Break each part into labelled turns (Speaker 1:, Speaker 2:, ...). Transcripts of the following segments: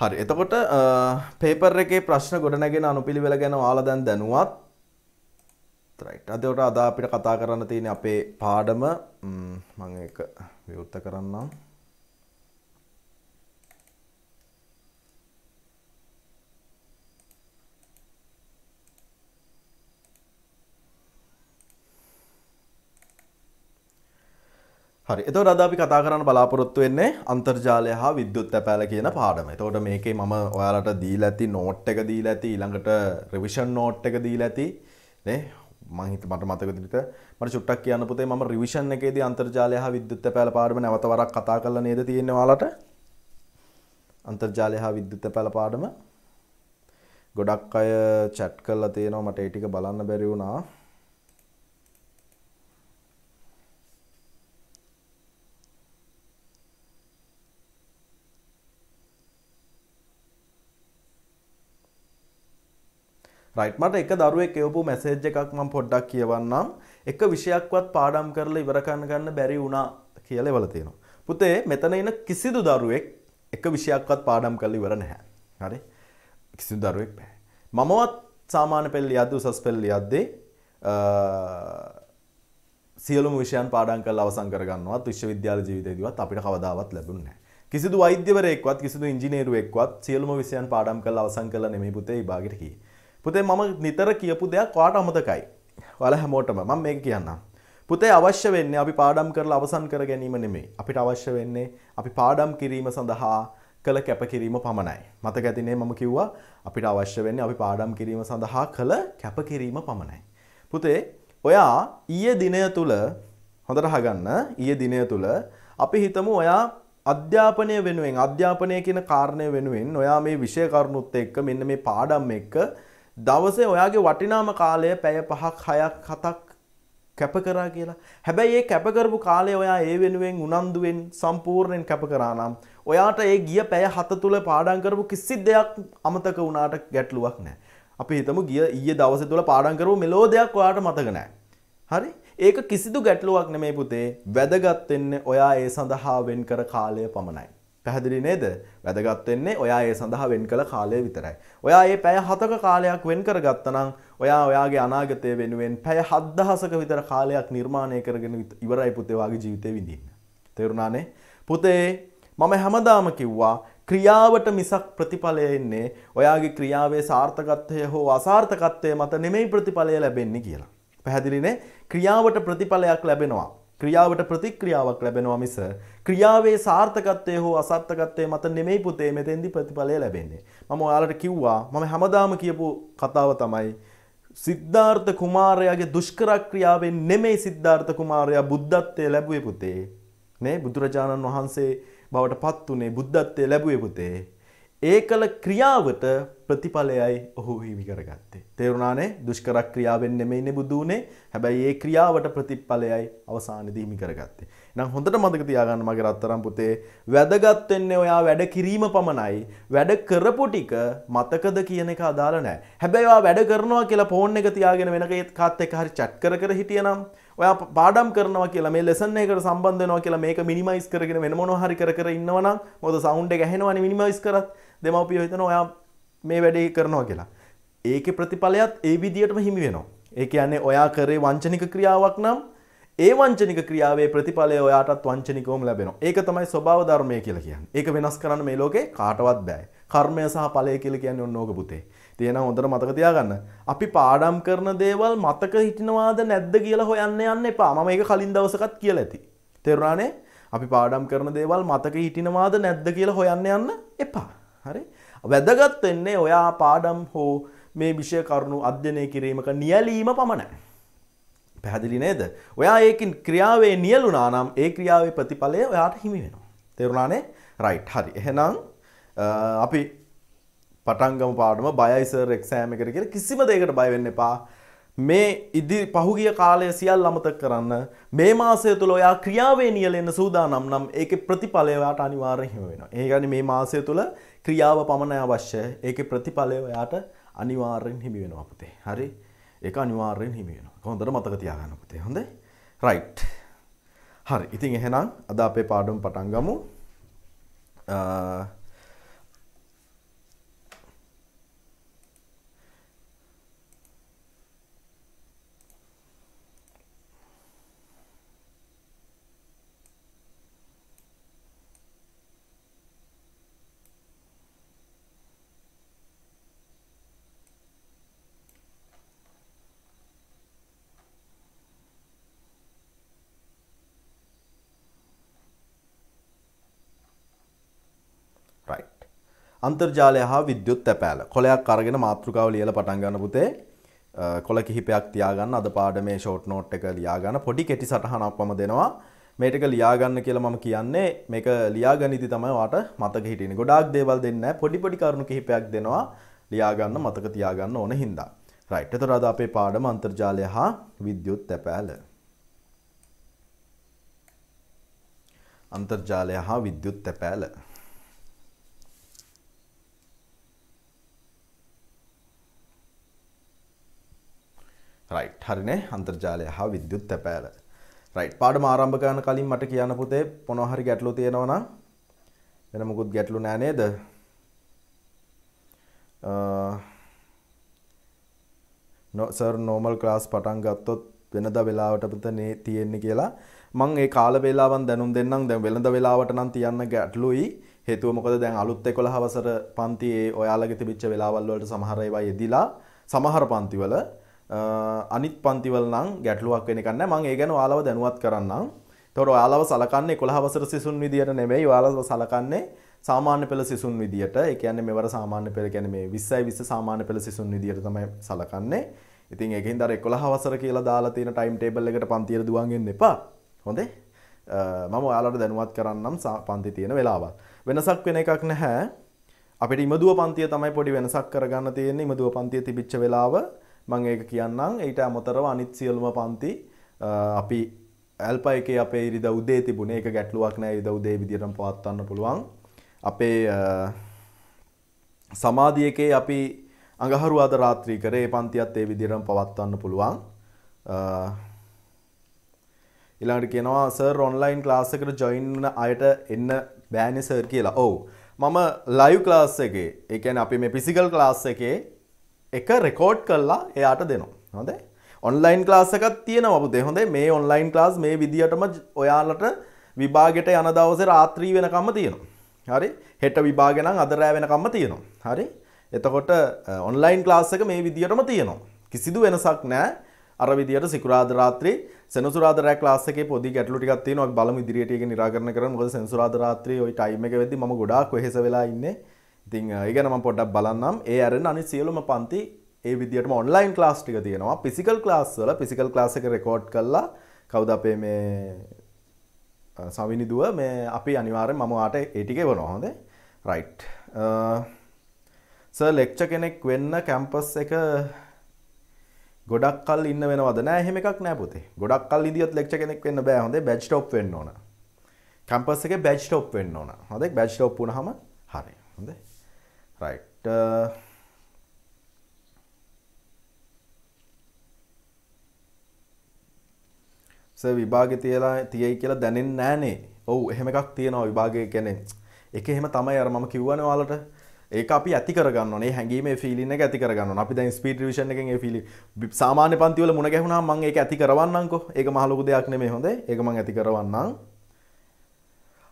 Speaker 1: හරි එතකොට පේපර් එකේ ප්‍රශ්න ගොඩනැගෙන අනුපිළිවෙල ගැන ඔයාලා දැන් දැනුවත් රයිට් අදට අදා අපිට කතා කරන්න තියෙන අපේ පාඩම මම ඒක විවෘත කරන්නම් හරි එතකොට අද අපි කතා කරන්න බලාපොරොත්තු වෙන්නේ අන්තර්ජාලය හා විද්‍යුත් තැපෑල කියන පාඩම. එතකොට මේකේ මම ඔයාලට දීලා ඇති නෝට් එක දීලා ඇති ඊළඟට රිවිෂන් නෝට් එක දීලා ඇති නේ මං හිත මට මතක විදිහට මට චුට්ටක් කියන්න පුතේ මම රිවිෂන් එකේදී අන්තර්ජාලය හා විද්‍යුත් තැපෑල පාඩම නැවත වරක් කතා කළා නේද තියෙන්නේ ඔයාලට? අන්තර්ජාලය හා විද්‍යුත් තැපෑල පාඩම ගොඩක් අය chat කරලා තියෙනවා මට ඒ ටික බලන්න බැරි වුණා. රයිට් මට එක දරුවෙක් එවපු මැසේජ් එකක් මම පොඩ්ඩක් කියවන්නම් එක විෂයක්වත් පාඩම් කරලා ඉවර කරන්න ගන්න බැරි වුණා කියලා එවලා තියෙනවා පුතේ මෙතන ඉන කිසිදු දරුවෙක් එක විෂයක්වත් පාඩම් කරලා ඉවර නැහැ හරි කිසිදු දරුවෙක් බෑ මමවත් සාමාන්‍ය පෙළ ලියද්දී උසස් පෙළ ලියද්දී සියලුම විෂයන් පාඩම් කරලා අවසන් කරගන්නවත් විශ්වවිද්‍යාල ජීවිතේදීවත් අපිට කවදාවත් ලැබුණේ නැහැ කිසිදු වෛද්‍යවරයෙක්වත් කිසිදු ඉංජිනේරුවෙක්වත් සියලුම විෂයන් පාඩම් කරලා අවසන් කළා නෙමෙයි පුතේ ඊබාගෙට කියේ පුතේ මම නිතර කියපු දෙයක් ඔයාට අමතකයි. ඔයාලා හැමෝටම මම මේක කියන්නම්. පුතේ අවශ්‍ය වෙන්නේ අපි පාඩම් කරලා අවසන් කර ගැනීම නෙමෙයි. අපිට අවශ්‍ය වෙන්නේ අපි පාඩම් කිරීම සඳහා කළ කැපකිරීම පමණයි. මතක ඇතිනේ මම කිව්වා අපිට අවශ්‍ය වෙන්නේ අපි පාඩම් කිරීම සඳහා කළ කැපකිරීම පමණයි. පුතේ ඔයා ඊයේ දිනය තුළ හොඳට හගන්න ඊයේ දිනය තුළ අපි හිතමු ඔයා අධ්‍යාපනය වෙනුවෙන් අධ්‍යාපනය කියන කාරණය වෙනුවෙන් ඔයා මේ විෂය කරුණුත් එක්ක මෙන්න මේ පාඩම් එක්ක දවසේ ඔයාගේ වටිනාම කාලය පැය පහක් හයක් හතක් කැප කරා කියලා හැබැයි ඒ කැපකරපු කාලේ ඔයා ඒ වෙනුවෙන් උනන්දුවෙන් සම්පූර්ණයෙන් කැප කරානම් ඔයාට ඒ ගිය පැය හත තුළ පාඩම් කරපු කිසි දෙයක් අමතක වුණාට ගැටලුවක් නැහැ අපි හිතමු ගිය ඊයේ දවසේ තුළ පාඩම් කරපු මෙලෝ දෙයක් ඔයාට මතක නැහැ හරි ඒක කිසිදු ගැටලුවක් නෙමේ පුතේ වැදගත් වෙන්නේ ඔයා ඒ සඳහා වෙන් කර කාලය පමණයි පැහැදිලි නේද? වැදගත් වෙන්නේ ඔයා ඒ සඳහා වෙන් කළ කාලය විතරයි. ඔයා මේ පැය 7ක කාලයක් වෙන් කරගත්තා නම් ඔයා ඔයාගේ අනාගතය වෙනුවෙන් පැය 7000ක විතර කාලයක් නිර්මාණය කරගෙන ඉවරයි පුතේ ඔයාගේ ජීවිතේ විඳින්න. තේරුණානේ? පුතේ මම හැමදාම කිව්වා ක්‍රියාවට මිසක් ප්‍රතිඵලය එන්නේ ඔයාගේ ක්‍රියාවේ සාර්ථකත්වය හෝ අසාර්ථකත්වය මත නෙමෙයි ප්‍රතිඵලය ලැබෙන්නේ කියලා. පැහැදිලිනේ? ක්‍රියාවට ප්‍රතිඵලයක් ලැබෙනවා. ක්‍රියාවට ප්‍රතික්‍රියාවක් ලැබෙනවා මිස ක්‍රියාවේ සාර්ථකත්වය හෝ අසාර්ථකත්වය මත නෙමෙයි පුතේ මෙතෙන්දි ප්‍රතිඵලය ලැබෙන්නේ. මම ඔයාලට කිව්වා මම හැමදාම කියපු කතාව තමයි සිද්ධාර්ථ කුමාරයාගේ දුෂ්කර ක්‍රියාවෙන් නෙමෙයි සිද්ධාර්ථ කුමාරයා බුද්ධත්වයේ ලැබුවේ පුතේ. නේ බුදුරජාණන් වහන්සේ බවට පත් උනේ බුද්ධත්වයේ ලැබුවේ පුතේ. ඒ කළ ක්‍රියාවට ප්‍රතිඵලයයි ඔහු හිමි කරගත්තේ. තේරුණානේ දුෂ්කර ක්‍රියාවෙන් නෙමෙයිනේ බුදු උනේ. හැබැයි ඒ ක්‍රියාවට ප්‍රතිඵලයයි අවසානයේදී හිමි කරගත්තේ. එහෙනම් හොඳට මතක තියාගන්න මගේ රත්තරන් පුතේ වැදගත් වෙන්නේ ඔයා වැඩ කිරීම පමණයි. වැඩ කරපු ටික මතකද කියන එක අදාළ නැහැ. හැබැයි ඔයා වැඩ කරනවා කියලා ෆෝන් එක තියාගෙන වෙන කාත් එක්ක හරි chat කර කර හිටියනම් ඔයා පාඩම් කරනවා කියලා මේ ලෙසන් එකට සම්බන්ධ වෙනවා කියලා මේක මිනිමයිස් කරගෙන වෙන මොනවා හරි කර කර ඉන්නවනම් මොකද සවුන්ඩ් එක ඇහෙනවනේ මිනිමයිස් කරත් දෙමවපිය හිතන ඔයා මේ වැඩේ කරනවා කියලා. ඒක ප්‍රතිඵලයත් ඒ විදිහටම හිමි වෙනවා. ඒ කියන්නේ ඔයා කරේ වංචනික ක්‍රියාවක් නම් ඒ වංචනික ක්‍රියාවේ ප්‍රතිඵලය ඔයාටත් වංචනිකවම ලැබෙනවා. ඒක තමයි ස්වභාව ධර්මය කියලා කියන්නේ. ඒක වෙනස් කරන්න මේ ලෝකේ කාටවත් බෑ. කර්මය සහ ඵලය කියලා කියන්නේ ඔන්න ඕක පුතේ. තියෙනවා හොඳට මතක තියාගන්න. අපි පාඩම් කරන දේවල් මතක හිටිනවාද නැද්ද කියලා හොයන්න යන්න එපා. මම ඒක කලින් දවසකත් කියලා ඇති. තේරුණානේ? අපි පාඩම් කරන දේවල් මතක හිටිනවාද නැද්ද කියලා හොයන්න යන්න එපා. හරි වැදගත් වෙන්නේ ඔයා පාඩම් හෝ මේ විෂය කරුණු අධ්‍යනය කිරීමක නියලීම පමණයි. පැහැදිලි නේද. ඔයා ඒකින් ක්‍රියාවේ නියලුනා නම් ඒ ක්‍රියාවේ ප්‍රතිඵලය ඔයාට හිමි වෙනවා. තේරුණානේ රයිට් හරි එහෙනම් අපි පටන්ගම පාඩම බයයිසර් එක්සෑම එකට කියලා කිසිම දෙයකට බය වෙන්න එපා. මේ ඉදි පහුගිය කාලය සියල් අමතක කරන්න මේ මාසය තුළ ඔයා ක්‍රියාවේ නියලෙන්න සූදානම් නම් ඒකේ ප්‍රතිඵලය ඔයාට අනිවාර්යෙන් හිමි වෙනවා. ඒ කියන්නේ මේ මාසය තුළ ක්‍රියාව පමණ අවශ්‍ය ඒක ප්‍රතිඵලය ඔයාට අනිවාර්යෙන් හිමි වෙනවා පුතේ. හරි? ඒක අනිවාර්යෙන් හිමි වෙනවා. හොඳට මතක තියාගන්න පුතේ. හොඳයි? රයිට්. හරි. ඉතින් එහෙනම් අද අපේ පාඩම පටන් ගමු. අ අන්තර්ජාලය හා විද්‍යුත් තැපෑල කොලයක් අරගෙන මාතෘකාව ලියල පටන්ගන්න පුතේ කොල කිහිපයක් තියාගන්න අද පාඩ මේ ෂෝට් නෝට් එක ලියාගන්න පොඩි කෙටි සටහනක් පම දෙනවා මේටක ලියාගන්න කියලා මම කියන්නේ මේක ලියාගනිති තමයි වාට මතක හිටින ගොඩාක් දේවල් දෙන්න පොඩි පොඩි කරුණු කිහිපයක් දෙනවා ලියාගන්න මතක තියාගන්න ඕන හින්දා රයිට් එතකොට අද අපේ පාඩම අන්තර්ජාලය හා විද්‍යුත් තැපෑල අන්තර්ජාලය හා විද්‍යුත් තැපෑල රයිට් හරිනේ අන්තර්ජාලය හා විද්‍යුත් තැපෑල රයිට් පාඩම ආරම්භ කරන කලින් මට කියන්න පුතේ මොනවා හරි ගැටලු තියෙනවා නම් වෙන මොකුත් ගැටලු නෑ නේද සර් නෝමල් ක්ලාස් පටන් ගත්තොත් වෙනද වෙලාවට පුතනේ තියෙන්නේ කියලා මං ඒ කාල වේලාවන් දැනුම් දෙන්නම් දැන් වෙළඳ වෙලාවට නම් තියන්න ගැටලුයි හේතුව මොකද දැන් අලුත් 11 වසර පන්තියේ ඔයාලගේ තිබිච්ච වෙලාවල් වලට සමහර ඒවා යෙදිලා සමහර පන්තිවල අනිත් පන්තිවල නම් ගැටලුවක් වෙන එකක් නැහැ. මම ඒ ගැන ඔයාලව දැනුවත් කරන්නම්. ඒතකොට ඔයාලව සලකන්නේ 11 වසර සිසුන් විදියට නෙමෙයි. ඔයාලව සලකන්නේ සාමාන්‍ය පෙළ සිසුන් විදියට. ඒ කියන්නේ මෙවර සාමාන්‍ය පෙළ කියන්නේ මේ 20යි 20 සාමාන්‍ය පෙළ සිසුන් විදියට තමයි සලකන්නේ. ඉතින් ඒකෙන් දර 11 වසර කියලා දාලා තියෙන ටයිම් ටේබල් එකට පන්තියට දුවන් එන්න එපා. හොඳේ? මම ඔයාලට දැනුවත් කරන්නම් පන්ති තියෙන වෙලාවල්. වෙනසක් වෙන එකක් නැහැ. අපිට ඉමදුව පන්තිය තමයි පොඩි වෙනසක් කරගන්න තියෙන්නේ. ඉමදුව පන්තිය තිබිච්ච වෙලාව මං ඒක කියන්නම් ඊට අමතරව අනිත් සියලුම පන්ති අපි ඇල්පා එකේ අපේ ඉරිදා උදේ තිබුණේ ඒක ගැටලුවක් නෑ ඉරිදා උදේ විදියටම පවත්වන්න පුළුවන් අපේ සමාධි එකේ අපි අඟහරුවාද රාත්‍රී කරේ පන්තියත් ඒ විදියටම පවත්වන්න පුළුවන් ඊළඟට කියනවා සර් ඔන්ලයින් ක්ලාස් එකට ජොයින් වුණ අයට එන්න බෑනේ සර් කියලා. ඔව්. මම ලයිව් ක්ලාස් එකේ ඒ කියන්නේ අපි මේ ෆිසිකල් ක්ලාස් එකේ එක රෙකෝඩ් කරලා එයාට දෙනවා හොඳේ ඔන්ලයින් ලාස් එකක් තියෙන බපුතේ හොඳේ මේ ඔන්ලයින් ලාස් මේ විදිහටම ඔයාලට විභාගෙට යන දවසේ රාත්‍රී වෙනකම්ම තියෙනවා හරි හෙට විභාගෙ නම් අද රෑ වෙනකම්ම තියෙනවා හරි එතකොට ඔන්ලයින් ලාස් එක මේ විදිහටම තියෙනවා කිසිදු වෙනසක් නෑ අර විදියට සිකුරාද රාත්‍රී සෙනසුරාද රෑ ක්ලාස් එකේ පොඩි ගැටලු ටිකක් තියෙනවා අපි බලමු ඉදිරියට ඒක निराකරණය කරමු මොකද සෙනසුරාද රාත්‍රී ওই ටයිම් එක වෙද්දි මම ගොඩාක් වෙහෙස වෙලා ඉන්නේ ඉතිං ඒගනම පොඩක් බලන්නම් ඒ අරෙන් අනි සියලුම පන්ති ඒ විදිට ඔන්ලයින් ලාස් ටික තියෙනවා පිසිකල් ලාස්වල පිසිකල් ලාසක රෙකෝඩ් කල්ලා කවද අපේ මේ සවිනිදුව මේ අපි අනිවාරෙන් මමවාට ඒටික වන හොඳ රයිට් ස ලෙක්ච කෙනෙක් වෙන්න කැම්පස් එක ගොඩක් කල් ඉන්න වෙනවද නෑ එහෙම එකක් නෑ පුතේ ගොඩක් කල් ඉදියොත් ලෙක්ච කෙනෙක් වෙන්න බෑ හොඳේ බැච් ටොප් වෙන්න ඕන කැම්පස් එකේ බැච් ටොප් වෙන්න ඕන හොඳේ බැච් ටොප් වුණාම හරි හොඳේ right uh, විභාග තියලා තියයි කියලා දැනෙන් නෑනේ ඔවු එහෙම එකක් තියෙනවා විභාගය කැනෙ එක එහෙම තමයි අර මම කිව්වන වාලට ඒක අපි ඇති කරගන්න ඒ හැඟීම ෆිලින එක ඇති කරගන්න අපි දැන් ස්පීට විෂන් එකෙන් ඒ ෆිලි සාමාන්‍ය පන්තිවල මුණ ගැහුණා මම ඒක ඇති කරවන්නම්කෝ ඒක මහ ලොකු දෙයක් නෙමෙයි හොඳයි ඒක මම ඇති කරවන්නම්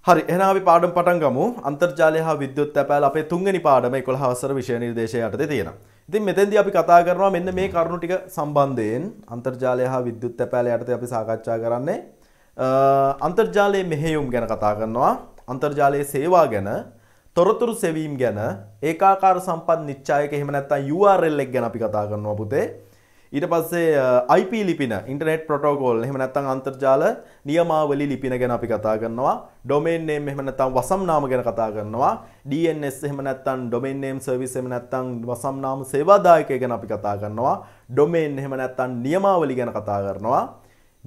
Speaker 1: හරි එනාව පාඩම් පටන්ගමු අන්තර්ජාලය හා විද්‍යුත් තැපැල් අපේ තුන්ගනි පාඩම එකොළ හවසර විෂය නිර්දේශය යටතේ තියෙන. ඉතින් මෙතැන්දි අපි කතා කරනවා මෙන්න මේ කරුණු ටික සම්බන්ධයෙන් අන්තර්ජාලය හා විද්‍යුත් තැපැල යටතේ අපි සාකච්ඡා කරන්නේ අන්තර්ජාලයේ මෙහෙයුම් ගැන කතා කරනවා අන්තර්ජාලයේ සේවා ගැන තොරතුරු සෙවීම් ගැන ඒකාකාර සම්පත් නිච්චායක එහෙම නැත්නම් URL එක ගැන අපි කතා කරනවා පුතේ. ඊට පස්සේ IP ලිපින ඉන්ටනෙට් පොටෝකෝල් එහෙම නැත්නම් අන්තර්ජාල නියමාවලි ලිපින ගැන අපි කතා කරනවා ඩොමේන් නේම් එහෙම නැත්නම් වසම් නාම ගැන කතා කරනවා DNS එහෙම නැත්නම් ඩොමේන් නේම් සර්විස් එහෙම නැත්නම් වසම් නාම සේවාදායකය ගැන අපි කතා කරනවා ඩොමේන් එහෙම නැත්නම් නියමාවලි ගැන කතා කරනවා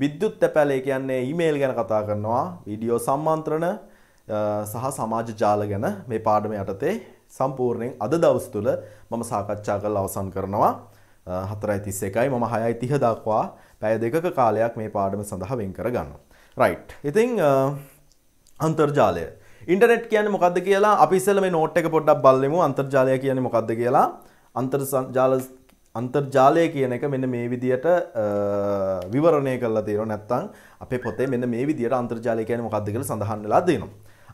Speaker 1: විද්‍යුත් තැපැලේ කියන්නේ ඊමේල් ගැන කතා කරනවා වීඩියෝ සම්මන්ත්‍රණ සහ සමාජ ජාල ගැන මේ පාඩම යටතේ සම්පූර්ණයෙන් අද දවස් තුල මම සාකච්ඡා කරලා අවසන් කරනවා හතරයි තිස්ස එකයි මම හයයි තිහ දක්වා පැය දෙකක කාලයක් මේ පාඩම සඳහා වෙන් කරගන්න. රයිට් ඉතිං අන්තර්ජාලය ඉන්ටනෙට් කියන මොකද කියලා අපිසල මේ නෝට් එක පොඩ්ඩක් බල්ලෙමු අන්තර්ජාලය කියන මොකක්ද කියලා අන්තර්ජාල අන්තර්ජාලය කියන එක මෙන්න මේ විදියට විවරණය කරලා තියෙනවා නැත්නම් අපේ පොතේ මෙන්න මේ විදියට අන්තර්ජාලය කියන්නේ මොකක්ද කියලා සඳහන් වෙලා දෙනවා.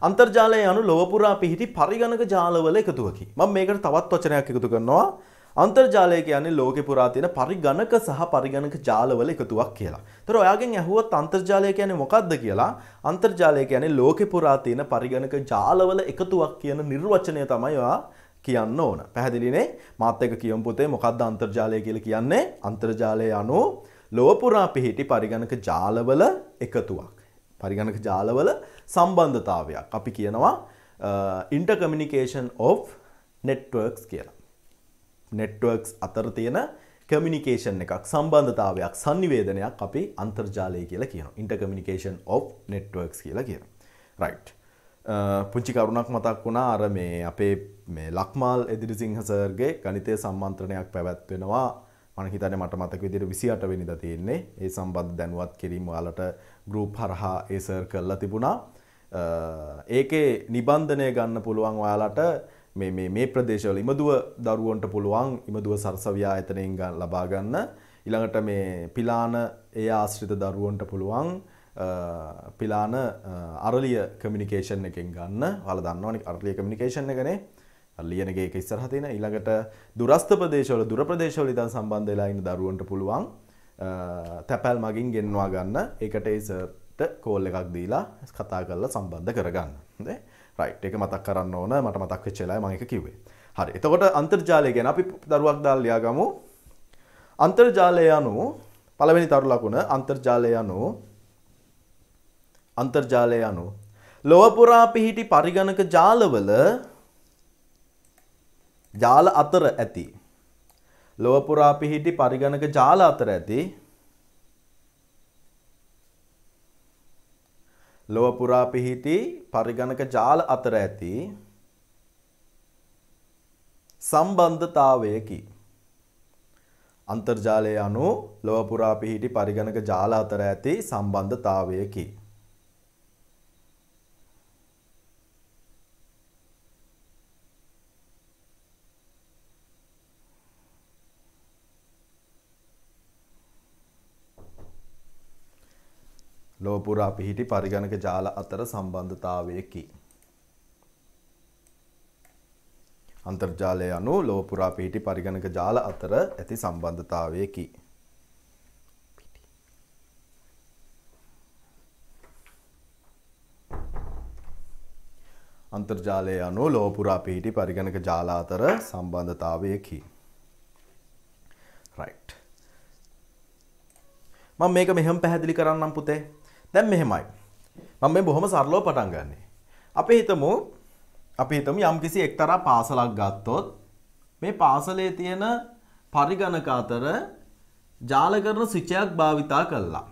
Speaker 1: අන්තර්ජාලය යනු ලොව පුරා පිහිටි පරිගණක ජාලවල එකතුවකි. මම මේකට තවත් වචනයක් එකතු කරනවා. අන්තර්ජාලය කියන්නේ ලෝකෙ පුරා තියෙන පරිගණක සහ පරිගණක ජාලවල එකතුවක් කියලා. ඒතර ඔයාගෙන් ඇහුවොත් අන්තර්ජාලය කියන්නේ මොකක්ද කියලා අන්තර්ජාලය කියන්නේ ලෝකෙ පුරා තියෙන පරිගණක ජාලවල එකතුවක් කියන නිර්වචනය තමයි ඔයා කියන්න ඕන. පැහැදිලිනේ? මාත් එක්ක කියමු පුතේ මොකක්ද අන්තර්ජාලය කියලා කියන්නේ? අන්තර්ජාලය anu ලෝක පුරා පිහිටි පරිගණක ජාලවල එකතුවක්. පරිගණක ජාලවල සම්බන්ධතාවයක්. අපි කියනවා intercommunication of networks කියලා. නෙට්වර්ක්ස් අතර තියෙන කමිනිකේෂන් එකක් සම්බන්ධතාවයක් සංනිවේදනයක් අපි අන්තර්ජාලය කියලා කියන ඉන්ටර්කමිනිකේෂන් of නෙට්වර්ක්ස් කියලා කියන රයිට් පුංචි කරුණක් මතක් වුණා අර මේ අපේ මේ ලක්මාල් එදිරිසිංහසර්ගේ ගණිතය සම්මන්ත්‍රණයක් පැවැත්වෙනවා මනහිතන මට මතක විදිර විසි අට වෙනිද තියෙන්නේ ඒ සම්බන්ධ දැනුවත් කිරීම යාලට ගරුප් හරහා ඒසර් කරලා තිබුණා ඒකේ නිබන්ධනය ගන්න පුළුවන් ඔයාලට මේ ප්‍රදේශවල ඉමදුව දරුවන්ට පුළුවන් ඉමදුව සරසවයා එතනයෙන් ගන්න ලබාගන්න ඉළඟට මේ පිලාන ඒ ආශ්‍රිත දරුවන්ට පුළුවන් පිලාන අරලිය කමිනිිකේෂන් එකෙන් ගන්න හල දන්නවනි අරලිය කමිනිිකේෂන් එකනේ ලියනගේ ඉස්සර හතින ඉළඟට දුරස්ත ප්‍රදේශවල දුර ප්‍රදේශවල ඉදන් සම්බන්ධලා ඉන්න දරුවන්ට පුළුවන් තැපැල් මගින් ගෙන්වා ගන්න ඒකට ඒසට කෝල් එකක් දීලා කතා කරලා සම්බන්ධ කරගන්න දේ රයිට් එක මතක් කරන්න ඕන මට මතක් වෙච්චලා මම ඒක කිව්වේ. හරි. එතකොට අන්තර්ජාලය ගැන අපි දරුවක් දාලා ලියාගමු. අන්තර්ජාලය යනු පළවෙනි තරු ලකුණ අන්තර්ජාලය යනු අන්තර්ජාලය යනු ලොව පුරා පිහිටි පරිගණක ජාලවල ජාල අතර ඇති ලොව පුරා පිහිටි පරිගණක ජාල අතර ඇති ලොව පුරා පිහිටි පරිගණක ජාල අතර ඇති සම්බන්ධතාවයකි. අන්තර්ජාලය අනු ලොව පුරා පිහිටි පරිගණක ජාල අතර ඇති සම්බන්ධතාවයකි. ලෝපුරා පිහිටි පරිගණක ජාල අතර සම්බන්ධතාවයකි. අන්තර්ජාලය අනු ලෝපුරා පිහිටි පරිගණක ජාල අතර ඇති සම්බන්ධතාවයකි. අන්තර්ජාලය අනු ලෝපුරා පිහිටි පරිගණක ජාල අතර සම්බන්ධතාවයකි. රයිට්. මම මේක මෙහෙම පැහැදිලි කරන්නම් පුතේ දැන් මෙහෙමයි. මම මේ බොහොම සරලව පටන් ගන්නෙ. අපි හිතමු අපි හිතමු යම්කිසි එක්තරා පාසලක් ගත්තොත් මේ පාසලේ තියෙන පරිගණක අතර ජාල කරන ස්විචයක් භාවිතා කළා.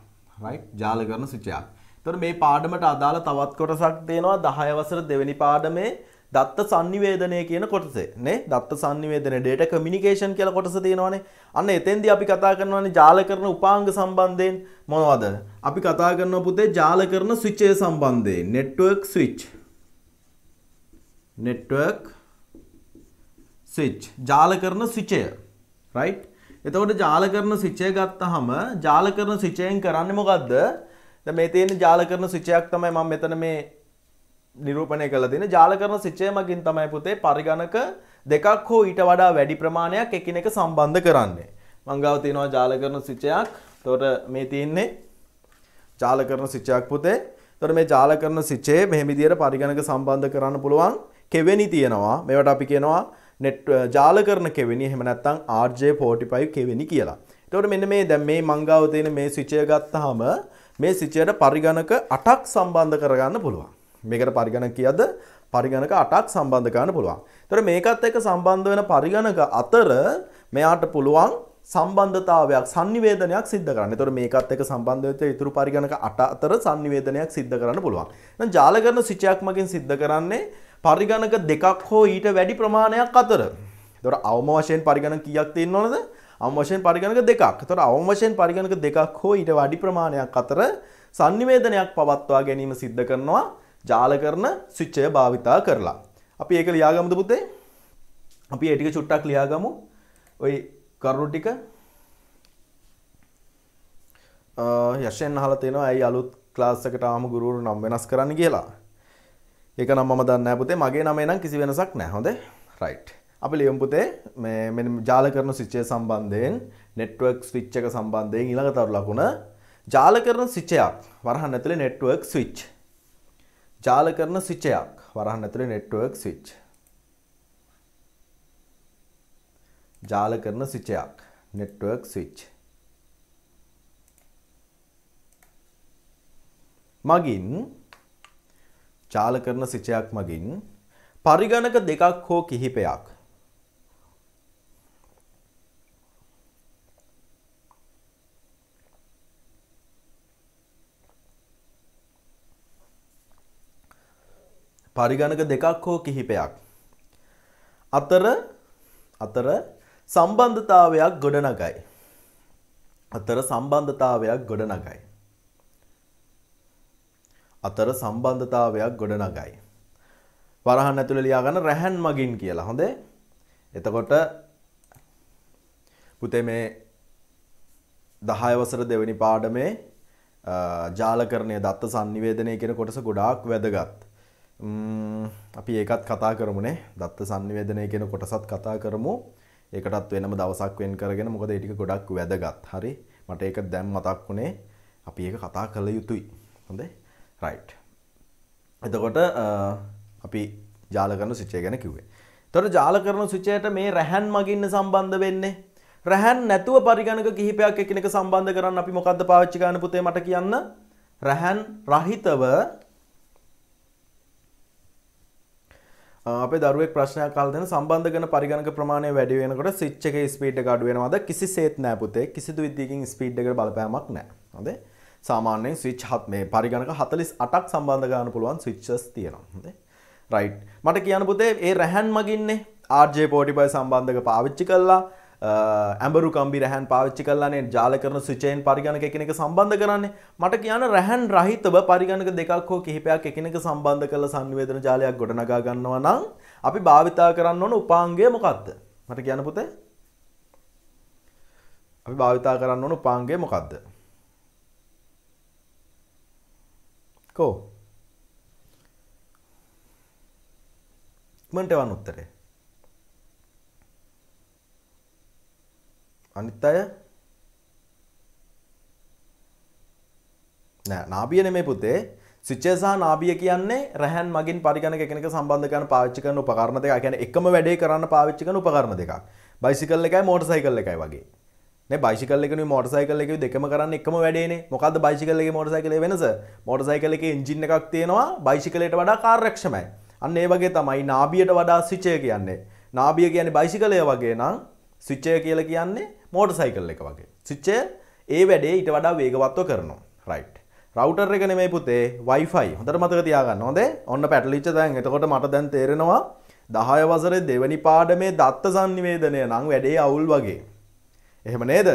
Speaker 1: රයිට් ජාල කරන ස්විචයක්. එතකොට මේ පාඩමට අදාළ තවත් කොටසක් තියෙනවා 10 වසර දෙවෙනි පාඩමේ දත්ත සංනිවේදනය කියන කොටසේ නේ දත්ත සංනිවේදනය ඩේටා කමියුනිකේෂන් කියලා කොටස තියෙනවානේ. අන්න එතෙන්දී අපි කතා කරනවානේ ජාල කරන උපාංග සම්බන්ධයෙන් මොනවද? අපි කතා කරනවා පුතේ ජාල කරන ස්විචය සම්බන්ධයෙන් network switch. network switch ජාල කරන ස්විචය. right? එතකොට ජාල කරන සිචය ගත්තහම ජාල කරන සිචයෙන් කරන්නේ මොකද්ද? දැන් මේ තියෙන ජාල කරන සිචයක් තමයි මම මෙතන මේ නිරූපණය කළ දෙන ජාල කරන සිච්චයමකින් තමයි පුතේ පරිගණක දෙකක් හෝ ඊට වඩා වැඩි ප්‍රමාණයක් එකිනෙක සම්බන්ධ කරන්නේ. මංගාව තියෙනවා ජාල කරන සිච්චයක්. එතකොට මේ තියෙන්නේ ජාල කරන සිච්චයක් පුතේ. එතකොට මේ ජාල කරන සිච්චේ මෙහෙම විදියට පරිගණක සම්බන්ධ කරන්න පුළුවන් කෙවෙනි තියෙනවා. මේවට අපි කියනවා net ජාල කරන කෙවෙනි එහෙම නැත්නම් RJ45 කෙවෙනි කියලා. එතකොට මෙන්න මේ දැන් මේ මංගාව තියෙන මේ සිච්චය ගත්තාම මේ සිච්චයට පරිගණක 8ක් සම්බන්ධ කරගන්න පුළුවන්. මේකට පරිගණක කියද පරිගණක අටක් සම්බන්ධ කරන්න පුළුවන්. ඒතර මේකත් එක්ක සම්බන්ධ වෙන පරිගණක අතර මෙයාට පුළුවන් සම්බන්ධතාවයක් sannivedanayak සිද්ධ කරන්න. ඒතර මේකත් එක්ක සම්බන්ධ වෙච්ච ඊතුරු පරිගණක අට අතර sannivedanayak සිද්ධ කරන්න පුළුවන්. එහෙනම් ජාල කරන සිචයක් මගින් සිද්ධ කරන්නේ පරිගණක දෙකක් හෝ ඊට වැඩි ප්‍රමාණයක් අතර. ඒතර අවම වශයෙන් පරිගණක කීයක් තියෙන්න ඕනද? අවම වශයෙන් පරිගණක දෙකක්. ඒතර අවම වශයෙන් පරිගණක දෙකක් හෝ ඊට වැඩි ප්‍රමාණයක් අතර sannivedanayak පවත්වා ගැනීම සිද්ධ කරනවා ජාල කරන ස්විච්චය භාවිතා කරලා. අපි ඒක ලියාගමුද පුතේ? අපි ඒ ටික චුට්ටක් ලියාගමු. ওই කරුණු ටික යශෙන් අහලා තේනවා ඇයි අලුත් ක්ලාස් එකට ආම ගුරුවරු නම් වෙනස් කරන්න කියලා. ඒක නම් මම දන්නේ නැහැ පුතේ. මගේ නමේ නම් කිසි වෙනසක් නැහැ. හොඳේ. right. අපි ලියමු පුතේ මේ මෙන්න ජාල කරන ස්විචය සම්බන්ධයෙන් network switch එක සම්බන්ධයෙන් ඊළඟ තරු ලකුණ ජාල කරන ස්විචයක් වරහන් ඇතුලේ network switch චාල කරන ස්විචයක් වරහන් ඇතුලේ network switch. ජාල කරන ස්විචයක් network switch. මගින් චාල කරන ස්විචයක් මගින් පරිගණක දෙකක් හෝ කිහිපයක් පරිගණක දෙකක් හෝ කිහිපයක් අතර අතර සම්බන්ධතාවයක් ගොඩනගයි. අතර සම්බන්ධතාවයක් ගොඩනගයි. අතර සම්බන්ධතාවයක් ගොඩනගයි. වරහන් ඇතුළේ ලියාගන්න රැහන් මගින් කියලා. හොඳේ? එතකොට පුතේ මේ 10 වසර දෙවෙනි පාඩමේ ජාලකරණයේ දත්ත sannivedanaya කියන කොටස ගොඩාක් වැදගත්. අපි ඒකත් කතා කරමුනේ දත්ත සංනිවේදනය කියන කොටසත් කතා කරමු ඒකටත් වෙනම දවසක් වෙන් කරගෙන මොකද ඒ ටික ගොඩක් වැදගත් හරි මට ඒක දැන් මතක් වුණේ අපි ඒක කතා කළ යුතුයි හොඳේ රයිට් එතකොට අපි ජාල කරන ස්විචය ගැන කිව්වේ තොට ජාල කරන සුචයට මේ රැහැන් මගින්න සම්බන්ධ වෙන්නේ රැහැන් නැතුව පරිගණක කිහිපයක් එකනක සම්බන්ධ කරන්න අපි මොකක්ද පාච්චිකාන පුතේ මට කියන්න රැහැන් රහිතව අපේ දරුවෙක් ප්‍රශ්නයක් කල් දෙන සම්බන්ධ කරන පරිගණක ප්‍රමාණය වැඩි වෙනකොට ස්විච් එකේ ස්පීඩ් එක අඩු වෙනවද කිසිසේත් නෑ පුතේ කිසිදු විදියකින් ස්පීඩ් එකට බලපෑමක් නෑ හොඳේ සාමාන්‍යයෙන් ස්විච් හත් මේ පරිගණක 48ක් සම්බන්ධ කරන්න පුළුවන් ස්විච්චස් තියෙනවා හොඳේ රයිට් මට කියන්න පුතේ ඒ රැහන් මගින්නේ RJ45 සම්බන්ධක පාවිච්චි කළා ඇඹරු කම්බි රැහන් පාවිච්චි කරලානේ ජාල කරන ස්විචයෙන් පරිගණක එකිනෙක සම්බන්ධ කරන්නේ මට කියන රැහන් රහිතව පරිගණක දෙකක් හෝ කිහිපයක් එකිනෙක සම්බන්ධ කරලා සංවේදන ජාලයක් ගොඩනගා ගන්නවා නම් අපි භාවිතා කරන්න ඕන උපාංගය මොකක්ද මට කියන පුතේ අපි භාවිතා කරන්න ඕන උපාංගය මොකක්ද කෝ ඉක්මනට එවන්න උත්තරේ අනිත් අය නෑ නාභිය නෙමේ පුතේ ස්විච්චය සහ නාභිය කියන්නේ රැහන් මගින් පරිගණක එකනක සම්බන්ධ කරන පාවිච්චි කරන උපකරණ දෙක. ඒ කියන්නේ එකම වැඩේ කරන්න පාවිච්චි කරන උපකරණ දෙකක්. බයිසිකල් එකයි මෝටර් සයිකල් එකයි වගේ. නේ බයිසිකල් එකනුයි මෝටර් සයිකල් එකයි දෙකම කරන්නේ එකම වැඩේනේ. මොකද්ද බයිසිකල් එකේ මෝටර් සයිකලේ වෙනස? මෝටර් සයිකල් එකේ එන්ජින් එකක් තියෙනවා බයිසිකලයට වඩා කාර්යක්ෂමයි. අන්න ඒ වගේ තමයි නාභියට වඩා ස්විච්චය කියන්නේ. නාභිය කියන්නේ බයිසිකලය වගේ නම් ස්විච්චය කියලා කියන්නේ මෝට සයිකල් එක වගේ සිච්චේ ඒ වැඩේ ඉට වඩා වේගවත්ව කරනවා රයිට් රවටර් එක නෙමේ පුතේ වයිෆයි හොඳට මතක තියාගන්න හොඳේ ඔන්න පැටලිච්ච දැන් එතකොට මට දැන් තේරෙනවා දහය වසරේ දෙවැනි පාඩමේ දත්ත සංනිවේදනය නම් වැඩේ අවුල් වගේ එහෙම නේද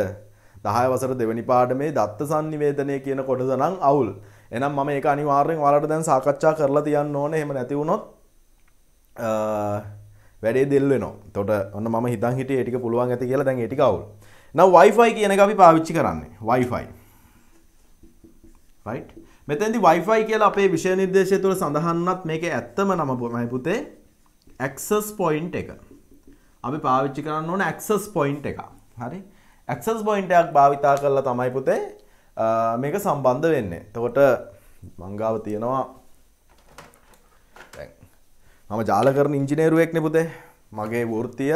Speaker 1: දහය වසර දෙවැනි පාඩමේ දත්ත සංනිවේදනය කියන කොටස නම් අවුල් එනම් මම ඒක අනිවාර්යෙන් ඔයාලට දැන් සාකච්ඡා කරලා තියන්න ඕනේ එහෙම නැති වුණොත් වැඩේ දෙල් වෙනවා. එතකොට ඔන්න මම හිතන් හිටියේ ටික පුළුවන් ඇති කියලා දැන් ඒ ටික අවුල්. නව Wi-Fi කියන එක අපි පාවිච්චි කරන්නේ Wi-Fi. right? මෙතෙන්දි Wi-Fi කියලා අපේ විෂය නිර්දේශය තුළ සඳහන් වුණත් මේකේ ඇත්තම නම මම පුතේ access point එක. අපි පාවිච්චි කරන්න ඕන access point එක. හරි? access point එකක් භාවිතා කරලා තමයි පුතේ මේක සම්බන්ධ වෙන්නේ. එතකොට මංගාව තියෙනවා දැන් මම ජාල කරන ඉංජිනේරුවෙක්නේ පුතේ. මගේ වෘත්තිය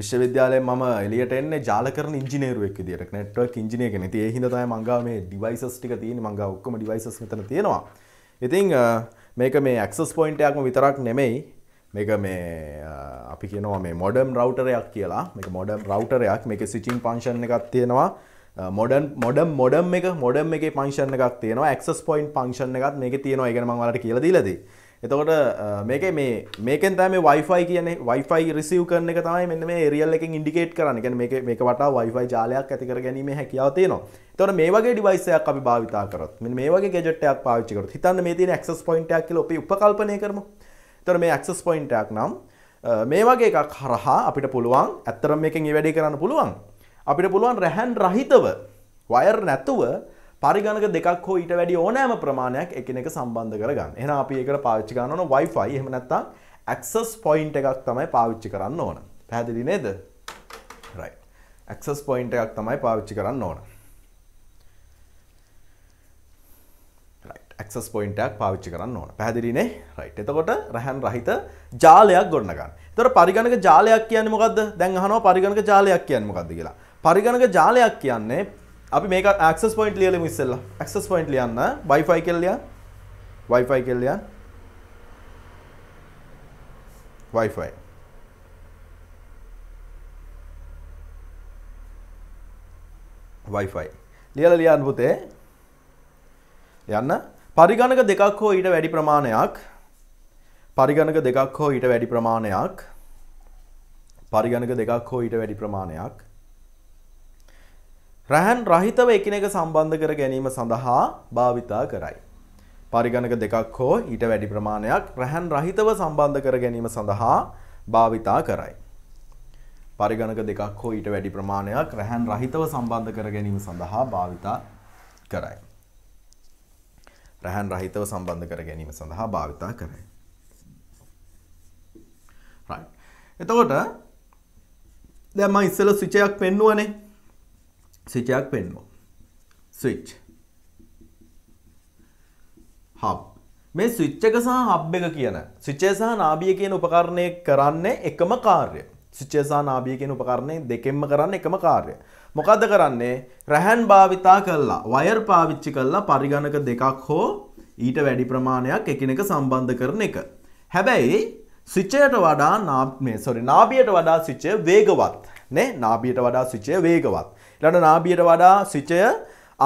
Speaker 1: විශ්වවිද්‍යාලය ම එලියට එන්න ජාලකර ඉජිනේරුවක් දිරක් නැට්වක් ඉජිනය නති හිදතයි මංගම ඩිවයිසස් ටික තියෙන මඟ ඔක්කම ඩිවයිසස් තන තියෙනවා ඉතිං මේක මේ ඇක්සස් පොයින්ටයක්ම විතරක් නෙමෙයි මේක මේ අපි කියනවා මේ මොඩම් රවටරයක් කියලා මේ මොඩම් රවටරයක් මේක සිචින් පංශන් එකක් තියෙනවා මොඩන් මොඩම් මොඩම් එක මොඩම් එක පංශන එකක් තියෙනවා ක්ස් පොයින්් පංශන එකත් මේක තියෙනවා එකන මංවලට කියලදී ලදී එතකොට මේක මේ මේකෙන් තම වයිෆයි කියන වයිෆයි රිසිව් කරන එක තමයි මෙන්න මේ එරියල් එකෙන් ඉන්ඩිකේට් කරන්න ගැන මේ මේක වටා වයිෆයි ජාලයක් ඇතිකර ගැනීම හැකියාව තියෙනවා තොර මේ වගේ ඩිවයිසයක් අපි භාවිතා කරොත් මෙන්න මේ වගේ ගැජට්ටයක් පාවිච්චි කරොත් හිතන්න මේ තියෙන ඇක්සස් පොයින්ට් එකක් කියලා අපි උපකල්පනය කරමු එතකොට මේ ඇක්සස් පොයින්ට් එකක් නම් මේ වගේ එකක් හරහා අපිට පුළුවන් ඇත්තරම් මේකෙන් ඒ වැඩේ කරන්න පුළුවන් අපිට පුළුවන් රැහන් රහිතව වයර් නැතුව පරිගණක දෙකක් හෝ ඊට වැඩි ඕනෑම ප්‍රමාණයක් එකිනෙක සම්බන්ධ කරගන්න. එහෙනම් අපි ඒකට පාවිච්චි කරන්න ඕන Wi-Fi. එහෙම නැත්නම් access point එකක් තමයි පාවිච්චි කරන්න ඕන. පැහැදිලි නේද? right. access point එකක් තමයි පාවිච්චි කරන්න ඕන. right. access point එකක් පාවිච්චි කරන්න ඕන. පැහැදිලිනේ? right. එතකොට රහන් රහිත ජාලයක් ගොඩනගන්න. එතකොට පරිගණක ජාලයක් කියන්නේ මොකද්ද? දැන් අහනවා පරිගණක ජාලයක් කියන්නේ මොකද්ද කියලා. පරිගණක ජාලයක් කියන්නේ අපි මේක ඇක්සස් පොයින්ට් ලියලමු ඉස්සෙල්ලා ඇක්සස් පොයින්ට් ලියන්න Wi-Fi කියලා ලියන්න Wi-Fi කියලා ලියන්න Wi-Fi Wi-Fi ලියලා ලියන්න පුතේ යන්න පරිගණක දෙකක් හෝ ඊට වැඩි ප්‍රමාණයක් පරිගණක දෙකක් හෝ ඊට වැඩි ප්‍රමාණයක් පරිගණක දෙකක් හෝ ඊට වැඩි ප්‍රමාණයක් රැහන් රහිතව එකිනෙක සම්බන්ධ කර ගැනීම සඳහා භාවිතා කරයි. පරිගණක දෙකක් හෝ ඊට වැඩි ප්‍රමාණයක් රැහන් රහිතව සම්බන්ධ කර ගැනීම සඳහා භාවිතා කරයි. පරිගණක දෙකක් හෝ ඊට වැඩි ප්‍රමාණයක් රැහන් රහිතව සම්බන්ධ කර ගැනීම සඳහා භාවිතා කරයි. රැහන් රහිතව සම්බන්ධ කර ගැනීම සඳහා භාවිතා කරයි. right. එතකොට දැන් මම ඉස්සෙල්ලා ස්විචයක් පෙන්නුවනේ. ස්විචයක් පෙන්වෝ. ස්විච්. හබ්. මේ ස්විච් එක සහ හබ් එක කියන ස්විචය සහ නාභිය කියන උපකරණය කරන්නේ එකම කාර්යය. ස්විචය සහ නාභිය කියන උපකරණය දෙකෙන්ම කරන්නේ එකම කාර්යය. මොකද්ද කරන්නේ? රැහන් භාවිතා කළා, වයර් පාවිච්චි කළා පරිගණක දෙකක් හෝ ඊට වැඩි ප්‍රමාණයක් එකිනෙක සම්බන්ධ කරන එක. හැබැයි ස්විචයට වඩා නාභිය, sorry, නාභියට වඩා ස්විචය වේගවත්. නේ? නාභියට වඩා ස්විචය වේගවත්. ඊළඟ නාභියට වඩා සිචය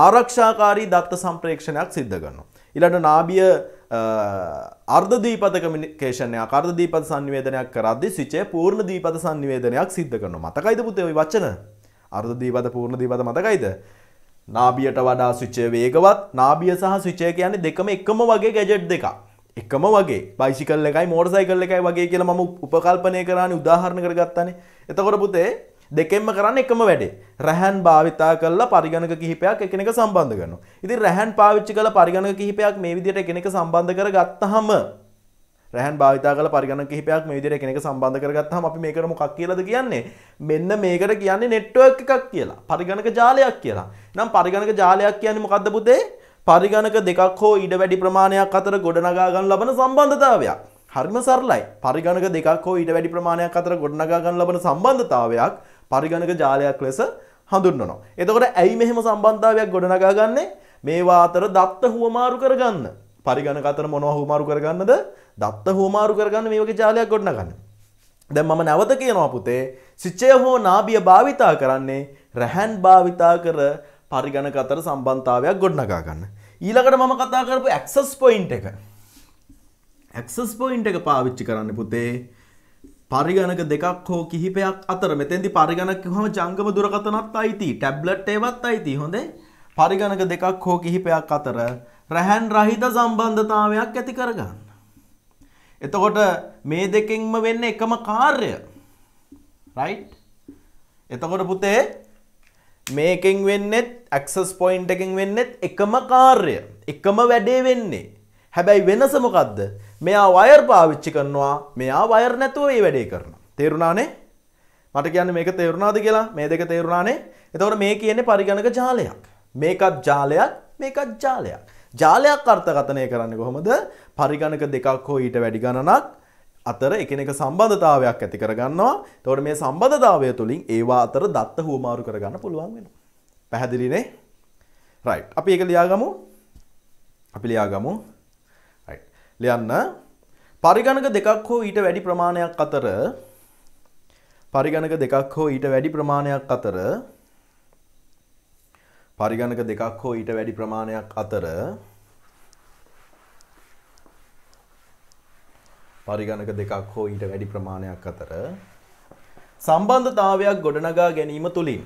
Speaker 1: ආරක්ෂාකාරී දත්ත සම්ප්‍රේක්ෂණයක් සිද්ධ කරනවා. ඊළඟ නාභිය අර්ධ දීපත කමියුනිකේෂන්යක් අර්ධ දීපත සංනිවේදනයක් කරද්දී සිචය පූර්ණ දීපත සංනිවේදනයක් සිද්ධ කරනවා. මතකයිද පුතේ ওই වචන? අර්ධ දීපත පූර්ණ දීපත මතකයිද? නාබියට වඩා සිචය වේගවත් නාබිය සහ සිචය කියන්නේ දෙකම එකම වගේ ගැජට් දෙකක්. එකම වගේ බයිසිකල් එකයි මෝටර් සයිකල් එකයි වගේ කියලා මම උපකල්පනය කරානේ උදාහරණ කරගත්තානේ. එතකොට පුතේ දෙකෙන්ම කරන්න එකම වැඩේ. රැහන් භාවිතා කරලා පරිගණක කිහිපයක් එකිනෙක සම්බන්ධ කරනවා. ඉතින් රැහන් පාවිච්චි කරලා පරිගණක කිහිපයක් මේ විදිහට එකිනෙක සම්බන්ධ කරගත්තාම රැහන් භාවිතා කරලා පරිගණක කිහිපයක් මේ විදිහට එකිනෙක සම්බන්ධ කරගත්තාම අපි මේකට මොකක් කියලාද කියන්නේ? මෙන්න මේකට කියන්නේ network එකක් කියලා. පරිගණක ජාලයක් කියලා. නම් පරිගණක ජාලයක් කියන්නේ මොකද්ද පුතේ? පරිගණක දෙකක් හෝ ඊට වැඩි ප්‍රමාණයක් අතර ගොඩනගා ගන්න ලබන සම්බන්ධතාවයක්. හරිම සරලයි. පරිගණක දෙකක් හෝ ඊට වැඩි ප්‍රමාණයක් අතර ගොඩනගා ගන්න ලබන සම්බන්ධතාවයක් පරිගණක ජාලයක් ලෙස හඳුන්වනවා. එතකොට ඇයි මෙහෙම සම්බන්ධතාවයක් ගොඩනගාගන්නේ? මේවා අතර දත්ත හුවමාරු කරගන්න. පරිගණක අතර මොනවා හුවමාරු කරගන්නද? දත්ත හුවමාරු කරගන්න මේ වගේ ජාලයක් ගොඩනගන්න. දැන් මම නැවත කියනවා පුතේ, සිච්චය හෝ නාභිය භාවිතා කරන්නේ රැහන් භාවිතා කර පරිගණක අතර සම්බන්ධතාවයක් ගොඩනගා ගන්න. ඊළඟට මම කතා කරපු ඇක්සස් පොයින්ට් එක. ඇක්සස් පොයින්ට් එක පාවිච්චි කරන්න පුතේ පරිගණක දෙකක් හෝ කිහිපයක් අතර මෙතෙන්දි පරිගණක හම ජංගම දුරකතනත් අයිති ටැබ්ලට් ඒවත් අයිති හොඳේ පරිගණක දෙකක් හෝ කිහිපයක් අතර රැහැන් රහිත සම්බන්ධතාවයක් ඇති කරගන්න. එතකොට මේ දෙකෙන්ම වෙන්න එකම කාර්ය රයිට් එතකොට පුතේ මේකෙන් වෙන්නෙත් ඇක්සස් පොයින්් එකෙන් වෙන්නෙත් එකම කාර්ය එකම වැඩේ වෙන්නේ හැබැයි වෙනසමොකක්ද මෙයා වයර් පාවිච්චි කරනවා මෙයා වයර් නැතුව මේ වැඩේ කරනවා. තේරුණානේ? මට කියන්නේ මේක තේරුණාද කියලා? මේ දෙක තේරුණානේ? එතකොට මේ කියන්නේ පරිගණක ජාලයක්. මේකත් ජාලයක්, මේකත් ජාලයක්. ජාලයක් අර්ථකථනය කරන්නේ කොහොමද? පරිගණක දෙකක් හෝ ඊට වැඩි ගණනක් අතර එකිනෙක සම්බන්ධතාවයක් ඇති කරගන්නවා. එතකොට මේ සම්බන්ධතාවය තුලින් ඒවා අතර දත්ත හුවමාරු කරගන්න පුළුවන් වෙනවා. පැහැදිලිනේ? right. අපි ඒක ලියාගමු. අපි ලියාගමු. ලියන්න පරිගණක දෙකක් හෝ ඊට වැඩි ප්‍රමාණයක් අතර පරිගණක දෙකක් හෝ ඊට වැඩි ප්‍රමාණයක් අතර පරිගණක දෙකක් හෝ ඊට වැඩි ප්‍රමාණයක් අතර පරිගණක දෙකක් හෝ ඊට වැඩි ප්‍රමාණයක් අතර සම්බන්ධතාවයක් ගොඩනගා ගැනීම තුළින්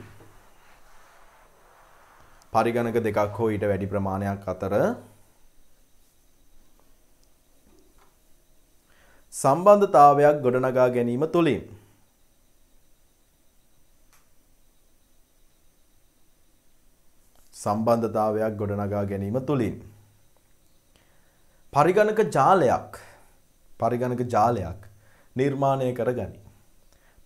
Speaker 1: පරිගණක දෙකක් හෝ ඊට වැඩි ප්‍රමාණයක් අතර සම්බන්ධතාවයක් ගොඩනගා ගැනීම තුළින් සම්බන්ධතාවයක් ගොඩනගා ගැනීම තුළින් පරිගණක ජාලයක් පරිගණක ජාලයක් නිර්මාණය කරගනි.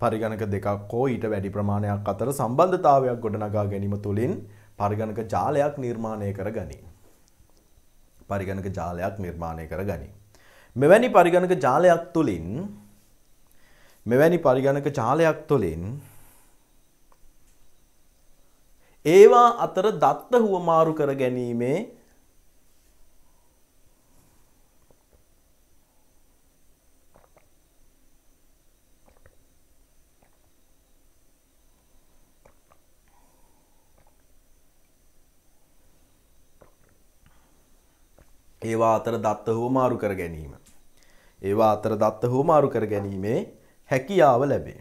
Speaker 1: පරිගණක දෙකක් හෝ ඊට වැඩි ප්‍රමාණයක් අතර සම්බන්ධතාවයක් ගොඩනගා ගැනීම තුළින් පරිගණක ජාලයක් නිර්මාණය කරගනි. පරිගණක ජාලයක් නිර්මාණය කරගනි. මෙවැනි පරිගණක ජාලයක් තුළින් මෙවැනි පරිගණක ජාලයක් තුළින් ඒවා අතර දත්ත හුවමාරු කර ගැනීමේ ඒවා අතර දත්ත හුවමාරු කර ගැනීම ඒවා අතර දත්ත හුවමාරු කර ගැනීමේ හැකියාව ලැබේ.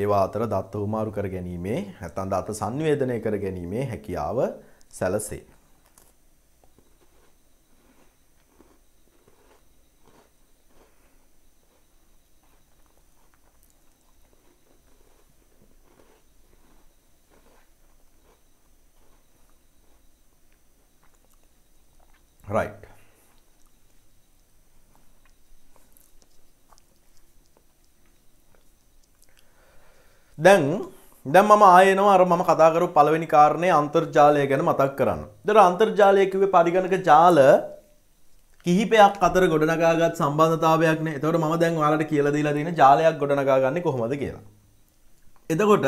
Speaker 1: ඒවා අතර දත්ත හුවමාරු කර ගැනීමේ නැත්නම් දත්ත සංවේදනය කර ගැනීමේ හැකියාව සැලසේ. දැන් දැම් ම ආයනවා අර ම කතාකරු පළවෙනි කාරණය අන්තර්ජාලය ගැන මතක් කරන්න. දර අන්තර්ජාලයකිවේ පරිගණක ජාල කිහිපයක් අතර ගොඩනගාගත් සම්බන්ධතාවයක්න එතවට ම දැන් වාලට කියලදීලා දෙන ජාලයක් ගොඩනගාගන්න කොහොමද කියලා. එතකොට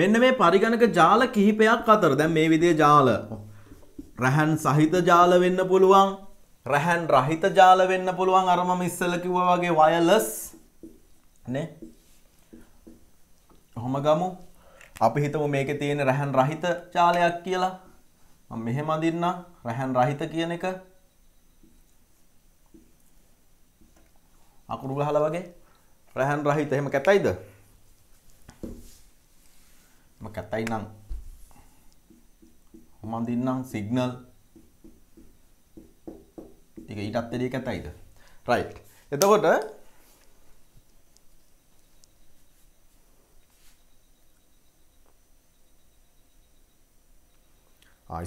Speaker 1: මෙන්න මේ පරිගණක ජාල කිහිපයක් අතර දැන් මේ විදේ ජාල රැහැන් සහිත ජාල වෙන්න පුළුවන් රැහැන් රහිත ජාල වෙන්න පුළුවන් අරම ඉස්සලකිව වගේ වයලස් නේ හොම ගමු අපි හිතමු මේක තියෙන රැහැන් රහිත චාලයක් කියලා මම මෙහෙම අඳින්න රැහැන් රහිත කියන එක අකුරු ගහලා වගේ රැහැන් රහිත එහෙම කැතයිද මම කැතයි නම් මම අඳින්නම් සිග්නල් ඒක ඊටත් එළිය කැතයිද රයිට් එතකොට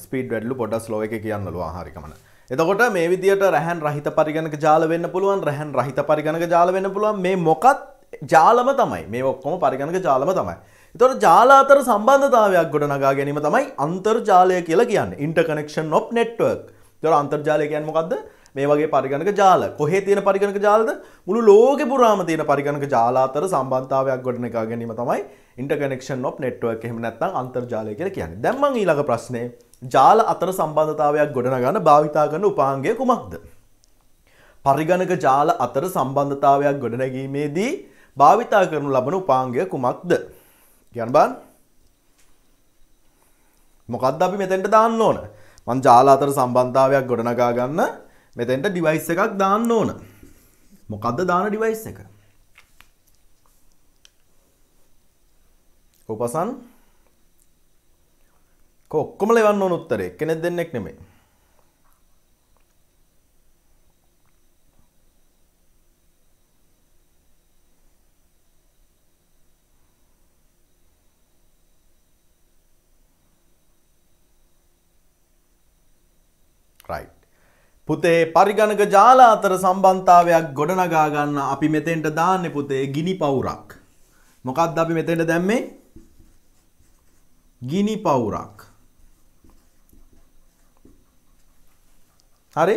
Speaker 1: ස්පීඩ් වැඩලු පොඩ ස්ලෝ එක කියන්න ලවා හරිකමන එතකොට මේ විදිට රැහන් රහිත පරිගණක ජාල වෙන්න පුළුවන් රැහන් රහිත පරිගණක ජාල වෙන්න පුළුවන් මේ මොකත් ජාලම තමයි මේ ඔක්කොම පරිගණක ජාලම තමයි තොර ජාලාතර සම්බන්ධතාවයක් ගොඩ නගා ගැනීම තමයි අන්තර්ජාලය කියලා කියන්න ඉන්ටකනෙක්ෂන් ඔප් නෙට්වර්ක් තොර අන්තර්ජාලයකයන් මොකක්ද මේ වගේ පරිගණක ජාල කොහේ තියෙන පරිගණක ජාලද මුළු ලෝකෙ පුරාම තියෙන පරිගණක ජාලාතර සම්බන්ධතාවයක් ගොඩනගා ගැනීම තමයි ඉන්ටර්කනෙක්ෂන් ඔෆ් නෙට්වර්ක් එහෙම නැත්නම් අන්තර්ජාලය කියලා කියන්නේ. දැන් මම ඊළඟ ප්‍රශ්නේ ජාල අතර සම්බන්ධතාවයක් ගොඩනගන්න භාවිතා කරන උපාංගය කුමක්ද? පරිගණක ජාල අතර සම්බන්ධතාවයක් ගොඩනැගීමේදී භාවිතා කරනු ලබන උපාංගය කුමක්ද? කියන්න බලන්න. මොකද්ද අපි මෙතෙන්ට දාන්න ඕන? මං ජාල අතර සම්බන්ධතාවයක් ගොඩනගා ගන්න මෙතෙන්ට ඩිවයිස් එකක් දාන්න ඕන. මොකද්ද දාන ඩිවයිස් එක? උපසන් ඔක්කොම ලෙවන්න ඕන උත්තරේ කෙනෙක් දෙන්නෙක් නෙමෙයි. right පුතේ පරිගණක ජාල අතර සම්බන්ධතාවයක් ගොඩනගා ගන්න අපි මෙතෙන්ට දාන්නේ පුතේ ගිනි පවුරක්. මොකක්ද අපි මෙතෙන්ට දැම්මේ? ගිනි පවුරක්. හරි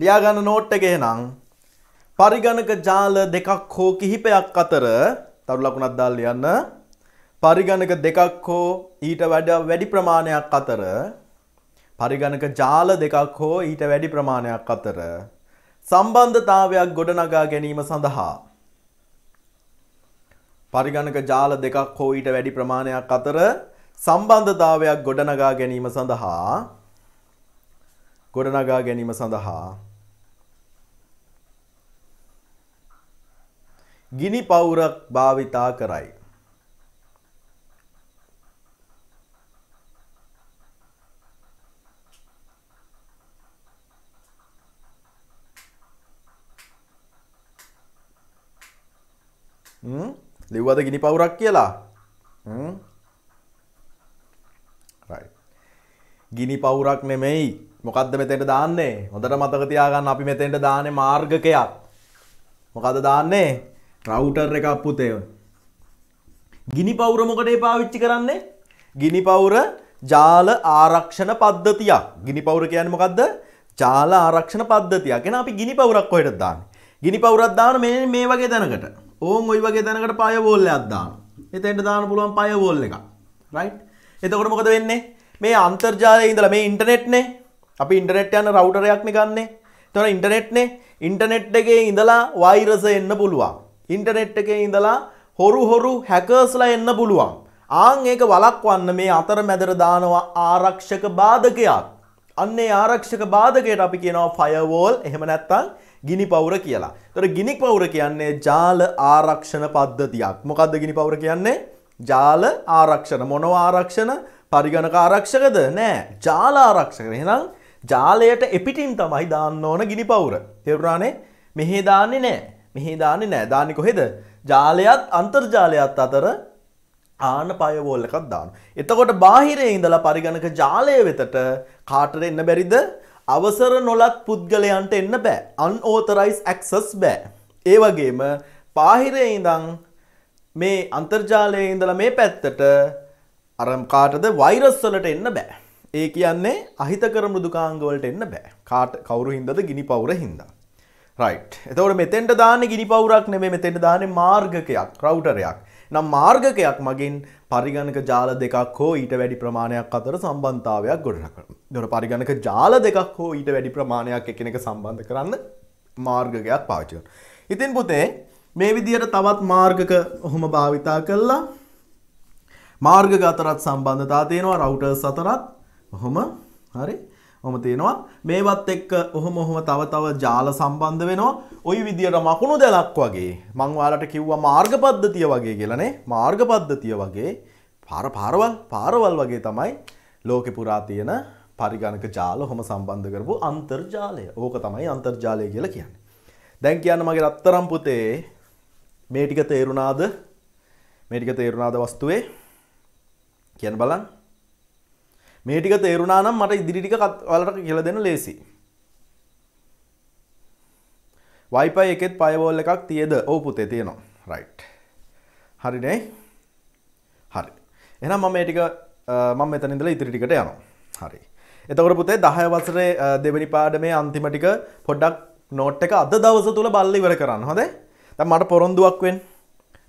Speaker 1: ලියාගන්න නෝට් එක එහෙනම් පරිගණක ජාල දෙකක් හෝ කිහිපයක් අතර තරු ලකුණක් දාලා ලියන්න පරිගණක දෙකක් හෝ ඊට වඩා වැඩි ප්‍රමාණයක් අතර පරිගණක ජාල දෙකක් හෝ ඊට වැඩි ප්‍රමාණයක් අතර සම්බන්ධතාවයක් ගොඩනගා ගැනීම සඳහා පරිගණක ජාල දෙකක් හෝ ඊට වැඩි ප්‍රමාණයක් අතර සම්බන්ධතාවයක් ගොඩනගා ගැනීම සඳහා ගොඩනගා ගැනීම සඳහා ගිනි පවුරක් භාවිතා කරයි. ලිව්වද ගිනි පවුරක් කියලා ගිනි පවුරක් නෙමෙයි මොකක්ද මෙතෙන්ට දාන්නේ හොඳට මතක තියාගන්න අපි මෙතෙන්ට දාන්නේ මාර්ගකයක් මොකද දාන්නේ රවුටර් එකක් පුතේ ගිනි පවුර මොකටේ පාවිච්චි කරන්නේ ගිනි පවුර ජාල ආරක්ෂණ පද්ධතියක් ගිනි පවුර කියන්නේ මොකද්ද ජාල ආරක්ෂණ පද්ධතියක් එහෙනම් අපි ගිනි පවුරක් කොහෙටද දාන්නේ ගිනි පවුරක් දාන මේ මේ වගේ දැනකට ඕම් ওই වගේ දැනකට පයවෝල් එකක් දාන එතෙන්ට දාන්න පුළුවන් පයවෝල් එකක් රයිට් එතකොට මොකද වෙන්නේ මේ අන්තර්ජාලය ඉඳලා මේ ඉන්ටනෙට්නේ අපි ඉන්ටනෙට් යන රවුටරයක්නේ ගන්නෙ. එතකොට ඉන්ටනෙට්නේ ඉන්ටනෙට් එකේ ඉඳලා වෛරස එන්න පුළුවන්. ඉන්ටනෙට් එකේ ඉඳලා හොරු හොරු හැකර්ස්ලා එන්න පුළුවන්. ආන් ඒක වළක්වන්න මේ අතරමැදට දානවා ආරක්ෂක බාධකයක්. අන්නේ ආරක්ෂක බාධකයට අපි කියනවා ෆයර්වෝල් එහෙම නැත්නම් ගිනි පවුර කියලා. ඒතර ගිනි පවුර කියන්නේ ජාල ආරක්ෂණ පද්ධතියක්. මොකද්ද ගිනි පවුර කියන්නේ? ජාල ආරක්ෂණ. මොනව ආරක්ෂණ? පරිගණක ආරක්ෂකද නෑ ජාල ආරක්ෂකර එහෙනම් ජාලයට එපිටින් තමයි දාන්න ඕන ගිනි පවුර තෙරුණානේ මෙහෙ දාන්නේ නෑ මෙහෙ දාන්නේ නෑ දාන්නේ කොහෙද ජාලයත් අන්තර්ජාලයත් අතර ආන පයවෝල් එකක් දාන. එතකොට බාහිරේ ඉඳලා පරිගණක ජාලය වෙතට කාටට එන්න බැරිද? අවසර නොලත් පුද්ගලයන්ට එන්න බෑ. unauthorized access බෑ. ඒ වගේම බාහිරේ ඉඳන් මේ අන්තර්ජාලයේ ඉඳලා මේ පැත්තට අරම් කාටද වෛරස්වලට එන්න බෑ. ඒ කියන්නේ අහිතකර මෘදුකාංගවලට එන්න බෑ කාට කවුරු හින්දද ගිනි පවුර හින්දා. රයිට් එතවට මෙතෙන්ට දාන ගිනි පවුරක් නෙමේ මෙතෙන්ට දාන මාර්ගකයක් රවටරයක් නම් මාර්ගකයක් මගින් පරිගණක ජාල දෙකක් හෝ ඊට වැඩි ප්‍රමාණයක් අතර සම්බන්ධාවයක් ගොඩනකර දොර පරිගණක ජාල දෙකක් හෝ ඊට වැඩි ප්‍රමාණයක් එකනෙක සම්බන්ධ කරන්න මාර්ගකයක් පාචකන්. ඉතින් පුතේ මේ විදියට තවත් මාර්ගක ඔහොම භාවිතා කල්ලා මාර්ග ගතරත් සම්බන්ධතා තියෙනවා රවටර් සතරත් ඔහොම හරි ඔම තියෙනවා මේවත් එක්ක ඔහොම ඔහොම තව තව ජාල සම්බන්ධ වෙනවා ඔය විදියට මකුණු දැලක් වගේ මං ඔයාලට කිව්වා මාර්ග පද්ධතිය වගේ කියලානේ මාර්ග පද්ධතිය වගේ පාර පාරවල් පාරවල් වගේ තමයි ලෝකෙ පුරා තියෙන පරිගණක ජාල හොම සම්බන්ධ කරපු අන්තර්ජාලය ඕක තමයි අන්තර්ජාලය කියලා කියන්නේ. දැන් කියන්න මගේ රත්තරම් පුතේ මේ ටික තේරුණාද? මේ ටික තේරුණාද වස්තුවේ? කියන බලන් මේ ටික තේරුණා නම් මට ඉදිරි ටික ඔයාලට කියලා දෙන්න ලේසි. Wi-Fi එකෙත් firewall එකක් තියේද? ඔව් පුතේ තියෙනවා. right. හරි නේ? හරි. එහෙනම් මම මේ ටික මම මෙතන ඉඳලා ඉදිරි ටිකට යනවා. හරි. එතකොට පුතේ 10 වසරේ දෙවෙනි පාඩමේ අන්තිම ටික පොඩ්ඩක් නෝට් එක අද දවස තුල බලලා ඉවර කරන්න. හොඳයි? දැන් මට පොරොන්දුවක් වෙන්න.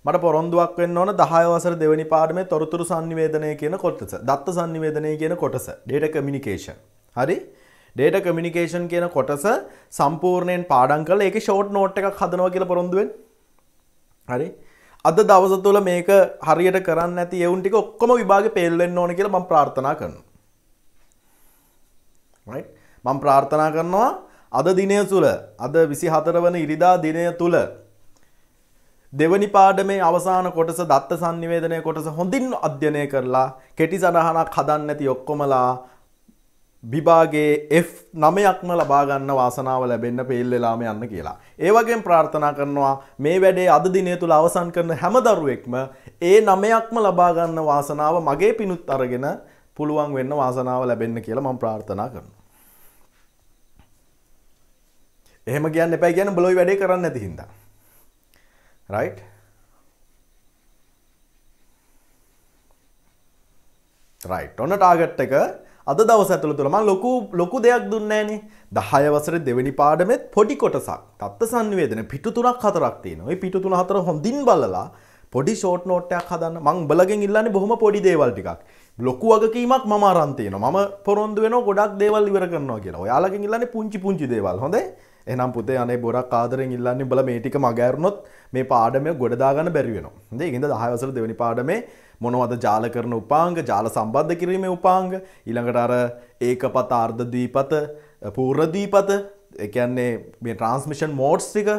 Speaker 1: මට පොරොන්දුවක් වෙන්න ඕන 10 වසර දෙවෙනි පාඩමේ තොරතුරු sannivedanaya කියන කොටස. දත්ත sannivedanaya කියන කොටස. data communication. හරි? data communication කියන කොටස සම්පූර්ණයෙන් පාඩම් කරලා ඒකේ short note එකක් හදනවා කියලා පොරොන්දු හරි? අද දවස තුල මේක හරියට කරන්නේ නැති එවුන් ටික ඔක්කොම විභාගේ fail වෙන්න ඕන කියලා මම ප්‍රාර්ථනා කරනවා. right? මම ප්‍රාර්ථනා කරනවා අද දිනය තුල අද 24 වන ඉරිදා දිනය තුල දෙවනි පාඩමේ අවසාන කොටස දත්ත සංනිවේදනය කොටස හොඳින් අධ්‍යයනය කරලා කෙටි සටහනක් හදන්න නැති ඔක්කොමලා විභාගේ F නමයක්ම ලබා ගන්න වාසනාව ලැබෙන්න පෙල් වෙලාම යන්න කියලා. ඒ වගේම ප්‍රාර්ථනා කරනවා මේ වැඩේ අද දිනය තුල අවසන් කරන හැම දරුවෙක්ම ඒ නමයක්ම ලබා ගන්න වාසනාව මගේ පිනුත් අරගෙන පුළුවන් වෙන්න වාසනාව ලැබෙන්න කියලා මම ප්‍රාර්ථනා කරනවා. එහෙම කියන්න එපා කියන බලෝයි වැඩේ කරන්න නැති හින්දා. right රයිට් ඔන්න ටාගට් එක අද දවස ඇතුළ තුළ මම ලොකු ලොකු දෙයක් දුන්නේ නැහනේ 10 වසරේ දෙවෙනි පාඩමෙත් පොඩි කොටසක් තත්ත්ව සංවේදන පිටු තුනක් හතරක් තියෙනවා. ওই පිටු තුන හතර හොඳින් බලලා පොඩි ෂෝට් නෝට් එකක් හදන්න. මම උඹලගෙන් ඉල්ලන්නේ බොහොම පොඩි දේවල් ටිකක්. ලොකු වගකීමක් මම අරන් තියෙනවා. මම පොරොන්දු වෙනවා ගොඩක් දේවල් ඉවර කරනවා කියලා. ඔයාලගෙන් ඉල්ලන්නේ පුංචි පුංචි දේවල්. හොඳයි? එනම් පුතේ අනේ බොරක් ආදරෙන් ඉල්ලන්නේ උඹලා මේ ටික මගහැරුණොත් මේ පාඩමය ගොඩදා ගන්න බැරි වෙනවා. ඉතින් ඒකින්ද 10 වසර දෙවෙනි පාඩමේ මොනවද ජාල කරන උපාංග, ජාල සම්බන්ධ කිරීමේ උපාංග, ඊළඟට අර ඒකපත අර්ධ ද්විපත, පූර්ණ ද්විපත, ඒ කියන්නේ මේ ට්‍රාන්ස්මිෂන් මෝඩ්ස් ටික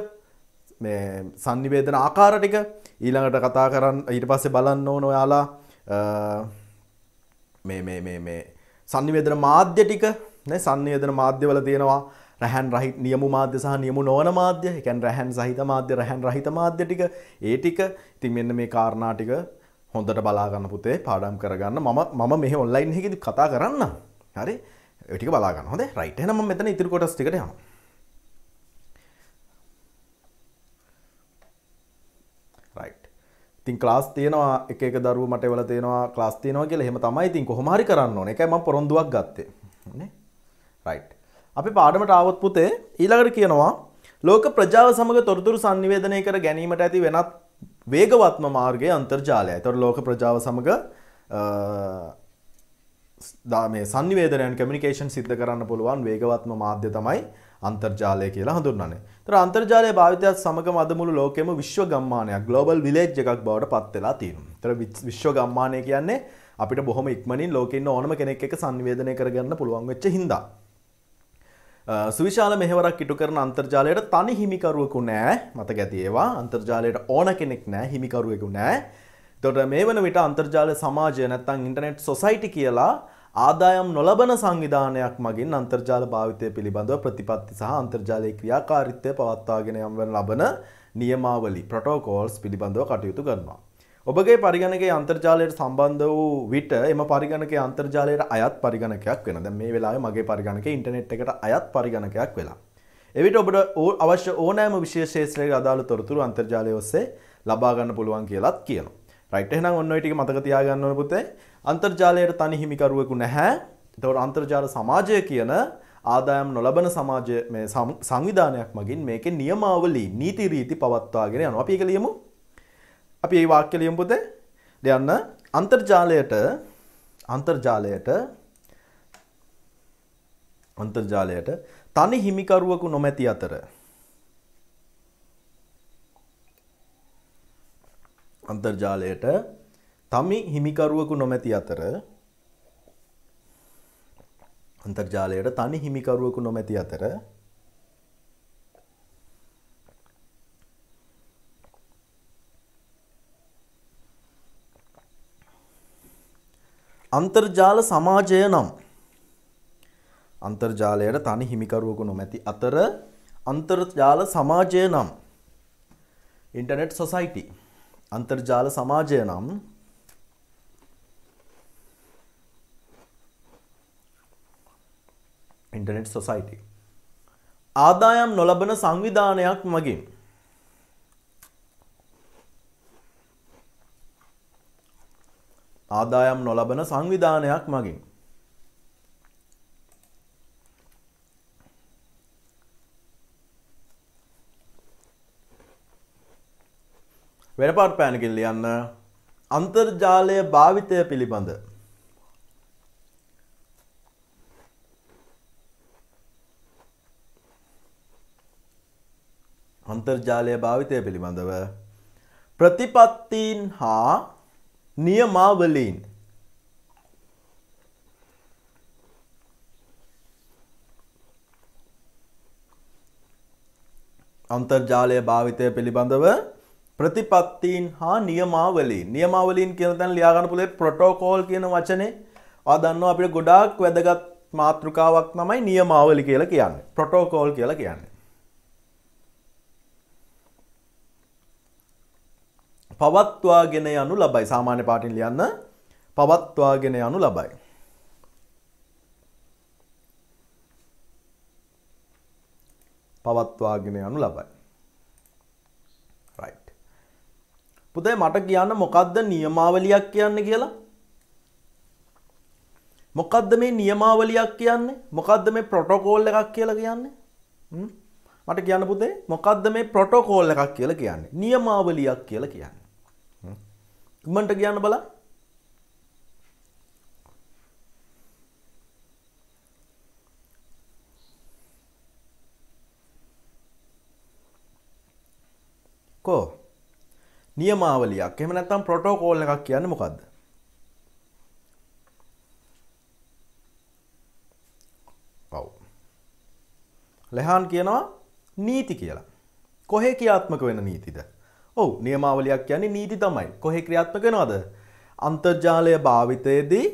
Speaker 1: මේ sannivedana ආකාර ටික ඊළඟට කතා කරන්න ඊට පස්සේ බලන්න ඕන ඔයාලා මේ මේ මේ මේ sannivedana මාධ්‍ය ටික නේ sannivedana මාධ්‍යවල තියෙනවා රැහැන් රහිත නියමු මාධ්‍ය සහ නියමු නොවන මාධ්‍ය එකැන් රැහැන් සහිත මාධ්‍ය රැහැන් රහිත මාධ්‍ය ටික ඒ ටික ඉතින් මෙන්න මේ කාරණා ටික හොඳට බලාගන්න පුතේ පාඩම් කරගන්න මම මම මෙහි ඔන්ලයින් එකෙදි කතා කරන්න හරි ඒ ටික බලාගන්න හොඳයි රයිට් එහෙනම් මම මෙතන ඉතිරි කොටස් ටිකට යනවා ඉතින් ලාස් තියනවා එක දරුව මට වල තියෙනවා ලාස් තියනවා කියලා හෙම තමයි ඉතින් කොහොමහරි කරන්න ඕන එකයි මම පොරොන්දුවක් ගත්තේ නේ රයිට් අපි පාඩමට ආවොත් පුතේ ඊළඟට කියනවා ලෝක ප්‍රජාව සමග තොරතුරු sannivedanaya කර ගැනීමට ඇති වෙනත් වේගවත්ම මාර්ගයේ අන්තර්ජාලය. ඒතර ලෝක ප්‍රජාව සමග මේ sannivedanayan communication සිද්ධ කරන්න පුළුවන් වේගවත්ම මාධ්‍ය තමයි අන්තර්ජාලය කියලා හඳුන්වන්නේ. ඒතර අන්තර්ජාලය භාවිතයත් සමගම අද මුළු ලෝකෙම විශ්ව ගම්මානයක් global village එකක් බවට පත් වෙලා තියෙනවා. ඒතර විශ්ව ගම්මානය කියන්නේ අපිට බොහොම ඉක්මනින් ලෝකෙ ඉන්න ඕනම කෙනෙක් එක්ක sannivedanaya කරගන්න පුළුවන් වෙච්ච හින්දා. සවිශාල මෙහවරක් ඉටු කරන අන්තර්ජාලයට තනි හිමිකරුවකු නෑ මත ගැතිඒවා අන්තර්ජාලයට ඕන කෙනෙක් නෑ හිමිකරුවෙකු නෑ තොට මේ වන විට අන්තර්ජාල සමාජය නැත්තං ඉන්ටනෙට් සොසයිටි කියලා ආදායම් නොලබන සංවිධානයක් මගින් අන්තර්ජාල භාවිතය පිළිබඳව ප්‍රතිපත්ති සහ අන්තර්ජාලය ක්‍රියාකාරිත්වය පවත්වාගෙන යම්වන ලබන නියමාවලි ප්‍රටෝකෝල්ස් පිළිබඳව කටයුතු කරනවා. ඔබගේ පරිගණකේ අන්තර්ජාලයට සම්බන්ධ වූ විට එම පරිගණකේ අන්තර්ජාලයට අයත් පරිගණකයක් වෙන. දැන් මේ වෙලාවේ මගේ පරිගණකේ ඉන්ටර්නෙට් එකට අයත් පරිගණකයක් වෙලා. එවිට ඔබට අවශ්‍ය ඕනෑම විශේෂ ක්ෂේත්‍රයක අදාළ තොරතුරු අන්තර්ජාලය ඔස්සේ ලබා ගන්න පුළුවන් කියලාත් කියනවා. රයිට් එහෙනම් ඔන්න ඔය ටික මතක තියාගන්න ඕන පුතේ. අන්තර්ජාලයට තනි හිමිකරුවෙකු නැහැ. ඒතකොට අන්තර්ජාල සමාජය කියන ආදායම් නොලබන සමාජ සංවිධානයක් මගින් මේකේ නියමාවලි නීති රීති පවත්වාගෙන යනවා. අපි ඒක ලියමු. අපි ඒ වාක්‍ය ලියමු පුතේ. දෙයන්න අන්තර්ජාලයට අන්තර්ජාලයට අන්තර්ජාලයට තනි හිමිකරුවෙකු නොමැති අතර අන්තර්ජාලයට තමි හිමිකරුවෙකු නොමැති අතර අන්තර්ජාලයට තනි හිමිකරුවෙකු නොමැති අතර අන්තර්ජාල සමාජය නම් අන්තර්ජාලයට තනි හිමිකරුවකු නොමැති අතර අන්තර්ජාල සමාජය නම් ඉන්ටර්නෙට් සොසයිටි අන්තර්ජාල සමාජය නම් ඉන්ටර්නෙට් සොසයිටි ආදායම් නොලබන සංවිධානයක් මගින් ආදායම් නොලබන සංවිධානයක් මගින් වෙන පාට පෑනකින් ලියන්න අන්තර්ජාලය භාවිතය පිළිබඳ අන්තර්ජාලය භාවිතය පිළිබඳව ප්‍රතිපත්තීන් හා නියමාවලින් අන්තර්ජාලය භාවිතය පිළිබඳව ප්‍රතිපත්තීන් හා නියමාවලින් නියමාවලින් කියන තැන ලියා ගන්න පුළුවන් ප්‍රොටෝකෝල් කියන වචනේ. ආ දන්නවා අපිට ගොඩාක් වැදගත් මාතෘකාවක් තමයි නියමාවලි කියලා කියන්නේ. ප්‍රොටෝකෝල් කියලා කියන්නේ. පවත්වාගෙන යනු ලබයි සාමාන්‍ය පාටින් ලියන්න පවත්වාගෙන යනු ලබයි. පවත්වාගෙන යනු ලබයි. පුතේ මට කියන්න මොකක්ද නියමාවලියක් කියන්නේ කියලා? මොකක්ද මේ නියමාවලියක් කියන්නේ? මොකක්ද මේ ප්‍රොටෝකෝල් එකක් කියලා කියන්නේ? මට කියන්න පුතේ මොකක්ද මේ ප්‍රොටෝකෝල් එකක් කියලා කියන්නේ? නියමාවලියක් කියලා කියන්නේ. ඉක්මනට කියන්න බලන්න කෝ නියමාවලියක් එහෙම නැත්නම් ප්‍රොටෝකෝල් එකක් කියන්නේ මොකද්ද ඔව් ලෙහාන් කියනවා නීති කියලා කොහේ ක්‍රියාත්මක වෙන නීතිද ඔවු නියමාවලියක් කියන්නේ නීති තමයි කොහෙ ක්‍රියාත්මක වෙනවද අන්තර්ජාලය භාවිතයේදී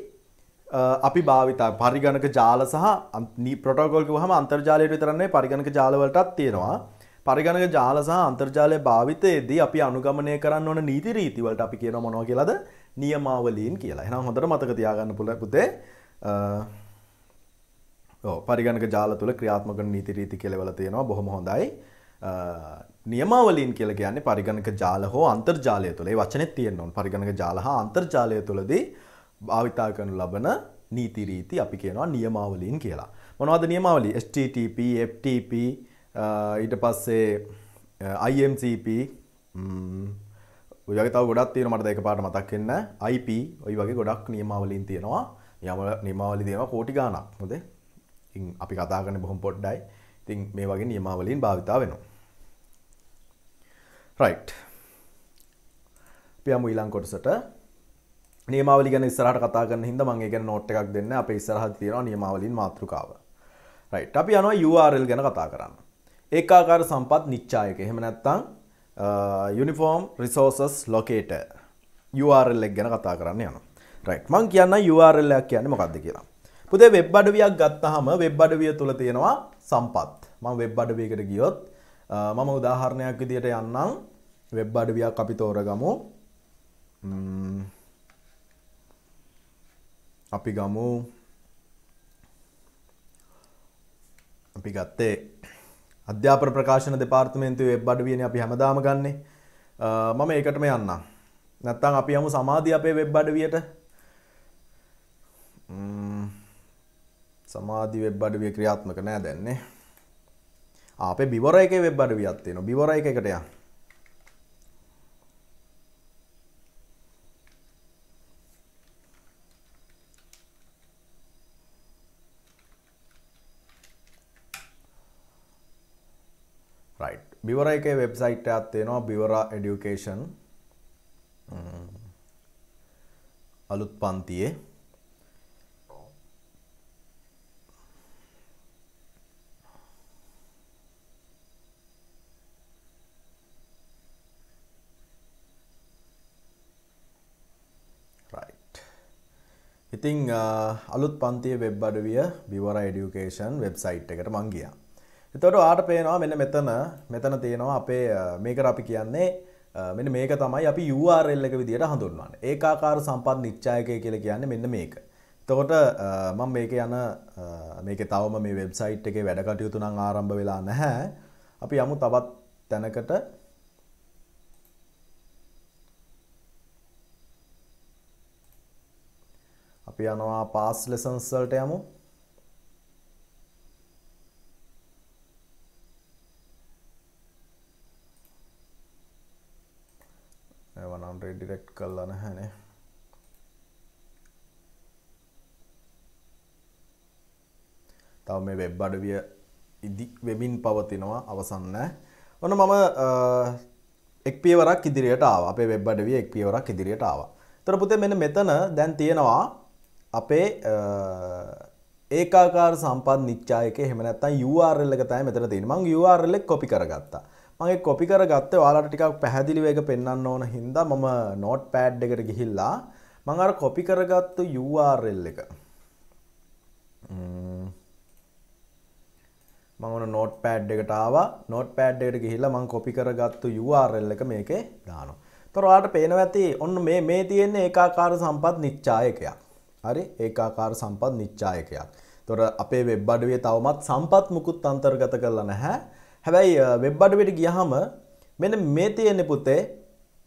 Speaker 1: අපි භාවිතා පරිගණක ජාල සහ ප්‍රොටෝකෝල් කිව්වහම අන්තර්ජාලයට විතරන්නේ පරිගණක ජාලවලටත් තියෙනවා පරිගණක ජාල සහ අන්තර්ජාලය භාවිතයේදී අපි අනුගමනය කරන්න ඕන නීති රීතිවලට අපි කියන මොනවා කියලාද නියමාවලීන් කියලා එහෙනම් හොඳට මතක තියාගන්න පුළුවන් පුතේ ඔව් පරිගණක ජාල තුල ක්‍රියාත්මක නීති රීති කෙලවලා තියෙනවා බොහොම හොඳයි නියමාවලින් කියල කියන්නේ පරිගණක ජාල හෝ අන්තර්ජාලය තුළ වචනෙත් තියෙන්වුන් පරිගණක ජාල හා අන්තර්ජාලය තුළදී භාවිතා කරනු ලබන නීතිරීති අපි කියනවා නියමාවලින් කියලා. මොනවද නියමාවලි STTP, FTP ඊට පස්සේ IMCP ඔයගේ තව ගොඩක් තියෙනවා මට ඒක පාට මතක් වෙන්න IP ওই වගේ ගොඩක් නියමාවලින් තියෙනවා. යම නියමාවලි තියෙනවා කෝටි ගාණක්. මොකද ඉතින් අපි කතා කරන්නේ බොහොම පොඩ්ඩයි. ඉතින් මේ වගේ නියමාවලින් භාවිතා වෙනවා. රයිට් පියම ඊළං කොටසට නියමාවලි ගැන ඉස්සරහට කතා කරන හින්දා මම ඒ ගැන නෝට් එකක් දෙන්න අපේ ඉස්සරහට තියෙනවා නියමාවලින් මාතෘකාව. රයිට් අපි යනවා URL ගැන කතා කරන්න. ඒකාකාර සම්පත් නිච්ඡායක. එහෙම නැත්නම් uniform resources locator URL එක ගැන කතා කරන්න යනවා. රයිට් මම කියන්න URL එකක් කියන්නේ මොකක්ද කියලා. පුතේ වෙබ් අඩවියක් ගත්තාම වෙබ් අඩවිය තුල තියෙනවා සම්පත්. මම වෙබ් අඩවියකට ගියොත් මම උදාහරණයක් විදියට යන්නම් වෙබ් අඩවියක් අපි තෝරගමු අපි ගමු අපි ගත්තේ අධ්‍යාපන ප්‍රකාශන දෙපාර්තමේන්තුවේ වෙබ් අඩවියනේ අපි හැමදාම ගන්නෙ මම ඒකටම යන්නම් නැත්තම් අපි යමු සමාධි අපේ වෙබ් අඩවියට සමාධි වෙබ් අඩවිය ක්‍රියාත්මක නෑ දැන්නේ අප බිවර එක වෙබ් අඩවියත් තියෙන බිවර එකකට ය බිවර එක වෙබ්සයිට් ඇත්තේෙනවා බිවර එඩියුකේෂන් අලුත් පන්තියේ ඉතිං අලුත් පන්තිය වෙබ් අඩවිය බිවර ඩියුකේෂන් වෙබ්සයිට් එකට මං ගියා. එතොට ආට පේනවා මෙන්න මෙතන මෙතන තියෙනවා අපේ මේකට අපි කියන්නේ මෙ මේක තමයි අපි URL එක විදිට හඳුන්වන් ඒකාකාර සම්පත් නිච්චායකය කියල කියන්නේ මෙන්න මේක. තකොට මං මේක යන මේක තවම මේ වෙබ්සයිට් එක වැඩ කටයුතුනම් ආරම්භ වෙලා නැහැ අපි යමු තවත් තැනකට අපි යනවා පාස් ලෙසන්ස් වලට යමු. ඒවා නම් රීඩිරෙක්ට් කරලා නැහැනේ. තව මේ වෙබ් අඩවිය ඉදි වෙමින් පවතිනවා අවසන් නැහැ. ඔන්න මම එක් පියවරක් ඉදිරියට ආවා. අපේ වෙබ් අඩවිය එක් පියවරක් ඉදිරියට ආවා. තොරපුතේ මෙන්න මෙතන දැන් තියෙනවා අපේ ඒකාකාර සම්පත් නිච්චායක එහෙම නැත්නම් URL එක තමයි මෙතන තියෙන්නේ. මම URL එක copy කරගත්තා. මම ඒක copy කරගත්තේ ඔයාලට ටිකක් පැහැදිලිව ඒක පෙන්වන්න ඕන හින්දා මම notepad එකට ගිහිල්ලා මම අර copy කරගත්තු URL එක මම ඔන notepad එකට ආවා. notepad එකට ගිහිල්ලා මම copy කරගත්තු URL එක මේකේ දානවා. ඒතර ඔයාලට පේනවා ඇති ඔන්න මේ මේ තියෙන්නේ ඒකාකාර සම්පත් නිච්චායකයක්. හරි ඒකාකාර සම්පත් නිච්ඡායකයක්. එතකොට අපේ වෙබ් අඩවියේ තවමත් සම්පත් මුකුත් අන්තර්ගත කරලා නැහැ. හැබැයි වෙබ් අඩවියට ගියහම මෙන්න මේ තියෙන පුතේ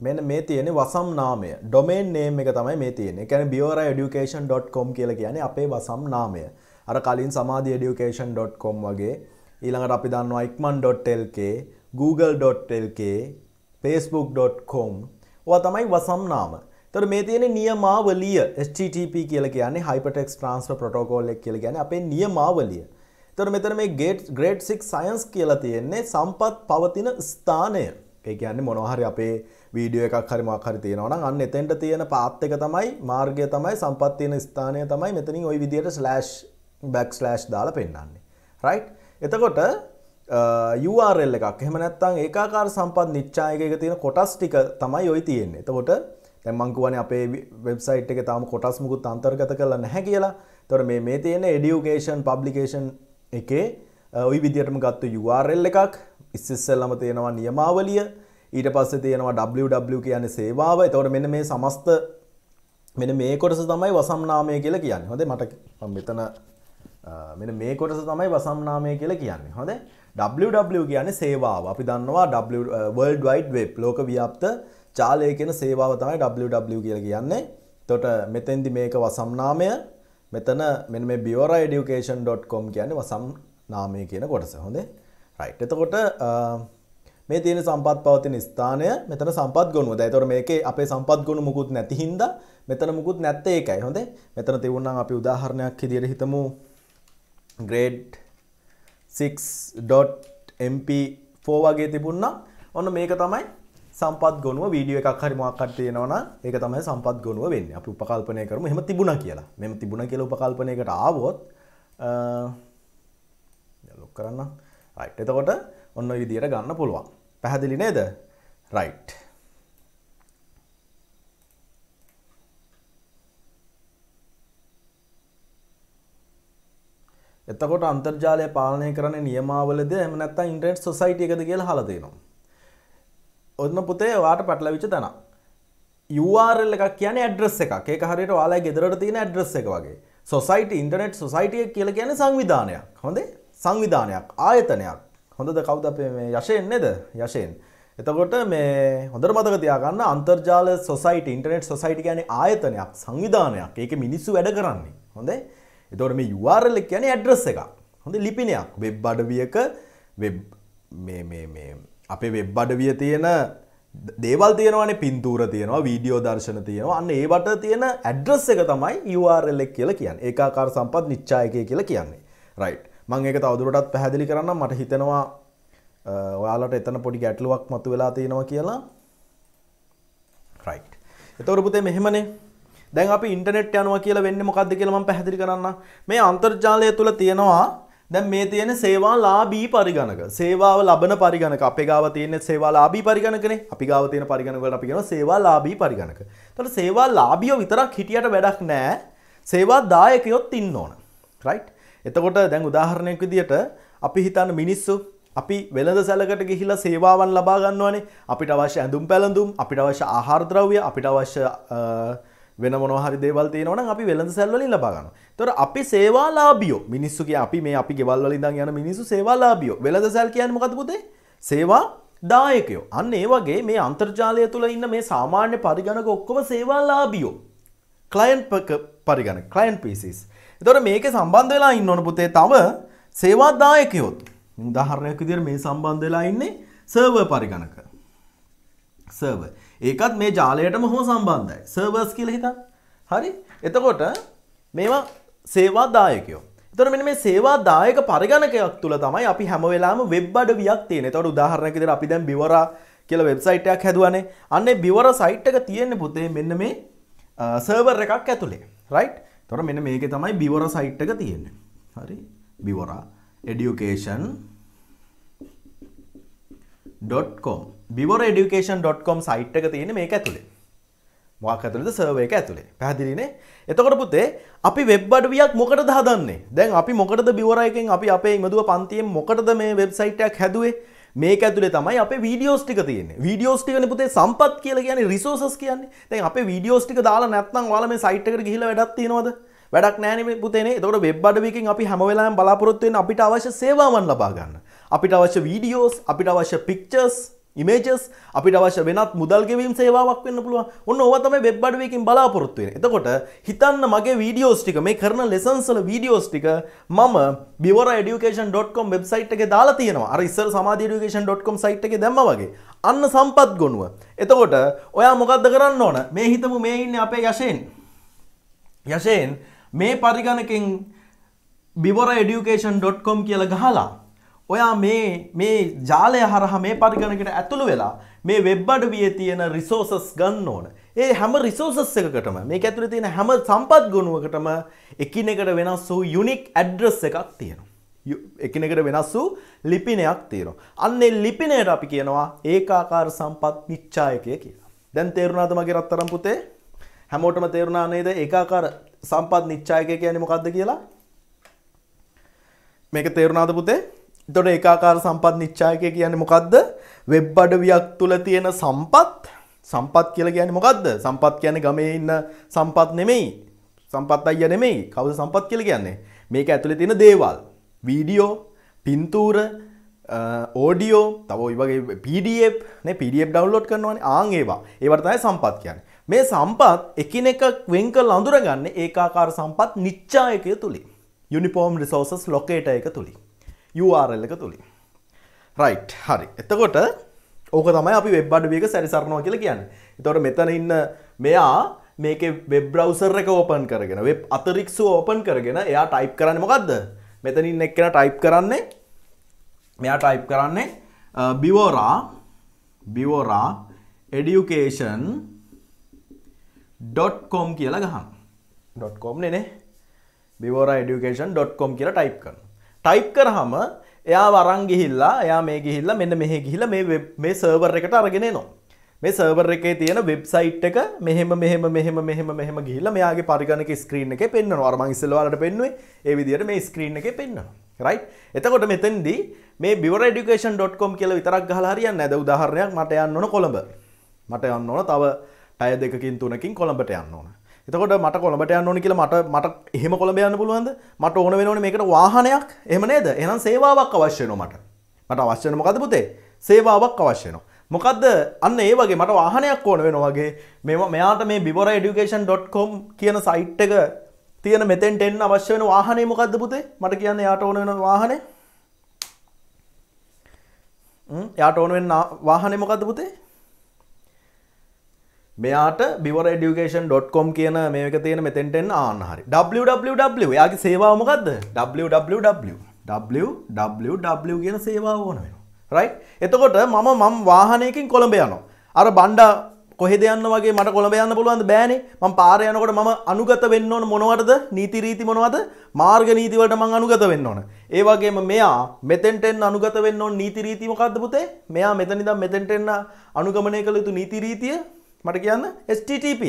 Speaker 1: මෙන්න මේ තියෙන වසම් නාමය. domain name එක තමයි මේ තියෙන්නේ. ඒ කියන්නේ biora.education.com කියලා කියන්නේ අපේ වසම් නාමය. අර කලින් samadhyeducation.com වගේ ඊළඟට අපි දන්නවා ikman.lk, google.lk, facebook.com ඔවා තමයි වසම් නාම. තොර මේ තියෙන නියමාවලිය HTTP කියලා කියන්නේ Hypertext Transfer Protocol එක කියලා කියන්නේ අපේ නියමාවලිය. තොර මෙතන මේ gate grade 6 science කියලා තියෙන්නේ සම්පත් පවතින ස්ථානය. ඒ කියන්නේ මොනවා හරි අපේ වීඩියෝ එකක් හරි මොකක් හරි තියෙනවා නම් අන්න එතෙන්ට තියෙන පාත් එක තමයි මාර්ගය තමයි සම්පත් තියෙන ස්ථානය තමයි මෙතනින් ওই විදියට slash backslash දාලා පෙන්නන්නේ. right? එතකොට URL එකක් එහෙම නැත්නම් ඒකාකාර සම්පත් නිච්ඡායක එක තියෙන කොටස් ටික තමයි ওই තියෙන්නේ. එතකොට මංකුවන අපේ වෙබ්සයිට් එක තාම කොටස්මකුත් අන්තර්ගත කල නැහැ කියලා තොර මේ මේ තියෙන එඩියුකේෂන් පබ්ලිකේෂන් එකේ ඔයි විදිහටම ගත්තු URL එකක් ඉස්සෙල්ලම තියෙනවා නියමාවලිය ඊට පස්සේ තියෙනවා www කියන්නේ සේවාව. එතකොට මෙන්න මේ සමස්ත මෙන්න මේ කොටස තමයි වසම්නාමය කියලා කියන්නේ. හොඳේ මට මෙතන මෙන්න මේ කොටස තමයි වසම්නාමය කියලා කියන්නේ. හොඳේ www කියන්නේ සේවාව. අපි දන්නවා world wide web ලෝක ව්‍යාප්ත ජාලය කියන සේවාව තමයි www e කියලා කියන්නේ. එතකොට මෙතෙන්දි මේක වසම් නාමය. මෙතන මෙන්න මේ biora education.com කියන්නේ වසම් නාමය කියන කොටස. හොඳේ. right. එතකොට මේ තියෙන සම්පත් පවතින ස්ථානය මෙතන සම්පත් ගොනුවද. ඒතකොට මේකේ අපේ සම්පත් ගොනු මුකුත් නැති හින්දා මෙතන මුකුත් නැත්තේ ඒකයි. හොඳේ. මෙතන තිබුණා අපි උදාහරණයක් විදියට හිතමු grade 6.mp4 වගේ තිබුණා. ඔන්න මේක තමයි සම්පත් ගොනුව වීඩියෝ එකක් හරි මොකක් හරි තියෙනවා නම් ඒක තමයි සම්පත් ගොනුව වෙන්නේ. අපි උපකල්පනය කරමු එහෙම තිබුණා කියලා. මෙහෙම තිබුණා කියලා උපකල්පනයකට ආවොත් ලොක් කරන්න. රයිට්. එතකොට ඔන්න ඔය විදියට ගන්න පුළුවන්. පැහැදිලි නේද? රයිට්. එතකොට අන්තර්ජාලය පාලනය කරන නියමාවලද එම නැත්තම් ඉන්ටර්නෙට් සොසයිටි එකද කියලා අහලා තියෙනවා. ඔන්න පුතේ වාට පටලවිච්ච තැන URL එකක් කියන්නේ ඇඩ්‍රස් එකක් ඒක හරියට ඔයාලා ගෙදරට තියෙන ඇඩ්‍රස් එක වගේ සොසයිටි ඉන්ටර්නෙට් සොසයිටි එක කියලා කියන්නේ සංවිධානයක් හොඳේ සංවිධානයක් ආයතනයක් හොඳද කවුද අපේ මේ යශයෙන් නේද යශයෙන් එතකොට මේ හොඳට මතක තියාගන්න අන්තර්ජාල සොසයිටි ඉන්ටර්නෙට් සොසයිටි කියන්නේ ආයතනයක් සංවිධානයක්. ඒකේ මිනිස්සු වැඩ කරන්නේ. හොඳයි? එතකොට මේ URL එක කියන්නේ ඇඩ්‍රස් එකක්. හොඳයි ලිපිනයක්. වෙබ් අඩවියක වෙබ් මේ මේ මේ අපේ වෙබ් අඩවිය තියෙන දේවල් තියෙනවානේ පින්තූර තියෙනවා වීඩියෝ දර්ශන තියෙනවා අන්න ඒවට තියෙන ඇඩ්‍රස් එක තමයි URL එක කියලා කියන්නේ ඒකාකාර සම්පත් නිච්ඡායකය කියලා කියන්නේ රයිට් මම ඒක තවදුරටත් පැහැදිලි කරන්න මට හිතෙනවා ඔයාලට එතන පොඩි ගැටලුවක් මතුවලා තියෙනවා කියලා රයිට් එතකොට පුතේ මෙහෙමනේ දැන් අපි ඉන්ටර්නෙට් යනවා කියලා වෙන්නේ මොකද්ද කියලා මම පැහැදිලි කරන්න මේ අන්තර්ජාලය තුල තියෙනවා දැන් මේ තියෙන සේවා ලාභී පරිගණක. සේවාව ලබන පරිගණක. අපේ ගාව තියෙන සේවා ලාභී පරිගණකනේ. අපි ගාව තියෙන පරිගණක වලට අපි කියනවා සේවා ලාභී පරිගණක. එතකොට සේවා ලාභියෝ විතරක් හිටියට වැඩක් නැහැ. සේවා දායකයොත් ඉන්න ඕන. රයිට්? එතකොට දැන් උදාහරණයක් විදියට අපි හිතන්න මිනිස්සු අපි වෙළඳ සැලකට ගිහිලා සේවාවන් ලබා ගන්නවානේ අපිට අවශ්‍ය ඇඳුම් පැළඳුම් අපිට අවශ්‍ය ආහාර ද්‍රව්‍ය අපිට අවශ්‍ය වෙන මොනහරි දේවල් තියෙනවනම් අපි වෙළඳ සැල් වලින් ලබා ගන්නවා. ඒතකොට අපි සේවාලාභියෝ මිනිස්සු කිය අපි මේ අපි ගෙවල් වල ඉඳන් යන මිනිස්සු සේවාලාභියෝ. වෙළඳ සැල් කියන්නේ මොකද්ද පුතේ? සේවා දායකයෝ. අන්න ඒ වගේ මේ අන්තර්ජාලය තුල ඉන්න මේ සාමාන්‍ය පරිගණක ඔක්කොම සේවාලාභියෝ. ක්ලයන්ට් පරිගණක, ක්ලයන්ට් PCs. ඒතකොට මේකේ සම්බන්ධ වෙලා ඉන්න ඕන පුතේ තව සේවා දායකයෝත්. උදාහරණයක් විදිහට මේ සම්බන්ධ වෙලා ඉන්නේ සර්වර් පරිගණක. සර්වර් ඒකත් මේ ජාලයටම හොම සම්බන්ධයි. සර්වර්ස් කියලා හිතන්න. හරි? එතකොට මේවා සේවා දායකයෝ. එතකොට මෙන්න මේ සේවා දායක පරිගණකයක් තුල තමයි අපි හැම වෙලාවෙම වෙබ් අඩවියක් තියෙන. එතකොට උදාහරණයක් විදිහට අපි දැන් බිවරා කියලා වෙබ්සයිට් එකක් හැදුවානේ. අන්නේ බිවර සයිට් එක තියෙන්නේ පුතේ මෙන්න මේ සර්වර් එකක් ඇතුලේ. රයිට්? එතකොට මෙන්න මේකේ තමයි බිවර සයිට් එක තියෙන්නේ. හරි? බිවරා education.com බිවර ඩිකේන්.කොම් සයිට් එක තියෙන මේක ඇතුළේ මොකක් ඇතුළේද සර්වර් එක ඇතුළේ පැහැදිලිනේ එතකොට පුතේ අපි වෙබ් අඩවියක් මොකටද හදන්නේ දැන් අපි මොකටද බිවර එකෙන් අපි අපේ ඉමදුව පන්තියෙන් මොකටද මේ වෙබ්සයිට් එකක් හැදුවේ මේක ඇතුලේ තමයි අපේ වීඩියෝස් ටික තියෙන්නේ. වීඩියෝස් ටිකනේ පුතේ සම්පත් කියලා කියන්නේ රිසෝසස් කියන්නේ. දැන් අපේ වීඩියෝස් ටික දාලා නැත්නම් ඔයාලා මේ සයිට් එකට ගිහිල්ලා වැඩක් තියනවද? වැඩක් නැහැ නේ පුතේනේ. එතකොට වෙබ් අඩවියකින් අපි හැම වෙලාවෙම බලාපොරොත්තු වෙන්නේ අපිට අවශ්‍ය සේවාවන් ලබා ගන්න. අපිට අවශ්‍ය වීඩියෝස්, අපිට අවශ්‍ය පික්චර්ස්, ඉමේජස් අපිට අවශ්‍ය වෙනත් මුදල් ගෙවීම් සේවාවක් වෙන්න පුළුවන් ඔන්න ඕවා තමයි වෙබ් අඩවියකින් බලාපොරොත්තු වෙන්නේ එතකොට හිතන්න මගේ වීඩියෝස් ටික මේ කරන ලෙසන්ස් වල වීඩියෝස් ටික මම bivora education.com වෙබ්සයිට් එකේ දාලා තියෙනවා අර ඉස්සර සමාධි education.com සයිට් එකේ දැම්මා වගේ අන්න සම්පත් ගොනුව එතකොට ඔයා මොකක්ද කරන්න ඕන මේ හිතමු මේ ඉන්නේ අපේ යශෙන් යශෙන් මේ පරිගණකෙන් bivora education.com කියලා ගහලා ඔයා මේ මේ ජාලය හරහා මේ පරිගණකට ඇතුළු වෙලා මේ වෙබ් අඩවියේ තියෙන රිසෝසස් ගන්න ඕන. ඒ හැම රිසෝසස් එකකටම මේක ඇතුළේ තියෙන හැම සම්පත් ගුණුවකටම එකිනෙකට වෙනස් වූ යුනික් ඇඩ්‍රස් එකක් තියෙනවා. එකිනෙකට වෙනස් වූ ලිපිනයක් තියෙනවා. අන්න ඒ ලිපිනයට අපි කියනවා ඒකාකාර සම්පත් නිච්ඡායකය කියලා. දැන් තේරුණාද මගේ රත්තරන් පුතේ? හැමෝටම තේරුණා නේද ඒකාකාර සම්පත් නිච්ඡායකය කියන්නේ මොකද්ද කියලා? මේක තේරුණාද පුතේ? දොට ඒකාකාර සම්පත් නිච්චායක කියන්නේ මොකක්ද වෙබ් අඩවියක් තුළ තියෙන සම්පත් සම්පත් කියලා කියන්නේ මොකක්ද සම්පත් කියන්නේ ගමේ ඉන්න සම්පත් නෙමෙයි සම්පත් අයිය නෙමෙයි කවුද සම්පත් කියලා කියන්නේ මේක ඇතුලේ තියෙන දේවල් වීඩියෝ පින්තූර ඕඩියෝ තව ඔය වගේ PDF නේ PDF ඩවුන්ලෝඩ් කරනවානේ ආන් ඒවා ඒවට තමයි සම්පත් කියන්නේ මේ සම්පත් එකිනෙක වෙන් කරලා අඳුරගන්නේ ඒකාකාර සම්පත් නිච්ඡායකය තුලින් යුනිෆෝම් රිසෝසස් ලොකේටර් එක තුලින් URL එක තුළින්. රයිට් හරි එතකොට ඕක තමයි අපි වෙබ් අඩුවියක සැරිසරනවා කියලා කියන්නේ. එතකොට මෙතන ඉන්න මෙයා මේකේ වෙබ් බ්‍රවුසර් එක ඕපන් කරගෙන වෙබ් අතිරික්සුව ඕපන් කරගෙන එයා ටයිප් කරන්නේ මොකද්ද? මෙතන ඉන්න එක්කෙනා ටයිප් කරන්නේ මෙයා ටයිප් කරන්නේ bivora bivora education .com කියලා ගහන්න .com නේ නේ bivora education .com කියලා ටයිප් කරනවා ටයිප් කරහම එයා වරන් ගිහිල්ලා එයා මේ ගිහිල්ලා මෙන්න මෙහෙ ගිහිල්ලා මේ මේ සර්වර් එකට අරගෙන එනවා. මේ සර්වර් එකේ තියෙන වෙබ්සයිට් එක මෙහෙම මෙහෙම මෙහෙම මෙහෙම මෙහෙම ගිහිල්ලා මෙයාගේ පරිගණක ස්ක්‍රීන් එකේ පෙන්වනවා. අර මං ඉස්සෙල්ලා වලට පෙන්නුවේ ඒ විදිහට මේ ස්ක්‍රීන් එකේ පෙන්වනවා. රයිට් එතකොට මෙතෙන්දී මේ බිවර education.com කියලා විතරක් ගහලා හරියන්නේ නැද උදාහරණයක් මට යන්න ඕන කොළඹ. මට යන්න ඕන තව ටය දෙකකින් තුනකින් කොළඹට යන්න ඕන. එතකොට මට කොළඹට යන්න ඕනි කියලා මට මට එහෙම කොළඹ යන්න පුළුවන්ද මට ඕන වෙනවනේ මේකට වාහනයක් එහෙම නේද එහෙනම් සේවාවක් අවශ්‍ය වෙනවා මට මට අවශ්‍ය වෙන මොකද්ද පුතේ සේවාවක් අවශ්‍ය වෙනවා මොකද්ද අන්න ඒ වගේ මට වාහනයක් ඕන වෙනවා වගේ මේවා මෙයාට මේ bibora education.com කියන සයිට් එක තියෙන මෙතෙන්ට එන්න අවශ්‍ය වෙන වාහනේ මොකද්ද පුතේ? මට කියන්න යාට ඕන වෙන වාහනේ. ම් යාට ඕන වෙන වාහනේ මොකද්ද පුතේ? මෙයාට බිවරඩියුකේෂන්.කොම් කියන මේක තියෙන මෙතෙන්ටෙන් ආන්න හරි www යාගේ සේවාව මොකක්ද www කියන සේවාව ඕන වෙනවා රයිට් එතකොට මම මම වාහනයකින් කොළඹ යනවා අර බණ්ඩා කොහෙද යන්න වගේ මට කොළඹ යන්න පුළුවන්ද බෑනේ මම පාර යනකොට මම අනුගත වෙන්න ඕන මොනවටද නීති රීති මොනවද මාර්ග නීති වලට මම අනුගත වෙන්න ඕන ඒ වගේම මෙයා මෙතෙන්ට එන්න අනුගත වෙන්න ඕන නීති රීති මොකද්ද පුතේ මෙයා මෙතන ඉඳන් මෙතෙන්ට එන්න අනුගමනය කළ යුතු නීති රීතිය මට කියන්න STTP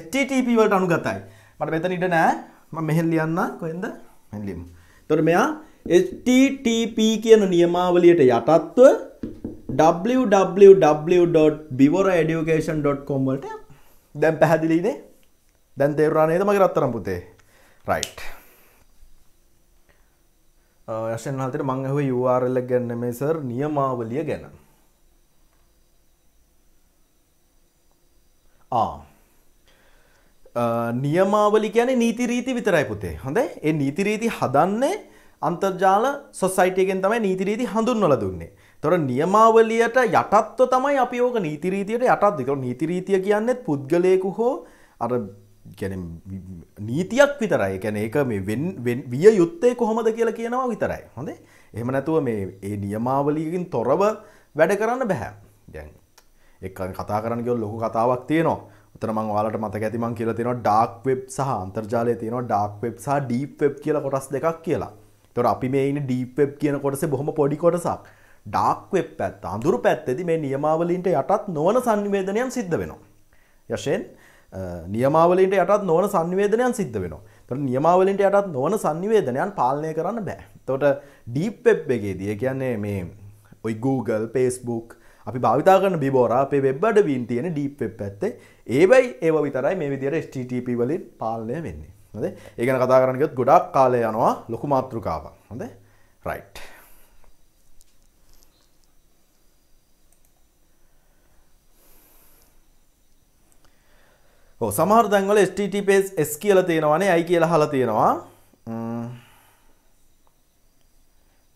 Speaker 1: STTP වලට අනුගතයි මට මෙතන ඉඩ නෑ මම මෙහෙන් ලියන්න කොහෙන්ද මෙහෙන් ලියමු එතකොට මෙයා STTP කියන නියමාවලියට යටත්ව www.bivoraeducation.com වලට දැන් පැහැදිලිනේ දැන් තේරුණා නේද මගේ රත්තරන් පුතේ රයිට් යශෙන් හල්තට මං ඇහුවේ URL එක ගැන නෙමෙයි සර් නියමාවලිය ගැන නියමාවලි කියන්නේ නීති රීති විතරයි පුතේ. හොඳයි. ඒ නීති රීති හදන්නේ අන්තර්ජාල සොසයිටි එකෙන් තමයි නීති රීති හඳුන්වලා දුන්නේ. ඒතොර නියමාවලියට යටත්ව තමයි අපි ඕක නීති රීතියට යටත්. ඒතොර නීති රීතිය කියන්නේ පුද්ගලයෙකු හෝ අර කියන්නේ නීතියක් විතරයි. කියන්නේ ඒක මේ විය යුත්තේ කොහොමද කියලා කියනවා විතරයි. හොඳයි. එහෙම නැතුව මේ ඒ නියමාවලියකින් තොරව වැඩ කරන්න බෑ. දැන් එක්කන් කතා කරනගොල් ලොකු කතාවක් තියෙනවා උතනම වාලට මතක ඇතිමං කියලා තියෙනවා ඩාක් වෙබ් සහ අන්තර්ජාලය තියෙනවා ඩාක් වෙබ් සහ ඩීප් වෙබ් කියලා කොටස් දෙකක් කියලා තොර අපි මේ ඉන්න ඩීප් වෙබ් කියන කොටස බොහොම පොඩි කොටසක් ඩාක් වෙබ් පැත් අඳුරු පැත්තෙදි මේ නියමාවලින්ට යටත් නොවන සංවේදනයන් සිද්ධ වෙනවා යශයෙන් නියමාවලින්ට යටත් නොවන සංවේදනයන් සිද්ධ වෙනවා තොට නියමාවලින්ට යටත් නොවන සංවේදනයන් පාලනය කරන්න බෑ තොට ඩීප් වෙබ් එකේදී කියන්නේ මේ ඔයි Google, Facebook අපි භාවිතා කරන බිබෝර අපේ වෙබ්බඩ වීන් තියෙන ඩීප් වෙබ් පැත්තේ ඒබයි ඒව විතරයි මේ විදිහට HTTP වලින් පාලනය වෙන්නේ. හොඳේ? ඒ ගැන කතා කරන්න ගියොත් ගොඩාක් කාලය යනවා ලොකු මාතෘකාවක්. හොඳේ? right. ඔව් සමහර තැන්වල HTTPS කියලා තියෙනවානේ i කියලා අහලා තියෙනවා.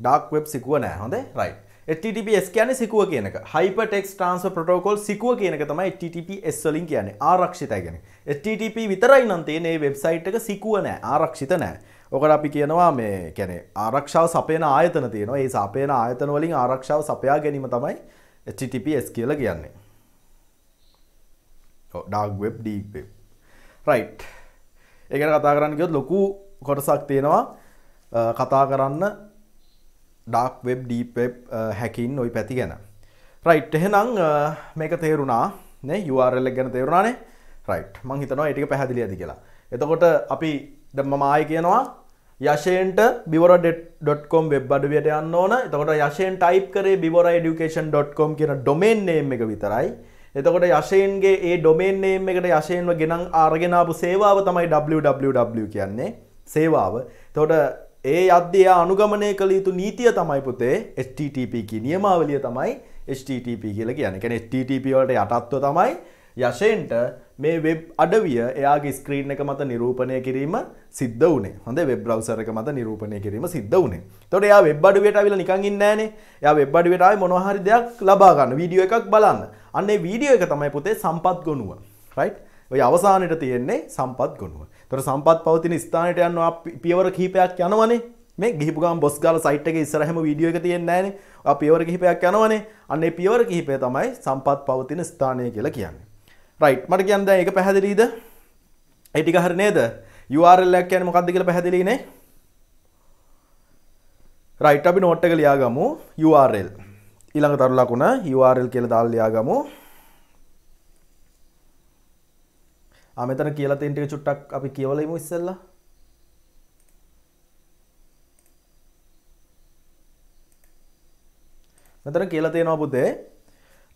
Speaker 1: ඩාක් වෙබ් සිකුව නෑ හොඳේ? right. HTTPS කියන්නේ සිකුව කියනක Hypertext Transfer Protocol සිකුව කියනක තමයි HTTPS වලින් කියන්නේ ආරක්ෂිතයි කියන්නේ HTTP විතරයි නම් තියෙන්නේ මේ වෙබ්සයිට් එක සිකුව නෑ ආරක්ෂිත නෑ ඔකට අපි කියනවා මේ කියන්නේ ආරක්ෂාව සපයන ආයතන තියෙනවා ඒ සපයන ආයතන වලින් ආරක්ෂාව සපයා ගැනීම තමයි HTTPS කියලා කියන්නේ ඔව් dark web deep web right ඒක ගැන කතා කරන්න ගියොත් ලොකු කොටසක් තියෙනවා කතා කරන්න dark web deep web hacking ඔයි පැති ගැන රයිට් එහෙනම් uh, මේක තේරුණා නේ යුරල්ල ගැන තේරුණානේ රයිට් මං හිතනවා එටික පැහැදිලි ඇති කියලා එතකොට අපි දැම්ම මාය කියනවා යශයෙන්ට බිවර.කොම් වෙබ් අඩුවයට යන්න ඕන එතකොට යශයෙන් ටයිප් කරේ බිවර ඩියුකේෂන්.කොම් කියන ඩොමෙන් නේම් එක විතරයි එතකොට යශයෙන්ගේ ඒ ඩොමෙන් නේම් එකට යශයෙන්ව ගෙනන් ආරගෙනාපු සේවාව තමයි www කියන්නේ සේවාව තොට ඒ අද්‍ය අනුගමනය කළ යුතු නීතිය තමයි පුතේ HTTP කී නියමාවලිය තමයි HTTP කියලා කියන්නේ. කියන්නේ HTTP වලට යටත්ව තමයි යෂෙන්ට මේ වෙබ් අඩවිය එයාගේ ස්ක්‍රීන් එක මත නිරූපණය කිරීම සිද්ධ වුණේ. හොඳේ වෙබ් බ්‍රවුසර් එක මත නිරූපණය කිරීම සිද්ධ වුණේ. එතකොට එයා වෙබ් අඩවියට ආවිලා නිකන් ඉන්නේ නැහනේ. එයා වෙබ් අඩවියට ආවේ මොනවා හරි දෙයක් ලබා ගන්න. වීඩියෝ එකක් බලන්න. අන්න ඒ වීඩියෝ එක තමයි පුතේ සම්පත් ගොනුව. රයිට්? ඔය අවසානෙට තියෙන්නේ සම්පත් ගොනුව. තොර සම්පත් පවතින ස්ථානයට යන්නවා පියවර කීපයක් යනවනේ මේ ගිහිපු ගම බොස් ගාලා සයිට් එකේ ඉස්සරහම වීඩියෝ එක තියෙන්නේ නැහනේ. ඔය පියවර කිහිපයක් යනවනේ. අන්න ඒ පියවර කිහිපය තමයි සම්පත් පවතින ස්ථානය කියලා කියන්නේ. රයිට් මට කියන්න දැන් ඒක පැහැදිලිද? ඒ ටික හරි නේද? URL එකක් කියන්නේ මොකක්ද කියලා පැහැදිලි නේ? රයිට් අපි නෝට් එක ලියාගමු URL. ඊළඟ තරු ලකුණ URL කියලා දාලා ලියාගමු. මෙතන කියලා තියෙන ටික චුට්ටක් අපි කියවලා ඉමු ඉස්සෙල්ලා. මෙතන කියලා තියෙනවා පුතේ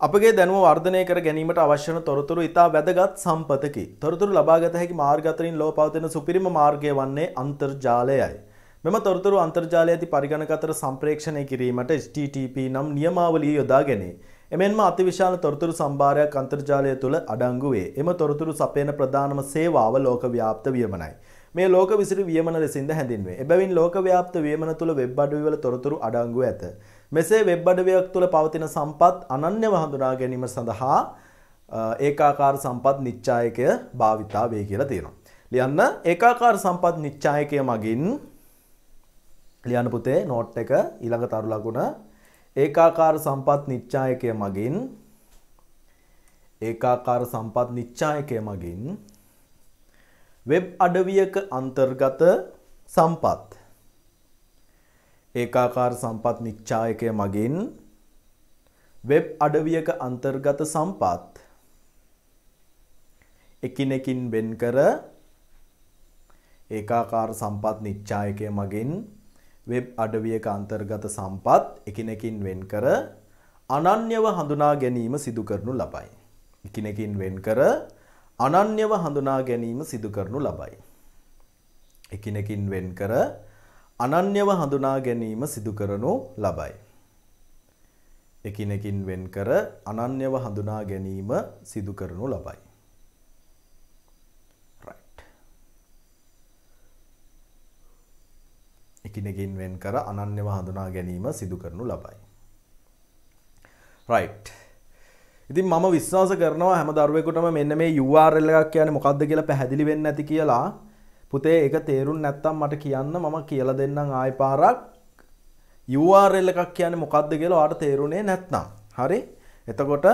Speaker 1: අපගේ දැනුව වර්ධනය කර ගැනීමට අවශ්‍යන තොරතුරු ඉතා වැදගත් සම්පතකි. තොරතුරු ලබාගත හැකි මාර්ගතරින් ලෝ පවතින සුපිරිම මාර්ගය වන්නේ අන්තර්ජාලයයි. මෙම තොරතුරු අන්තර්ජාලය ඇති පරිගණක අතර සම්ප්‍රේක්ෂණය කිරීමට HTTP නම් නියමාවලිය යොදා ගැනේ. එමෙන්ම අතිවිශාල තොරතුරු සම්භාරයක් අන්තර්ජාලය තුළ අඩංගු වේ. එම තොරතුරු සපයන ප්‍රධානම සේවාව ලෝකව්‍යාප්ත වියමනයි. මේ ලෝක විසිරි වියමන ලෙසින්ද හැඳින්වේ. එබැවින් ලෝකව්‍යාප්ත වියමන තුළ වෙබ් අඩවිවල තොරතුරු අඩංගු ඇත. මෙසේ වෙබ් අඩවියක් තුළ පවතින සම්පත් අනන්‍යව හඳුනා ගැනීම සඳහා ඒකාකාර සම්පත් නිච්ඡායකය භාවිතා වේ කියලා තියෙනවා. ලියන්න ඒකාකාර සම්පත් නිච්ඡායකය මගින් ලියන්න පුතේ නෝට් එක ඊළඟ තරු ලකුණ ඒකාකාර සම්පත් නිච්ඡායකය මගින් ඒකාකාර සම්පත් නිච්ඡායකය මගින් වෙබ් අඩවියක අන්තර්ගත සම්පත් ඒකාකාර සම්පත් නිච්ඡායකය මගින් වෙබ් අඩවියක අන්තර්ගත සම්පත් එකිනෙකින් වෙන් කර ඒකාකාර සම්පත් නිච්ඡායකය මගින් වෙබ් අඩවියක අන්තර්ගත සම්පත් එකිනෙකින් වෙන්කර අනන්‍යව හඳුනා ගැනීම සිදු කරනු ලබයි. එකිනෙකින් වෙන්කර අනන්‍යව හඳුනා ගැනීම සිදු කරනු ලබයි. එකිනෙකින් වෙන්කර අනන්‍යව හඳුනා ගැනීම සිදු කරනු ලබයි. එකිනෙකින් වෙන්කර අනන්‍යව හඳුනා ගැනීම සිදු කරනු ලබයි. එකිනෙකින් වෙන් කර අනන්‍යව හඳුනා ගැනීම සිදු කරනු ලබයි. රයිට්. ඉතින් මම විශ්වාස කරනවා හැම දරුවෙකුටම මෙන්න මේ URL එකක් කියන්නේ මොකද්ද කියලා පැහැදිලි වෙන්නේ නැති කියලා. පුතේ ඒක තේරුම් නැත්නම් මට කියන්න මම කියලා දෙන්නම් ආයෙ පාරක්. URL එකක් කියන්නේ මොකද්ද කියලා ඔයාලට තේරුනේ නැත්නම්. හරි? එතකොට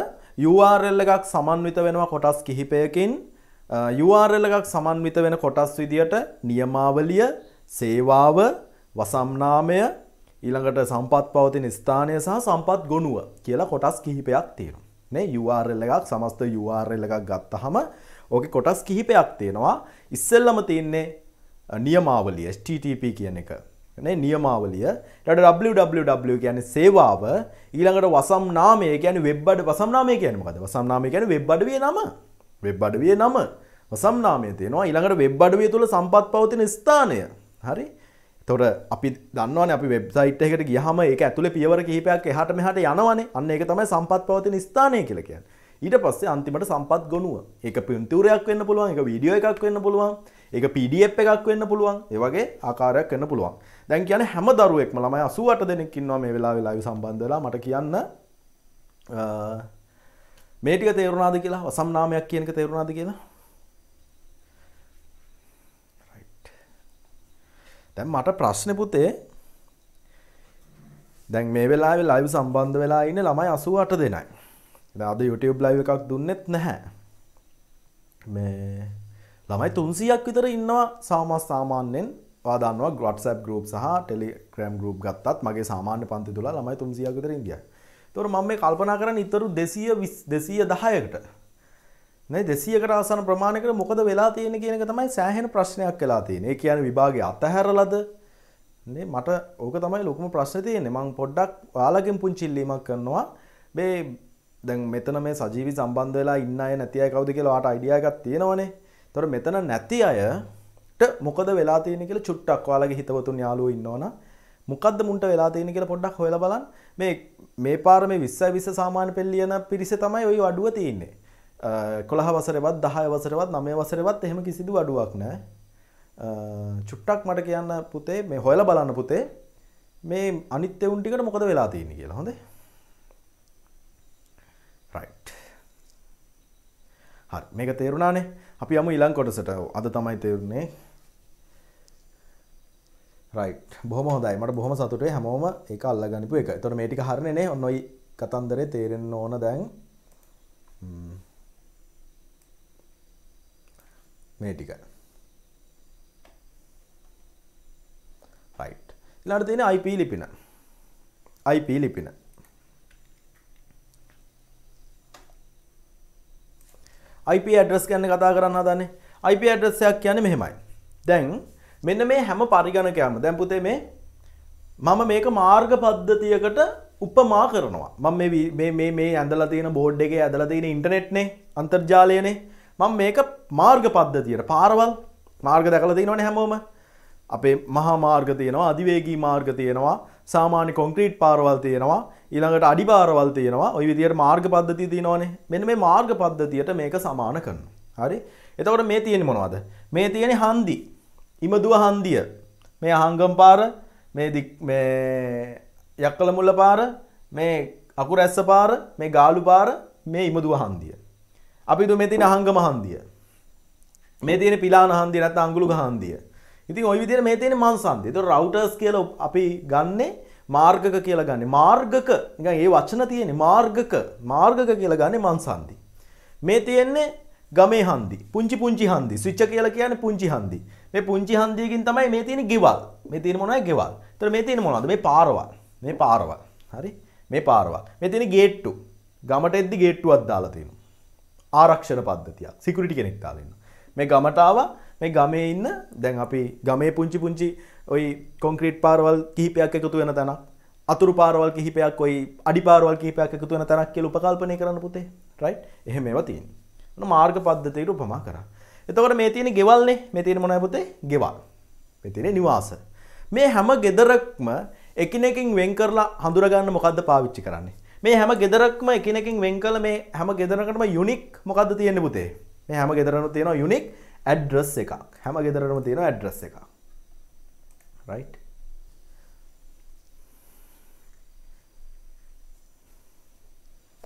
Speaker 1: URL එකක් සමන්විත වෙනවා කොටස් කිහිපයකින්. URL uh, එකක් සමන්විත වෙන කොටස් විදියට නියමාවලිය, සේවාව, වසම්නාමය ඊළඟට සම්පත් පවතින ස්ථානය සහ සම්පත් ගොනුව කියලා කොටස් කිහිපයක් තියෙනවා. නේ URL එකක් සමස්ත URL එකක් ගත්තහම ඕකේ කොටස් කිහිපයක් තියෙනවා. ඉස්සෙල්ලම තියෙන්නේ නියමාවලිය HTTP කියන එක. නේ නියමාවලිය. ඊළඟට www කියන්නේ සේවාව. ඊළඟට වසම් නාමය කියන්නේ වෙබ් අඩ වසම් නාමය කියන්නේ මොකද්ද? වසම් නාමය කියන්නේ වෙබ් අඩවියේ නම. වෙබ් අඩවියේ නම. වසම් නාමය තියෙනවා. ඊළඟට වෙබ් අඩවිය තුල සම්පත් පවතින ස්ථානය. හරි? තොට අපි දන්නවන අපි වෙබ්සයිට් එකට ගියහම ඒක ඇතුළ පියවර කිහිපයක් එහට මෙහට යනවන අන්න ඒක තමයි සම්පත් පවතින ස්ථානය කියලකයන් ඊට පස්සේ අන්තිමට සම්පත් ගොනුව එක පින්තුරයක් වෙන්න පුළුවන් එක වීඩියෝ එකක් වෙන්න පුළුවන් එක පඩ එකක් වෙන්න පුළුවන් ඒවගේ ආකාරයක් වෙන්න පුළුවන් දැන් කියන හැම දරුවෙක්ම ළමයි අසුවට දෙනෙක් ඉන්නවා මේ වෙලා වෙලාවි සම්බන්ධලා මට කියන්න මේටික තේරුණාද කියලා වසම්නාමයක් කියනක තේරුණාද කියලා දැන් මට ප්‍රශ්නේ පුතේ දැන් මේ වෙලාවේ live සම්බන්ධ වෙලා ඉන්නේ ළමයි 88 දෙනයි. දැන් අද YouTube live එකක් දුන්නෙත් නැහැ. මේ ළමයි 300ක් විතර ඉන්නවා සාමා සාමාන්‍යයෙන් ඔයා දන්නවා WhatsApp group සහ Telegram group ගත්තත් මගේ සාමාන්‍ය පන්ති තුල ළමයි 300ක් විතර ඉන්දියා. ඒතකොට මම මේ කල්පනා කරන්නේ ඊතරු 200 210කට නේ 200කට ආසන්න ප්‍රමාණයකට මොකද වෙලා තියෙන්නේ කියන එක තමයි සෑහෙන ප්‍රශ්නයක් වෙලා තියෙන්නේ. ඒ කියන්නේ විභාගය අතහැරලාද නේ මට ඕක තමයි ලොකුම ප්‍රශ්නේ තියෙන්නේ. මම පොඩ්ඩක් ඔයාලගෙන් පුංචි ඉල්ලීමක් කරනවා. මේ දැන් මෙතන මේ සජීවි සම්බන්ධ වෙලා ඉන්න අය නැති අය කවුද කියලා ඔයාට අයිඩියා එකක් තියෙනවනේ. ඒතකොට මෙතන නැති අයට මොකද වෙලා තියෙන්නේ කියලා චුට්ටක් ඔයාලගේ හිතවතුන් යාළුවෝ ඉන්නවනම් මොකද්ද මුන්ට වෙලා තියෙන්නේ කියලා පොඩ්ඩක් හොයලා බලන්න. මේ මේ පාර මේ 20 20 සාමාන්‍ය පෙළ ලියන පිරිස තමයි ওই අඩුව තියෙන්නේ. කොළහ වසරවත් දහය වසරවත් නමය වසරවත් එහෙම කිසිදු අඩුවක් නෑ චුට්ටක් මට කියන්න පුතේ මේ හොයල බලන්න පුතේ මේ අනිත්‍යවුන් ටිකට මොකද වෙලා තියෙන කියලා හොඳේ හරි මේක තේරුණානේ අපි යමු ඊළඟ කොටසට අද තමයි තේරුනේ රයිට් බොහොම හොඳයි මට බොහොම සතුටුයි හැමෝම ඒක අල්ලගනිපු එක. එතකොට මේ ටික හරිනේ නේ ඔන්න ඔයි කතන්දරේ තේරෙන්න ඕන දැන්. මේ ටික. right. ඊළඟට තියෙන IP ලිපින. IP ලිපින. IP address ගැන කතා කරන්න හදන්නේ. IP address එකක් කියන්නේ මෙහෙමයි. දැන් මෙන්න මේ හැම පරිගණකයක්ම දැන් පුතේ මේ මම මේක මාර්ග පද්ධතියකට උපමා කරනවා. මම මේ මේ මේ ඇඳලා තියෙන බෝඩ් එකේ ඇඳලා තියෙන ඉන්ටර්නෙට්නේ අන්තර්ජාලයනේ මං මේක මාර්ග පද්ධතියට පාරවල් මාර්ග දැකල තියෙනවනේ හැමෝම අපේ මහා මාර්ග තියෙනවා අධිවේගී මාර්ග තියෙනවා සාමාන්‍ය කොන්ක්‍රීට් පාරවල් තියෙනවා ඊළඟට අඩි පාරවල් තියෙනවා ওই විදිහට මාර්ග පද්ධතිය තියෙනවනේ මෙන්න මේ මාර්ග පද්ධතියට මේක සමාන කරනවා හරි එතකොට මේ තියෙන්නේ මොනවද මේ තියෙන්නේ හන්දි ඉමදුව හන්දිය මේ අහංගම් පාර මේ මේ යක්කල මුල්ල පාර මේ අකුරැස්ස පාර මේ ගාලු පාර මේ ඉමදුව හන්දිය අපි දු මේ තියෙන අහංගම හන්දිය. මේ තියෙන පිලාන හන්දිය නැත්නම් අඟුලුග හන්දිය. ඉතින් ওই විදිහට මේ තියෙන මංසන්දිය. ඒතකොට රවුටර්ස් කියලා අපි ගන්නේ මාර්ගක කියලා ගන්නේ. මාර්ගක නිකන් ඒ වචන තියෙන්නේ මාර්ගක. මාර්ගක කියලා ගන්නේ මංසන්දි. මේ තියෙන්නේ ගමේ හන්දි. පුංචි පුංචි හන්දි. ස්විච් කියලා කියන්නේ පුංචි හන්දි. මේ පුංචි හන්දියකින් තමයි මේ තියෙන ගෙවල්. මේ තියෙන මොනවද ගෙවල්. ඒතකොට මේ තියෙන මොනවද? මේ පාරවල්. මේ පාරවල්. හරි? මේ පාරවල්. මේ තියෙන ගේට්ටු. ගමට එද්දි ගේට්ටුවක් දාලා තියෙනවා. ආරක්ෂණ පද්ධතියක් සිකුරිටි කෙනෙක් තාලන්න මේ ගමටාව මේ ගමේ ඉන්න දැන් අපි ගමේ පුංචි පුංචි ඔයි කොන්ක්‍රීට් පාරවල් කිහිපයක් එකතු වෙන තැනක් අතුරු පාරවල් කිහිපයක් ඔයි අඩි පාරවල් කිහිපයක් එකතු වෙන තැනක් කියලා උපකල්පනය කරන්න පුතේ රයිට් එහෙම ඒවා තියෙනවා මොන මාර්ග පද්ධතියට උපමා කරා එතකොට මේ තියෙන ගෙවල්නේ මේ තියෙන මොනවද පුතේ ගෙවල් මේ තියෙන නිවාස මේ හැම ගෙදරක්ම එකිනෙකින් වෙන් කරලා හඳුරගන්න මොකද්ද පාවිච්චි කරන්නේ මේ හැම ගෙදරක්ම එකනකින් වෙන් කල මේ හැම ගෙදරකටම යුනික් මොකක්ද තියෙන පුතේ මේ හැම ගෙදරන තියෙන යුනික් ඇඩ්‍රස් එකක් හැම ගෙදරනම තියෙන ඇඩ්‍රස් එකක්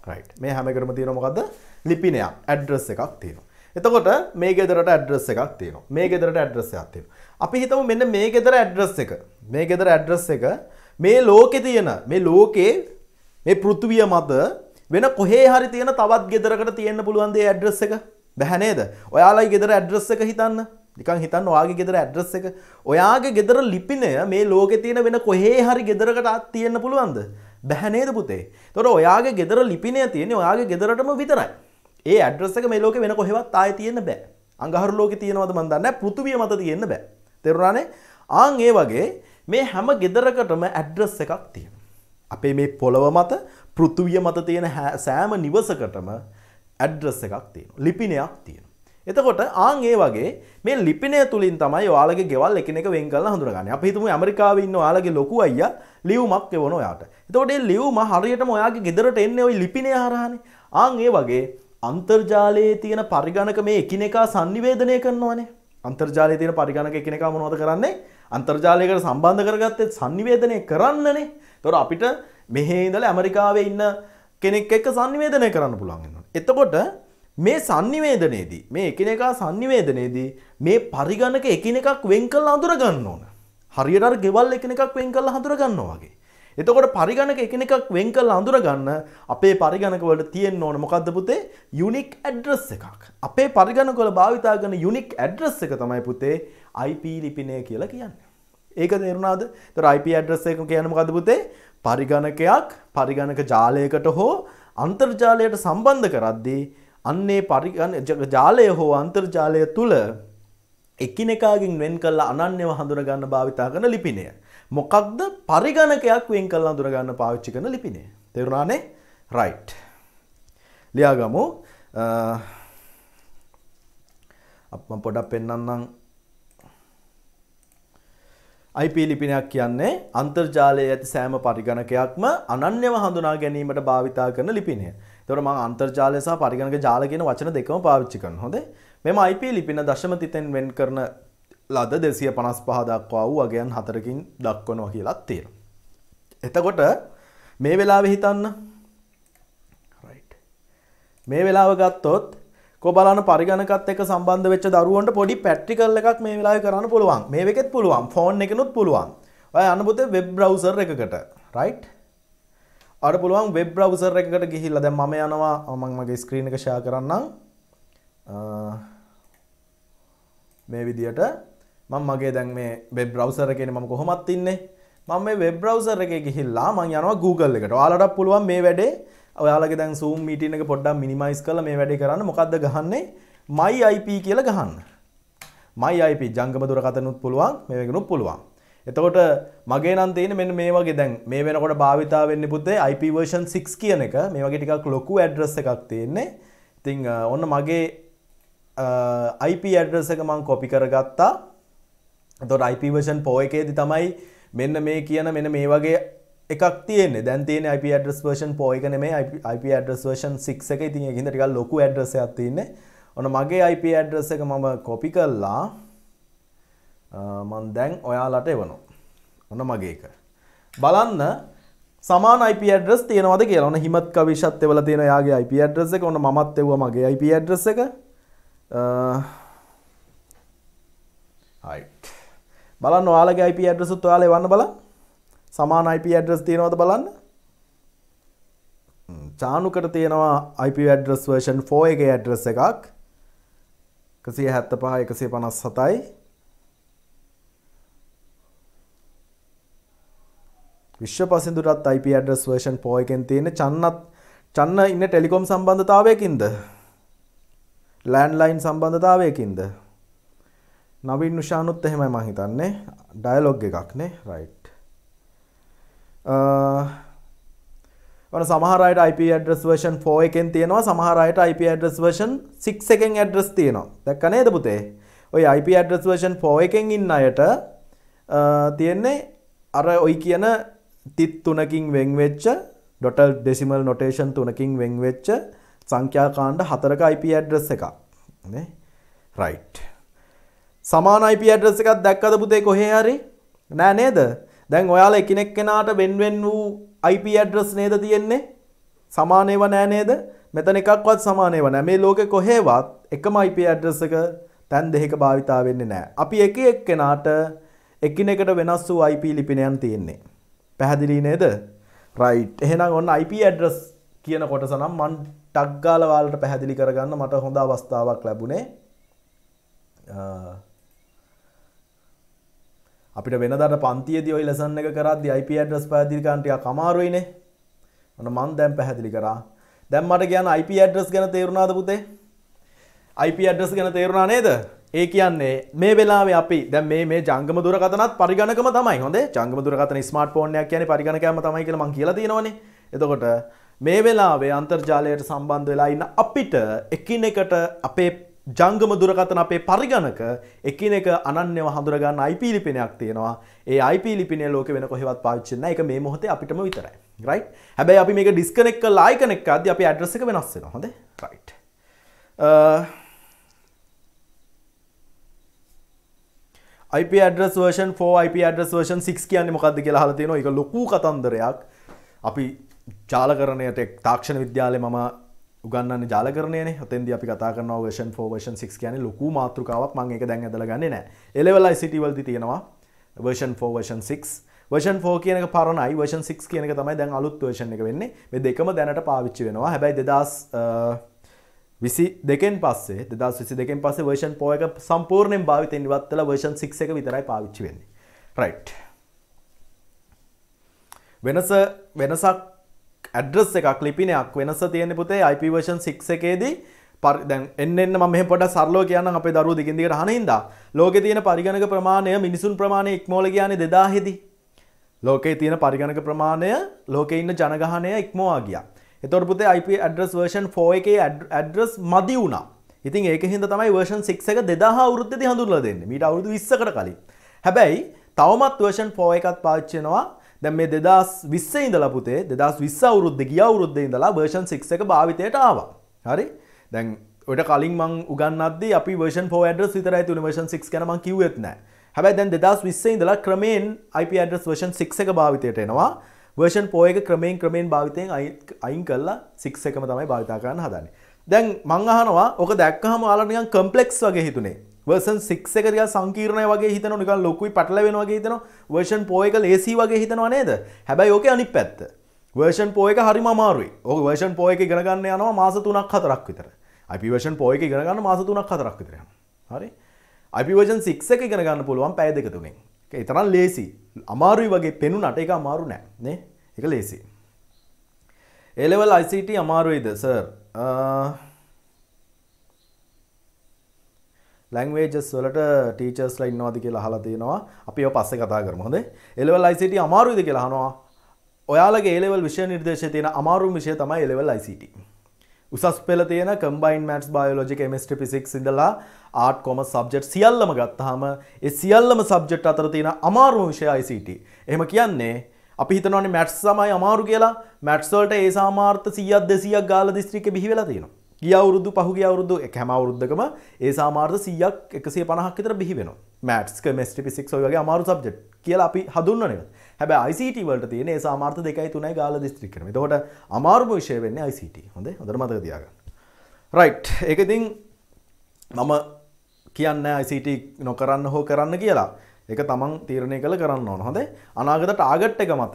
Speaker 1: රයි් මේ හැමකරම තියෙන මොකක්ද ලිපිනයක් ඇඩ්‍රස් එකක් තියෙනවා එතකොට මේ ගෙදරට ඇඩ්‍රස් එකක් තියෙනවා මේ ගෙදරට ඇඩ්‍රස් එකක් තියෙනවා අපි හිතමු මෙන්න මේ ගෙදර ඇඩ්‍රස් එක මේ ගෙදර ඇඩ්‍රස් එක මේ ලෝකේ තියෙන මේ ලෝකේ මේ පෘථිවිය මත වෙන කොහේ හරි තියෙන තවත් ගෙදරකට තියෙන්න පුළුවන් දේ ඇඩ්‍රස් එක බැහැ නේද? ඔයාලයි ගෙදර ඇඩ්‍රස් එක හිතන්න. නිකන් හිතන්න ඔයාගේ ගෙදර ඇඩ්‍රස් එක. ඔයාගේ ගෙදර ලිපිනය මේ ලෝකේ තියෙන වෙන කොහේ හරි ගෙදරකට තියෙන්න පුළුවන්ද? බැහැ නේද පුතේ? එතකොට ඔයාගේ ගෙදර ලිපිනය තියෙන්නේ ඔයාගේ ගෙදරටම විතරයි. ඒ ඇඩ්‍රස් එක මේ ලෝකේ වෙන කොහෙවත් ආයේ තියෙන්න බෑ. අඟහරු ලෝකේ තියෙනවද මන් දන්නේ නැහැ. පෘථිවිය මත තියෙන්න බෑ. තේරුණානේ? ආන් ඒ වගේ මේ හැම ගෙදරකටම ඇඩ්‍රස් එකක් තියෙනවා. අපේ මේ පොළව මත පෘතුවිය මත තියෙන සෑම නිවසකටම ඇඩ්‍රස් එකක් තියෙන ලිපිනයක් තියෙන. එතකොට ආන් ඒ වගේ මේ ලිපිනය තුළින් තමයි ඔයාලගේ ගෙවල් එකිනෙක වෙන් කරලා හඳුනගන්නේ. අපි හිතමු ඇමරිකාවේ ඉන්න ඔයාලගේ ලොකු අයියා ලියුමක් එවන ඔයාට. එතකොට ඒ ලියුම හරියටම ඔයාගේ ගෙදරට එන්නේ ওই ලිපිනය හරහානේ. ආන් ඒ වගේ අන්තර්ජාලයේ තියෙන පරිගණක මේ එකිනෙකා sannivedanaya කරනවානේ. අන්තර්ජාලයේ තියෙන පරිගණක එකිනෙකා මොනවද කරන්නේ? අන්තර්ජාලයකට සම්බන්ධ කරගත්තේ sannivedanaya කරන්නනේ. තොර අපිට මෙහේ ඉඳල ඇමරිකාවේ ඉන්න කෙනෙක් එක්ක සංනිවේදනය කරන්න පුළුවන් එතකොට මේ සංනිවේදනයේදී මේ එකිනෙකා සංනිවේදනයේදී මේ පරිගණක එකිනෙකක් වෙන් කරලා අඳුර ගන්න ඕන. හරියට අර ගෙවල් එකිනෙකක් වෙන් කරලා හඳුර ගන්නවා වගේ. එතකොට පරිගණක එකිනෙකක් වෙන් කරලා අඳුර ගන්න අපේ පරිගණක වලට තියෙන්න ඕන මොකද්ද පුතේ? යුනික් ඇඩ්‍රස් එකක්. අපේ පරිගණක වල භාවිතා කරන යුනික් ඇඩ්‍රස් එක තමයි පුතේ IP ලිපිනය කියලා කියන්නේ. ඒක තේරුණාද? ඒතර IP address එක කියන්නේ මොකද්ද පුතේ? පරිගණකයක් පරිගණක ජාලයකට හෝ අන්තර්ජාලයට සම්බන්ධ කරද්දී අන්නේ පරිගණක ජාලය හෝ අන්තර්ජාලය තුල එකිනෙකාගෙන් වෙන් කරලා අනන්‍යව හඳුනගන්න භාවිතා කරන ලිපිනය. මොකක්ද පරිගණකයක් වෙන් කරලා හඳුනගන්න පාවිච්චි කරන ලිපිනය. තේරුණානේ? right. ලියාගමු. අ මම පොඩක් පෙන්වන්නම් IP ලිපිනයක් කියන්නේ අන්තර්ජාලයේ ඇති සෑම පරිගණකයක්ම අනන්‍යව හඳුනා ගැනීමට භාවිතා කරන ලිපිනය. ඒතකොට මම අන්තර්ජාලය සහ පරිගණක ජාල කියන වචන දෙකම පාවිච්චි කරනවා. හොඳේ. මෙම IP ලිපින දශම තිතෙන් වෙන් කරන ලද 255 දක්වා වූ අගයන් හතරකින් දක්වනවා කියලා තියෙනවා. එතකොට මේ වෙලාවේ හිතන්න. right. මේ වෙලාව ගත්තොත් කොබලන පරිගණකත් එක සම්බන්ධ වෙච්ච දරුවන්ට පොඩි පැට්ටිකල් එකක් මේ වෙලාවේ කරන්න පුළුවන්. මේ එකෙත් පුළුවන්. ෆෝන් එකනොත් පුළුවන්. ඔය යන්න පුතේ වෙබ් බ්‍රවුසර් එකකට. රයිට්? අර පුළුවන් වෙබ් බ්‍රවුසර් එකකට ගිහිල්ලා දැන් මම යනවා මම මගේ ස්ක්‍රීන් එක ෂෙයා කරන්නම්. මේ විදියට මම මගේ දැන් මේ වෙබ් බ්‍රවුසර් එකේනේ මම කොහොමත් ඉන්නේ. මම මේ වෙබ් බ්‍රවුසර් එකේ ගිහිල්ලා මම යනවා Google එකට. ඔයාලටත් පුළුවන් මේ වැඩේ ඔයාලගේ දැන් Zoom meeting එක පොඩ්ඩක් minimize කරලා මේ වැඩේ කරන්න මොකද්ද ගහන්නේ my ip කියලා ගහන්න my ip ජංගම දුරකථනුත් පුළුවන් මේවෙකනුත් පුළුවන් එතකොට මගේ නම් තියෙන මෙන්න මේ වගේ දැන් මේ වෙනකොට භාවිතා වෙන්නේ පුතේ IP version 6 කියන එක මේ වගේ ටිකක් ලොකු address එකක් තියෙන්නේ ඉතින් ඔන්න මගේ IP address එක මම copy කරගත්තා. එතකොට IP version 4 එකේදී තමයි මෙන්න මේ කියන මෙන්න මේ වගේ එකක් තියන්නේ දැන් තියෙන IP address version 4 එක නෙමෙයි IP address version 6 එක ඉතින් ඒකින්ද ටිකක් ලොකු address එකක් තියෙන්නේ ඔන්න මගේ IP address එක මම copy කරලා මම දැන් ඔයාලට එවනවා ඔන්න මගේ එක බලන්න සමාන IP address තියෙනවද කියලා ඔන්න හිමත් කවිෂත් එවලා තියෙන යාගේ IP address එක ඔන්න මමත් එවුවා මගේ IP address එක හයි බලන්න ඔයාලගේ IP address උත් ඔයාලා එවන්න බලන්න සමාන IP ඇඩ්‍රස් තියෙනවද බලන්න චානුකට තියෙනවා IP ඇඩ්‍රස් වර්ෂන් 4 එකේ ඇඩ්‍රස් එකක් 175 157යි විශ්වපසින්දුටත් IP ඇඩ්‍රස් වර්ෂන් 4 එකෙන් තියෙන චන්නත් චන්න ඉන්න ටෙලිකොම් සම්බන්ධතාවයකින්ද ලෑන්ඩ්ලයින් සම්බන්ධතාවයකින්ද නවීන් නුෂානුත් එහෙමයි මං හිතන්නේ ඩයලොග් එකක් නේ රයිට් වන uh, සමහරයට IP address version 4 එකෙන් තියෙනවා සමහරයට IP address version 6 එකෙන් address තියෙනවා. දැක්ක නේද පුතේ? ওই IP address version 4 එකෙන් ඉන්න අයට uh, තියෙන්නේ අර ওই කියන තිත් තුනකින් වෙන් වෙච්ච ඩොටල් ඩෙසිමල් notation තුනකින් වෙන් වෙච්ච සංඛ්‍යා කාණ්ඩ හතරක IP address එකක්. නේ? right. සමාන IP address එකක් දැක්කද පුතේ කොහේ හරි? නෑ නේද? දැන් ඔයාලා එකිනෙක කෙනාට වෙන්වෙන් වූ IP address නේද තියෙන්නේ? සමාන ඒවා නෑ නේද? මෙතන එකක්වත් සමාන ඒවා නෑ. මේ ලෝකේ කොහෙවත් එකම IP address එක තැන් දෙකක භාවිතා වෙන්නේ නෑ. අපි එක එක්කෙනාට එකිනෙකට වෙනස් වූ IP ලිපිනයන් තියෙන්නේ. පැහැදිලි නේද? right. එහෙනම් ඔන්න IP address කියන කොටස නම් මන් ටග් ගාලා ඔයාලට පැහැදිලි කරගන්න මට හොඳ අවස්ථාවක් ලැබුණේ. අපිට වෙනදාට පන්තියේදී ওই ලෙසන් එක කරද්දී IP address පැහැදිලිකරන ටිකක් අමාරුයිනේ. ඔන්න මම දැන් පැහැදිලි කරා. දැන් මට කියන්න IP address ගැන තේරුණාද පුතේ? IP address ගැන තේරුණා නේද? ඒ කියන්නේ මේ වෙලාවේ අපි දැන් මේ මේ ජංගම දුරකථනත් පරිගණකම තමයි. හොඳේ ජංගම දුරකථන ස්මාර්ට් ෆෝන් එකක් කියන්නේ පරිගණකයක්ම තමයි කියලා මම කියලා තියෙනවනේ. එතකොට මේ වෙලාවේ අන්තර්ජාලයට සම්බන්ධ වෙලා ඉන්න අපිට එකිනෙකට අපේ ජංගම දුරකතන අපේ පරිගණක එකිනෙක අනන්‍යව හඳුරගන්න IP ලිපිනයක් තියෙනවා. ඒ IP ලිපිනේ ලෝකෙ වෙන කොහෙවත් පාවිච්චි නැහැ. ඒක මේ මොහොතේ අපිටම විතරයි. right? හැබැයි අපි මේක disconnect කරලා ආයි connect කරද්දී අපේ address එක වෙනස් වෙනවා. හොඳේ? right. uh, IP address version 4 IP address version 6 කියන්නේ මොකක්ද කියලා අහලා තියෙනවා. ඒක ලොකු කතන්දරයක්. අපි ජාලකරණයට තාක්ෂණ විද්‍යාලේ මම ගන්න ජාලරනය හතෙද අපි කතාරන වේෂන් ෝවේෂන් සික් කියන ලොකු මාතෘකාවක් මං එක දැන් ඇදල ගන්න නෑ එලවෙලයි සිටිවල්ති තියෙනවා වර්ෂන් ෆෝවර්ෂන් සික් වර්ෂන් ෝ කියන පරනයි වර්ෂන් සික් කියන තමයි දැන් අලුත් වේෂණ එක වෙන්නේ මේ දෙකම දැනට පාවිච්චි වෙනවා හැබැයි දෙදස් විසි දෙකෙන් පස්සේ දෙදස් විසි දෙකෙන් පස්සේ වර්ෂන් පෝයක සම්පූර්ණයෙන් භාවිතෙන් වත්තල වර්ෂන් සික් එක විතරයි පාවිච්චි වෙන්නේ රයිට් වෙනස වෙනසක් ඇඩ්‍රස් එකක් ලිපිනයක් වෙනස තියෙන පුතේ IPversion 6 එකේදී දැන් එන්න ම පොට සරලෝ කියන අප දරු දිගින්දිකට හනහින්ද ලෝක තියෙන පරිගණක ප්‍රමාණය මිනිසුන් ප්‍රමාණය ඉක්මෝල කියන දෙදාහෙදී. ලෝකයේ තියෙන පරිගණක ප්‍රමාණය ලෝක ඉන්න ජනගහනය ඉක්මවා ගිය. එතොරපුතේ IP ඇඩ්‍රස් වර්ෂන් ෆෝ එක ඇඩ්‍රස් මදි වුණා ඉතින් ඒක හිද තමයි වර්ෂන් සික් එක දෙදා අවුරුද්ධ හඳුරල දෙන්න මීට අවුදු විස්සකට කලින්. හැබැයි තවමත් වර්ෂන් ෆෝ එකත් පාච්චෙනවා දැ මේ දෙදස් විස්සේ ඉඳලා පුතේ දෙදස් විස්ස අවුරුද්ධ ගිය අවුරුද්ධ ඉඳලා වර්ෂන් සික් එක භාවිතයට ආවා හරි දැන් ඔට කලින් මං උගන්නද අපි වර්ෂන් ෝ ඩ විතරයි තුන වර්ෂන් සික් කනම කිවත්න හැබැයි දැන් දෙදස් විස්සේ ඉඳලා ක්‍රමෙන් IP ඇඩස් වර්ෂන් සික් එක භාවිතයට එනවා වර්ෂන් පෝයක ක්‍රමයෙන් ක්‍රමෙන් භාවිතයෙන් අයින් කල්ලා සික් එකම තමයි භාවිතා කරන්න හදන්නේ දැන් මං අහනවා ඕක දැක්කහම ආලනිකන් කම්පලෙක්ස් වගේ හිතුනේ වර්සන් සික් එක ටිකක් සංකීර්ණයි වගේ හිතනවා නිකන් ලොකුයි පැටලවෙනවා වගේ හිතනවා වර්ෂන් 4 එක ලේසි වගේ හිතනවා නේද හැබැයි ඕකේ අනිත් පැත්ත වර්ෂන් 4 එක හරිම අමාරුයි ඕක වර්ෂන් 4 එක ඉගෙන ගන්න යනවා මාස 3ක් 4ක් විතර IP වර්ෂන් 4 එක ඉගෙන ගන්න මාස 3ක් 4ක් විතර යනවා හරි IP වර්ෂන් 6 එක ඉගෙන ගන්න පුළුවන් පැය දෙක තුනෙන් ඒක තරම් ලේසි අමාරුයි වගේ පෙනුනට ඒක අමාරු නෑ නේ ඒක ලේසි A level ICT අමාරුයිද සර් ලැංවේජස් වලට ටීචර්ස්ලා ඉන්නවාද කියලා අහලා තියෙනවා අපි ඔය පස්සේ කතා කරමු හොඳේ එලෙවල් ICT අමාරුයිද කියලා අහනවා ඔයාලගේ ඒලෙවල් විෂය නිර්දේශය තියෙන අමාරුම විෂය තමයි එලෙවල් ICT උසස් පෙළ තියෙන combined maths biology chemistry physics ඉඳලා ආට් කොමර්ස් සබ්ජෙක්ට් සියල්ලම ගත්තාම ඒ සියල්ලම සබ්ජෙක්ට් අතර තියෙන අමාරුම විෂය ICT එහෙම කියන්නේ අපි හිතනවානේ මැට්ස් තමයි අමාරු කියලා මැට්ස් වලට ඒ සාමාර්ථ 100ක් 200ක් ගාලා දිස්ත්‍රික්කෙ බිහි වෙලා තියෙනවා ගිය අවුරුදු පහුගිය අවුරුදු හැම අවුරුද්දකම ඒ සාමාර්ථ 100ක් 150ක් විතර බිහි වෙනවා. මැත්ස් කෙමිස්ට්‍රි ෆිසික්ස් ඔය වගේ අමාරු සබ්ජෙක්ට් කියලා අපි හඳුන්වන එක. හැබැයි ICT වලට තියෙන ඒ සාමාර්ථ 2යි 3යි ගාල දිස්ත්‍රික් කරනවා. එතකොට අමාරුම විෂය වෙන්නේ ICT. හොඳේ හොඳට මතක තියාගන්න. රයිට්. ඒක ඉතින් මම කියන්නේ ICT නොකරන්න හෝ කරන්න කියලා. ඒක තමන් තීරණය කළ කරන්න ඕන. හොඳේ. අනාගත ටාගට් එක මත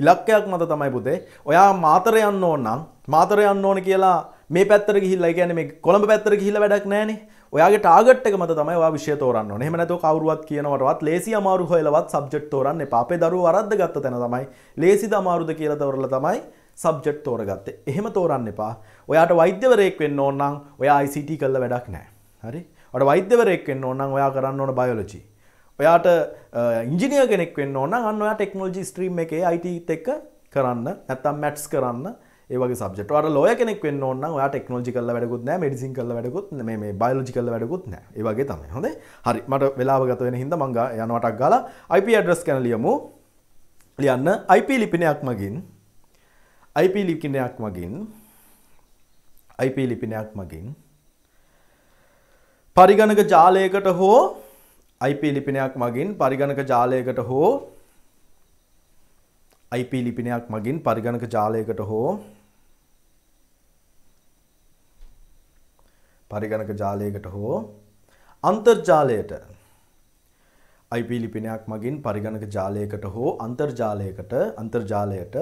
Speaker 1: ඉලක්කයක් මත තමයි පුතේ ඔයා මාතර යන්න ඕන නම් මාතර යන්න ඕන කියලා මේ පැත්තර ගිහිල්ලා ඒ කියන්නේ මේ කොළඹ පැත්තර ගිහිල්ලා වැඩක් නැහනේ. ඔයාගේ ටාගට් එක මත තමයි ඔයා විෂය තෝරන්න ඕනේ. එහෙම නැත්නම් කවුරුවත් කියනවටවත් ලේසි අමාරු හොයලවත් සබ්ජෙක්ට් තෝරන්න එපා. අපේ දරුවෝ වරද්ද ගත්ත තැන තමයි ලේසිද අමාරුද කියලා තෝරලා තමයි සබ්ජෙක්ට් තෝරගත්තේ. එහෙම තෝරන්න එපා. ඔයාට වෛද්‍යවරයෙක් වෙන්න ඕන නම් ඔයා ICT කළා වැඩක් නැහැ. හරි? ඔයාට වෛද්‍යවරයෙක් වෙන්න ඕන නම් ඔයා කරන්න ඕන බයොලොජි. ඔයාට ඉංජිනිය කෙනෙක් වෙන්න ඕන අන්න ඔයා ටෙක්නෝජි ස්ට්‍රීම් එකේ අයිටත් එක්ක කරන්න ඇත්තම් මැට්ස් කරන්න ඒවගේ සබ්ට අට ලෝය කෙනෙක් වෙන්න ඕන්න ඔයා ටෙක්නෝජි කල්ල වැඩකුත් නෑ මඩිසින් කල වැඩකුත් මේ බයලජි කල වැඩකුත් නෑ ඒවගේ තමයි හොඳේ හරි මට වෙලාගත වෙන හිද මංග යනවටක් ගල IP ඇඩ්‍රස් කැන ලියමු ලියන්න IP ලිපිනයක් මගින් IP ලිපිනයක් මගින් IP ලිපිනයක් මගින් පරිගණක ජාලයකට හෝ IP ලිපිනයක් මගින් පරිගණක ජාලයකට හෝ IP ලිපිනයක් මගින් පරිගණක ජාලයකට හෝ පරිගණක ජාලයකට හෝ අන්තර්ජාලයට IP ලිපිනයක් මගින් පරිගණක ජාලයකට හෝ අන්තර්ජාලයකට අන්තර්ජාලයට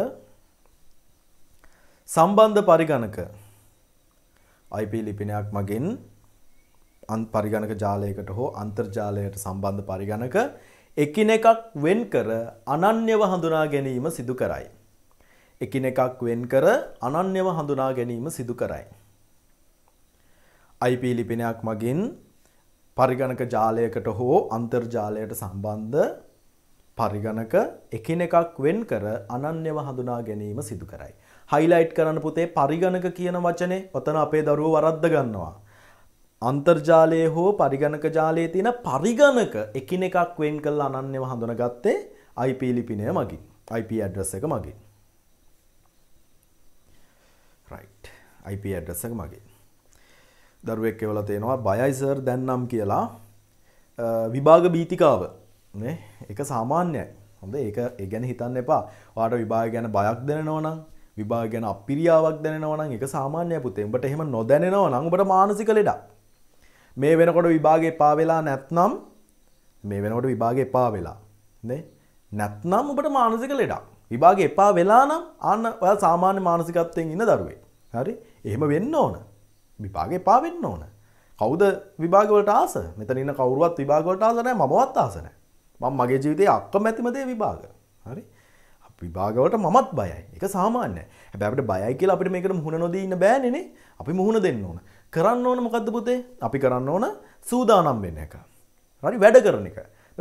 Speaker 1: සම්බන්ධ පරිගණක IP ලිපිනයක් මගින් පරිගණක ජාලයකට හෝ අන්තර්ජාලයට සම්බන්ධ පරිගණක එකිනෙකක් වෙන් කර අනන්‍යව හඳුනා ගැනීම සිදු කරයි. එකිනෙකක් වෙන් කර අනන්‍යව හඳුනා ගැනීම සිදු කරයි. IP ලිපිනයක් මගින් පරිගණක ජාලයකට හෝ අන්තර්ජාලයට සම්බන්ධ පරිගණක එකිනෙකක් වෙන් කර අනන්‍යව හඳුනා ගැනීම සිදු කරයි. හයිලයිට් කරන්න පුතේ පරිගණක කියන වචනේ ඔතන අපේ දරුවෝ වරද්ද ගන්නවා. අන්තර්ජාලයේ හෝ පරිගණක ජාලයේ තියෙන පරිගණක එකිනෙකක් වෙන් කරලා අනන්‍යව හඳුනගත්තේ IP ලිපිනය මගින්. IP address එක මගින්. right. IP address එක මගින්. දරුවෙක් කියවලා තේනවා බයයි සර් දැන්නම් කියලා විභාග බීතිකාව නේ ඒක සාමාන්‍යයි. හොඳ ඒක ඒ ගැන හිතන්න එපා. ඔයාට විභාග ගැන බයක් දැනෙනවා නම් විභාග ගැන අපිරියාවක් දැනෙනවා නම් ඒක සාමාන්‍යයි පුතේ. උඹට එහෙම නොදැනෙනවා නම් උඹට මානසික ලෙඩක්. මේ වෙනකොට විභාගේ පාවෙලා නැත්නම් මේ වෙනකොට විභාගේ පාවෙලා නේ නැත්නම් ඔබට මානසික ලෙඩක් විභාගේ එපා වෙලා නම් අන්න ඔයා සාමාන්‍ය මානසිකත්වයෙන් ඉන්න දරුවේ හරි එහෙම වෙන්න ඕන විභාගේ එපා වෙන්න ඕන කවුද විභාග වලට ආස මෙතන ඉන්න කවුරුවත් විභාග වලට ආස නැහැ මමවත් ආස නැහැ මම මගේ ජීවිතේ අක්කමැතිම දේ විභාග හරි විභාගවලට මමත් බයයි. ඒක සාමාන්‍යයි. හැබැයි අපිට බයයි කියලා අපිට මේකට මුහුණ නොදී ඉන්න බෑනේ නේ. අපි මුහුණ දෙන්න ඕන. කරන්න ඕන මොකක්ද පුතේ අපි කරන්න ඕන සූදානම් වෙන එක. හරි වැඩ කරන එක.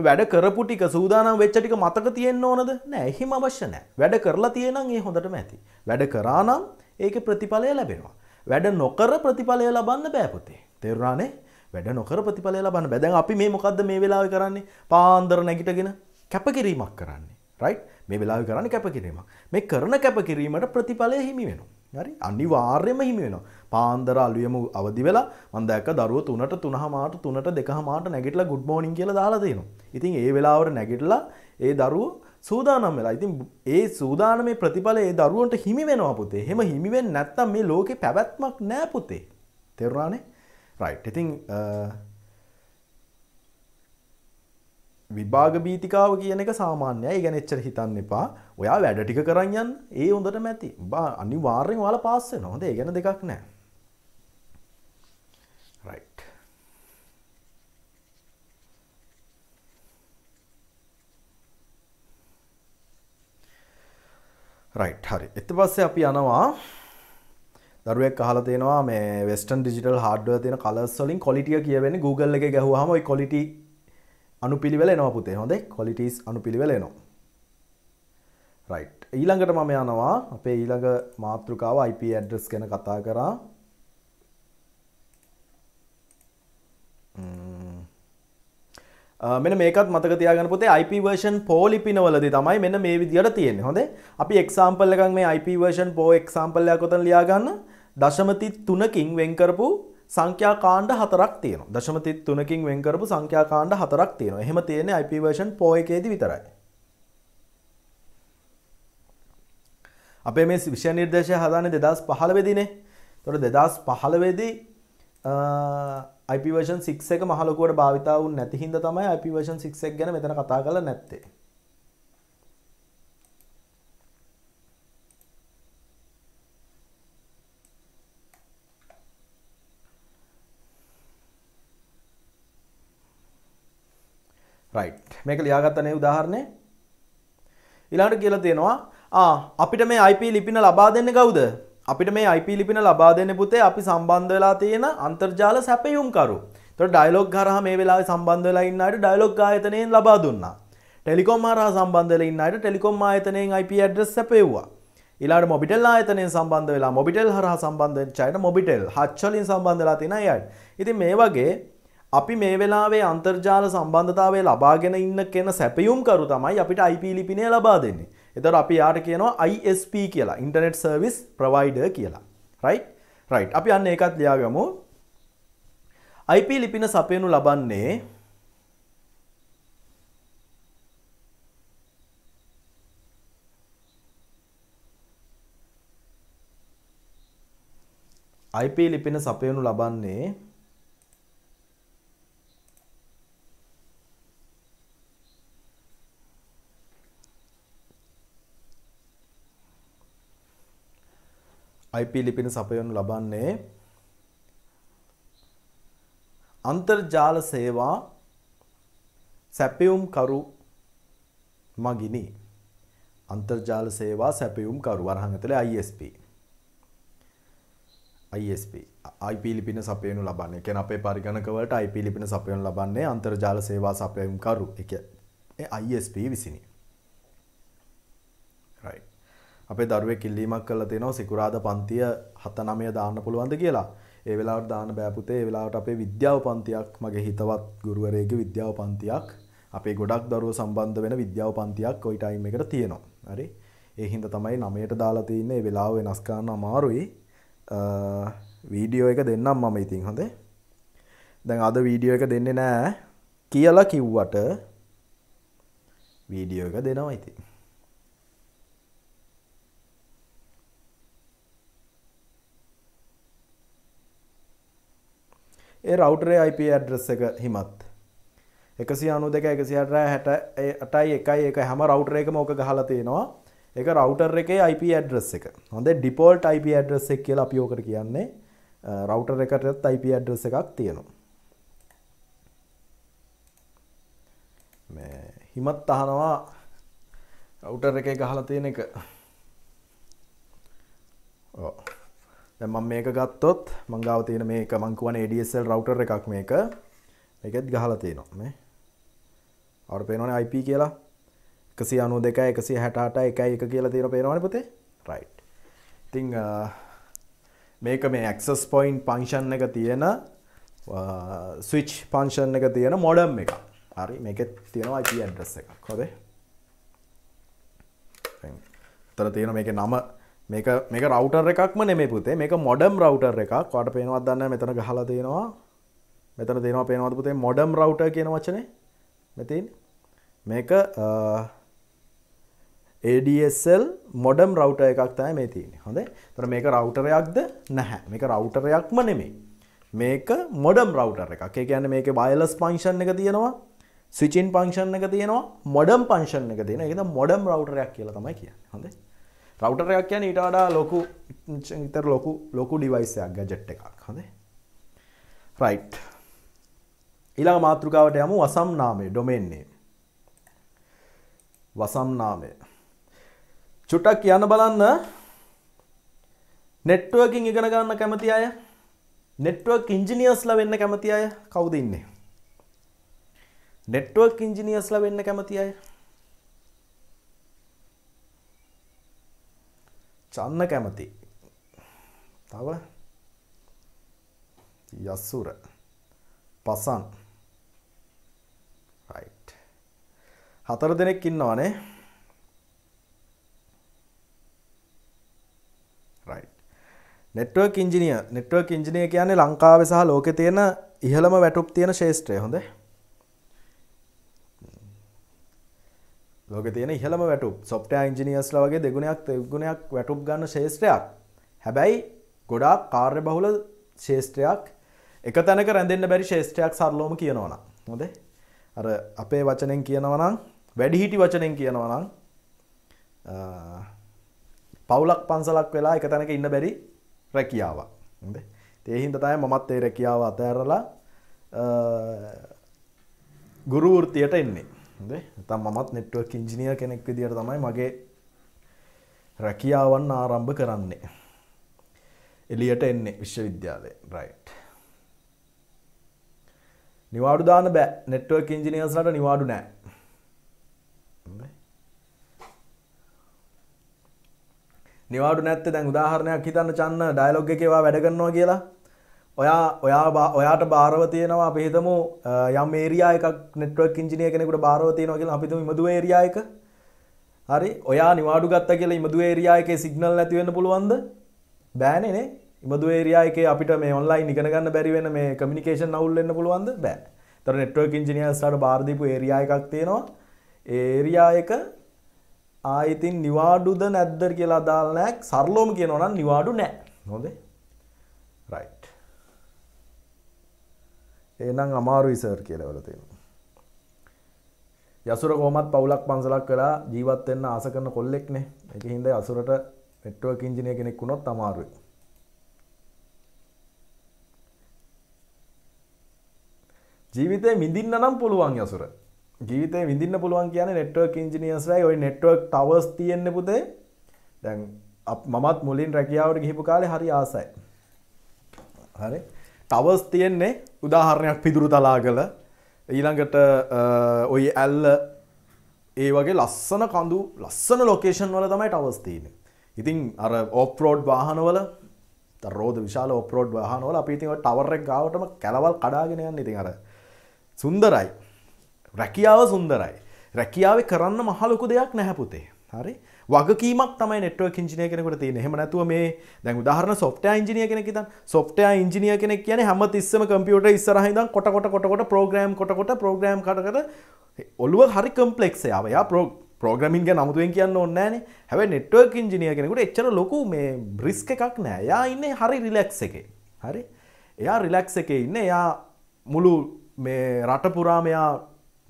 Speaker 1: වැඩ කරපු ටික සූදානම් වෙච්ච ටික මතක තියෙන්න ඕනද? නෑ, එහෙම අවශ්‍ය නෑ. වැඩ කරලා තියෙනම් ඒ හොඳටම ඇති. වැඩ කරා නම් ඒකේ ප්‍රතිඵලය ලැබෙනවා. වැඩ නොකර ප්‍රතිඵලය ලබන්න බෑ පුතේ. තේරුණානේ? වැඩ නොකර ප්‍රතිඵලය ලබන්න බෑ. දැන් අපි මේ මොකද්ද මේ වෙලාවේ කරන්නේ? පාන්දර නැගිටගෙන කැපකිරීමක් කරන්නේ. රයිට්? මේ වෙලාවේ කරන්නේ කැපකිරීමක්. මේ කරන කැපකිරීමට ප්‍රතිඵලය හිමි වෙනවා. හරි අනිවාර්යයෙන්ම හිමි වෙනවා. පාන්දර අලුයම අවදි වෙලා මම දැක්ක දරුවෝ 3ට 3හමාට 3ට 2හමාට නැගිටලා good morning කියලා දාලා තියෙනවා. ඉතින් ඒ වෙලාවට නැගිටලා ඒ දරුවෝ සූදානම් වෙලා. ඉතින් ඒ සූදානමේ ප්‍රතිඵල ඒ දරුවන්ට හිමි වෙනවා පුතේ. එහෙම හිමි වෙන්නේ නැත්තම් මේ ලෝකේ පැවැත්මක් නෑ පුතේ. තේරුණානේ? right. ඉතින් විභාග බීතිකාව කියන එක සාමාන්‍යයි. ඒ ගැන එච්චර හිතන්න එපා. ඔයා වැඩ ටික කරන්න ඒ හොඳට මැති බා අනිවාර්යෙන් ඔයාලා පාස් වෙනවා. හොඳ ඒ ගැන දෙකක් නැහැ. right right හරි. ඊට පස්සේ අපි යනවා දරුවෙක් අහලා තියෙනවා මේ වෙස්ටර්න් ඩිජිටල් හાર્ඩ්වෙයාර් තියෙන කලර්ස් වලින් quality කියවෙන්නේ Google එකේ ගැහුවාම ওই quality අනුපිළිවෙල එනවා පුතේ. හොඳයි. qualities අනුපිළිවෙල එනවා. රයිට් ඊළඟට මම යනවා අපේ ඊළඟ මාතෘකාව IP ඇඩ්‍රස් ගැන කතා කරා මෙන මේකත් මතක තියාගන්න පුතේ IP version 4 ලිපිනවලදී තමයි මෙන්න මේ විදියට තියෙන්නේ. හොඳේ. අපි example එකක් මේ IP version 4 example එකක් උතන ලියා ගන්න. 0.3කින් වෙන් කරපු සංඛ්‍යා කාණ්ඩ හතරක් තියෙනවා. 0.3කින් වෙන් කරපු සංඛ්‍යා කාණ්ඩ හතරක් තියෙනවා. එහෙම තියෙන්නේ IP version 4 එකේදී විතරයි. අපේ මේ විෂය නිර්දේශය හදානේ දෙදස් පහළවෙදිනේ තොට දෙදස් පහළවෙදී අයිපවර්ෂන් සික්ක මහලකුවට භාවිතාව නැති හිද තමයි අයිපවර්ෂන් සික්ක් ගැන මෙතන කතා කළ නැත්තේ රයිට් මේක ලියාගත්තනේ උදාහරණය ඊළඟට කියලා තියෙනවා අපිට මේ IP ලිපින ලබා දෙන්න ගෞද අපිට මේ IP ලිපින ලබා දෙන්න පුතේ අපි සම්බන්ධ වෙලා තියෙන අන්තර්ජාල සැපයුම්කරු තොට ඩයිලොග් හරහ මේ වෙලා සම්බන්ධ වෙලා ඉන්නට ඩයිලොග් ආයතනයෙන් ලබා දුන්නා ටෙලිකොම් හරහ සම්බන්ධල ඉන්නට ටෙලිකොම් ආයතනයෙන් IP ඇඩ්‍රස් සැපයව්වා ඉලාට මොබිටල් ආයතනයෙන් සම්බන්ධ වෙලා මොබිටල් හරහ සම්බන්ධචයට මොබිටෙල් හච්චලින් සම්බන්ධලා තින අයට ඉති මේ වගේ අපි මේ වෙලාවේ අන්තර්ජාල සම්බන්ධතාවේ ලබාගෙන ඉන්න කෙන සැපියුම් කරු තමයි අපිට IP ලිපිනය ලබා දෙන්නේ එතට අපි යාට කියනවා ISP කියලා ඉන්ටනෙට් සර්විස් ප්‍රවයිඩර් කියලා රයි රයි් අපි අන්න එකත් ලියාගමු IP ලිපින සපයනු ලබන්නේ IP ලිපින සපයනු ලබන්නේ IP ලිපින සපයනු ලබන්නේ අන්තර්ජාල සේවා සැපයුම්කරු මගිනි අන්තර්ජාල සේවා සැපයුම්කරු වරහන් ඇතුලේ ISP ISP IP ලිපින සපයනු ලබන්නේ කියන්නේ අපේ පරිගණකවලට IP ලිපින සපයනු ලබන්නේ අන්තර්ජාල සේවා සපයුම්කරු ඒ ISP විසිනි අපේ දරුවෙක් ඉල්ලීමක් කරලා තියෙනවා සිකුරාද පන්තිය 7 9 දාන්න පුළුවන්ද කියලා. ඒ වෙලාවට දාන්න බෑ පුතේ. ඒ වෙලාවට අපේ විද්‍යාව පන්තියක් මගේ හිතවත් ගුරුවරයෙගේ විද්‍යාව පන්තියක් අපේ ගොඩක් දරුවෝ සම්බන්ධ වෙන විද්‍යාව පන්තියක් ওই ටයිම් එකට තියෙනවා. හරි. ඒ හින්දා තමයි 9ට දාලා තින්නේ. ඒ වෙලාව වෙනස් කරන්න අමාරුයි. වීඩියෝ එක දෙන්නම් මම ඉතින් හොඳේ. දැන් අද වීඩියෝ එක දෙන්නේ නෑ කියලා කිව්වට වීඩියෝ එක දෙනවා ඉතින්. ඒ රවටරේ IP ඇඩ්‍රස් එක හිමත් එකසි අනු දෙක එකසිහට හැට අටයි එකයි එක හැම රවටර එක මෝක ගහලා තියෙනවා එක රවටර් එකේ IP ඇඩ්‍රස් එක හොඳේ ඩිපෝල්ට් IP ඇඩ්‍රස් එක කියලා අපි ඕකට කියන්නේ රවටර් එකටත් IP ඇඩ්‍රස් එකක් තියෙනවා මේ හිමත් අහනවා රවටර් එකේ ගහලා තියෙන එක ඔව් දැන් මම මේක ගත්තොත් මං ගාව තියෙන මේක මං කියවන ADSL router එකක් මේක. මේකෙත් ගහලා තියෙනවා මේ. අපර පේනවනේ IP කියලා. 192 168 1.1 කියලා තියෙන පේනවනේ පුතේ. right. ඉතින් මේක මේ access point function එක තියෙන ස්විච් පංශන් එක තියෙන මොඩම් එක හරි මේක තියෙනවා IP ඇඩ්‍රස් එකක් හොදේ තර තියෙන මේක නම මේක මේක රවටර් එකක්ම නෙමේ පුතේ මේක මොඩම් රවටර් එකක් කොට පේනවත් දන්න මෙතන ගහලා තියෙනවා මෙතන තියෙනවා පේනවද පුතේ මොඩම් රවටර් කියන වචනේ මෙතින් මේක ADSL මොඩම් රවටර් එකක් තමයි මේ තියෙන්නේ හොඳයි එතකොට මේක රවටරයක්ද නැහැ මේක රවටරයක්ම නෙමෙයි මේක මොඩම් රවටර් එකක් ඒ කියන්නේ මේකේ වයර්ලස් ෆන්ක්ෂන් එක තියෙනවා ස්විචින් ෆන්ක්ෂන් එක තියෙනවා මොඩම් ෆන්ක්ෂන් එක තියෙනවා ඒක තමයි මොඩම් රවටරයක් කියලා තමයි කියන්නේ හොඳයි රවටරයක් කියන ඊට වඩා ලොකු ඉතර ලොකු ලොකු ඩිවයිසයක් ගැජට් එකක් හොඳේ රයි් ඊළඟ මාතෘකාවට යමු වසම් නාමේ ඩොමෙන්නේ වසම් නාමය චුට්ටක් කියන්න බලන්න නෙට්ුවකින් ඉගෙන ගන්න කැමති අය නෙට්ුවක් ඉංජිනියස්ල වෙන්න කැමති අය කවුද ඉන්නේ නෙට්ුවක් ඉංජිනියස්ල වෙන්න කැමති අය චන්න කැමති තව යස්සුර පසන් හතර දෙනෙක් ඉන්නවානේ නෙට්වර්ක් ඉංජිනිය නෙට්වර්ක් ඉංජිනිය කියන්නේ ලංකාවේ සහ ලෝකෙ තියෙන ඉහළම වැටුප් තියෙන ශේෂත්‍රය හොඳේ ලෝක තියෙන ඉහළම වැටු සොප්ට ඉංජිනියස්ල වගේ දෙගුණයක් දෙගුණයක් වැටුප් ගන්න ශේෂත්‍රයක් හැබැයි ගොඩාක් කාර්ය බහුල ශේෂත්‍රයක් එක තැනක රැඳෙන්න්න බැරි ශේෂත්‍රයක් සරලෝම කියනවන හොද අර අපේ වචනෙන් කියනවනම් වැඩිහිටි වචනෙන් කියනවනම් පවුලක් පන්සලක් වෙලා එක තැනක ඉන්න බැරි රැකියාව තේහින්ද තයි මමත් ඒ රැකියාව අතඇරලා ගුරුවෘතියට එන්නේ තම් මත් නෙට්ුවක් ඉංජිනිය කෙනෙක් විදිර තමයි මගේ රැකියාවන් ආරම්භ කරන්නේ එලියට එන්නේ විශ්වවිද්‍යාලය රයිට් නිවාඩු දාන බෑ නෙට්ුවක් ඉංජිනියස්ලට නිවාඩු නෑ නිවාඩු නැත්ත දැන් උදාහරණයක් හිතන්න චන්න ඩයිලොග් එකේවා වැඩගන්නවා කියලා ඔයා ඔයා ඔයාට භාරව තියෙනවා අපි හිතමු යම් ඒරියා එකක් නෙට්වර්ක් ඉංජිනේර කෙනෙකුට භාරව තියෙනවා කියලා අපි හිතමු ඉමදු ඒරියා එක. හරි ඔයා නිවාඩු ගත්තා කියලා ඉමදු ඒරියා එකේ සිග්නල් නැති වෙන්න පුළුවන්ද? බෑනේ නේ. ඉමදු ඒරියා එකේ අපිට මේ ඔන්ලයින් ඉගෙන ගන්න බැරි වෙන මේ කමියුනිකේෂන් අවුල් වෙන්න පුළුවන්ද? බෑ. ඒතර නෙට්වර්ක් ඉංජිනේර්ස්ලාට බාර දීපු ඒරියා එකක් තියෙනවා. ඒ ඒරියා එක ආයිතින් නිවාඩුද නැද්ද කියලා අදාළ නැහැ. සරලවම කියනවා නම් නිවාඩු නැහැ. හොඳේ. ඒනම් අමාරුයි සර් කියලවල තියෙනවා. යසුර කොහොමත් පවුලක් පන්සලක් වෙලා ජීවත් වෙන්න ආස කරන කොල්ලෙක්නේ. ඒක හින්දා යසුරට network engineer කෙනෙක් වුණොත් අමාරුයි. ජීවිතේ විඳින්න නම් පුළුවන් යසුර. ජීවිතේ විඳින්න පුළුවන් කියන්නේ network engineersලා ওই network towers තියෙන්නේ පුතේ. දැන් මමත් මුලින් රැකියාවට ගිහිපු කාලේ හරි ආසයි. හරි. තවස් තියෙන්නේ උදාහරණයක් පිදුරු තලාගල ඊළඟට ඔය ඇල්ල ඒ වගේ ලස්සන කඳු ලස්සන ලොකේෂන් වල තමයි ටවස් තියෙන්නේ. ඉතින් අර ඔෆ්රෝඩ් වාහනවල රෝද විශාල ඔෆ්රෝඩ් වාහනවල අපි ඉතින් ඔය ටවර් එක ගාවටම කැලවල් කඩාගෙන යන්නේ ඉතින් අර සුන්දරයි. රැකියාව සුන්දරයි. රැකියාවේ කරන්න මහ ලොකු දෙයක් නැහැ පුතේ. හරි? වගකීමක් තමයි නෙට්වර්ක් ඉංජිනියර් කෙනෙකුට තියෙන්නේ. එහෙම නැතුව මේ දැන් උදාහරණ සොෆ්ට්වෙයාර් ඉංජිනියර් කෙනෙක් ඉතින් සොෆ්ට්වෙයාර් ඉංජිනියර් කෙනෙක් කියන්නේ හැම තිස්සෙම කම්පියුටර් ඉස්සරහා ඉඳන් කොට කොට කොට කොට ප්‍රෝග්‍රෑම් කොට කොට ප්‍රෝග්‍රෑම් කර කර ඔළුව හරි කම්පලෙක්ස් එයාව. එයා ප්‍රෝග්‍රමින් ගැන අමුතුවෙන් කියන්න ඕනේ නෑනේ. හැබැයි නෙට්වර්ක් ඉංජිනියර් කෙනෙකුට එච්චර ලොකු මේ රිස්ක් එකක් නෑ. එයා ඉන්නේ හරි රිලැක්ස් එකේ. හරි. එයා රිලැක්ස් එකේ ඉන්නේ. එයා මුළු මේ රට පුරාම එයා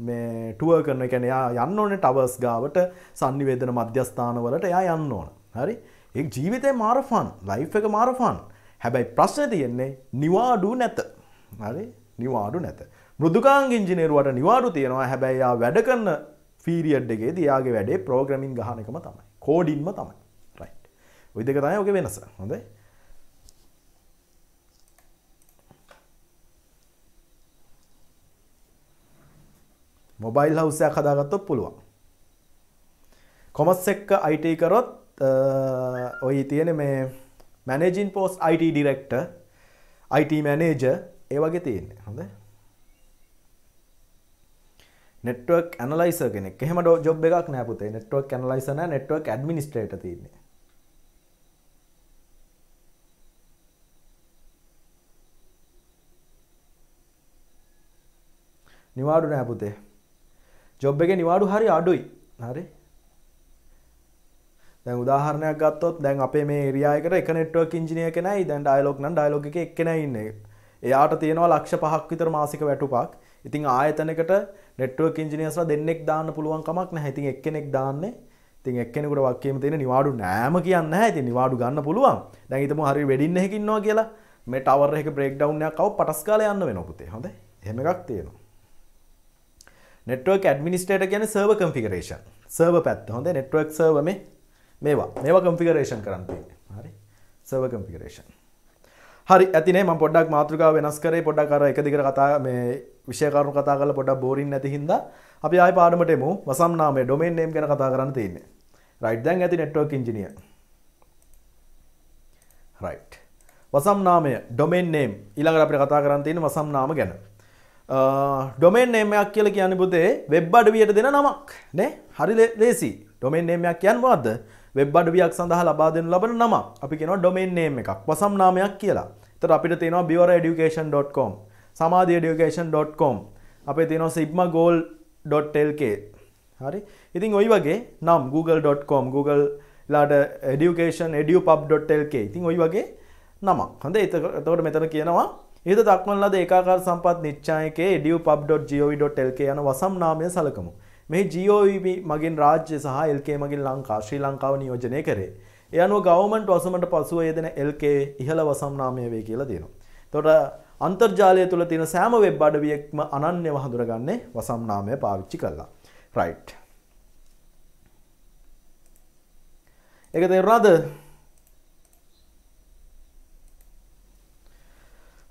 Speaker 1: මේ ටුව කරන එකැන එයා යන්න ඕනේ ටවර්ස් ගාවට සන්නිවේදන මධ්‍යස්ථානවලට එයා යන්න ඕන හරි ඒ ජීවිතය මාරෆන් ලයි් එක මාරෆන් හැබැයි ප්‍රශ්න තියෙන්නේ නිවාඩු නැත හරි නිවාඩු නැත බෘදුකාංග ඉංජිනේරුවට නිවාඩු තියෙනවා හැබැයි යා වැඩ කරන ෆීරියඩ් එකේ දයාගේ වැඩේ ප්‍රෝග්‍රමින් ගහනකම තමයි කෝඩින්ම තමයි රයි් විදක තමයි ඔක වෙනස හොඳේ මොබයිල් හවුස් එකක් හදාගත්තොත් පුළුවන්. කොමර්ස් එක්ක IT කරොත් ඔය තියෙන මේ managing post IT director IT manager ඒ වගේ තියෙන්නේ. හොඳයි. network analyzer කෙනෙක්. එහෙම job එකක් නෑ පුතේ. network analyzer නෑ network administrator තියෙන්නේ. නිවාඩු නෑ පුතේ. ජොබ් එක නිවාඩු හරි අඩුයි හරි දැන් උදාහරණයක් ගත්තොත් දැන් අපේ මේ ඒරියායකට එක නෙට්වර්ක් ඉංජිනේර කෙනයි දැන් ඩයලොග් නම් ඩයලොග් එකේ එක්කෙනයි ඉන්නේ. එයාට තියෙනවා ලක්ෂ 5ක් විතර මාසික වැටුපක්. ඉතින් ආයතනයකට නෙට්වර්ක් ඉංජිනේර්ස්ලා දෙන්නෙක් දාන්න පුළුවන් කමක් නැහැ. ඉතින් එක්කෙනෙක් දාන්නේ. ඉතින් එක්කෙනෙකුට වක්කීම තියෙන නිවාඩු නෑම කියන්නේ නැහැ. ඉතින් නිවාඩු ගන්න පුළුවන්. දැන් හිතමු හරි වෙඩින් එකකින් ඉන්නවා කියලා. මේ ටවර් එකේ බ්‍රේක් ඩවුන් එකක් આવු පටස් කාලේ යන්න වෙනවා පුතේ. හොඳයි. එහෙම එකක් තියෙනවා. නෙට්වක් ඇඩමිනිස්ටේට ගැන සර්ව කම්පිකරේෂන් සර්ව පැත් හොඳ නෙට්වක් සර්ව මේ මේවා මේවා කම්පිකරේෂන් කරන්න හරි සර්ව කම්පිකරේෂන් හරි ඇතිනේ ම පොඩක් මාතෘකා වෙනස් කරේ පොඩක් කර එක දිගට කතා මේ විෂයකරුණු කතා කල පොඩක් බෝරින් නැති හින්ද අපි ආය පාඩමට එමු වසම් නාමේ ඩොමේන් නේම් ගැන කතා කරන්න තියෙන්නේ රයිට් දැන් ඇති නෙට්වර්ක් ඉංජිනිය රයිට් වසම් නාමය ඩොමේන් නේම් ඊළඟට අපිට කතා කරන්න තියෙන වසම් නාම ගැන ඩොමෙන් නේමයක් කියල කියන්න පුතේ වෙබ් අඩවියට දෙන නමක් නේ හරි ලේසි ඩොමෙන් නේමයක් කියන්න මොනවද වෙබ් අඩවියක් සඳහා ලබා දෙනු ලබන නම අපි කියනවා ඩොමෙන් නේම් එකක් වසම් නාමයක් කියලා. එතකොට අපිට තියෙනවා biwareeducation.com samadhyeducation.com අපේ තියෙනවා sigmagoal.lk හරි. ඉතින් ওই වගේ නම් google.com google ලාට education edupub.lk ඉතින් ওই වගේ නමක්. හොඳයි එතකොට මෙතන කියනවා ඉහත දක්වන ලද ඒකාකාර සම්පත් නිච්ඡායකයේ edupup.gov.lk යන වසම් නාමය සලකමු. මෙහි GOV මගින් රාජ්‍ය සහ LK මගින් ලංකා ශ්‍රී ලංකාව නියෝජනය කරේ. ඒ අනුව ගවර්න්මන්ට් වසමට පසුව යෙදෙන LK ඉහළ වසම් නාමය වේ කියලා දෙනවා. එතකොට අන්තර්ජාලය තුළ තියෙන සෑම වෙබ් අඩවියෙක්ම අනන්‍යව හඳුනගන්නේ වසම් නාමය පාවිච්චි කරලා. රයිට්. ඒක තේරුණාද?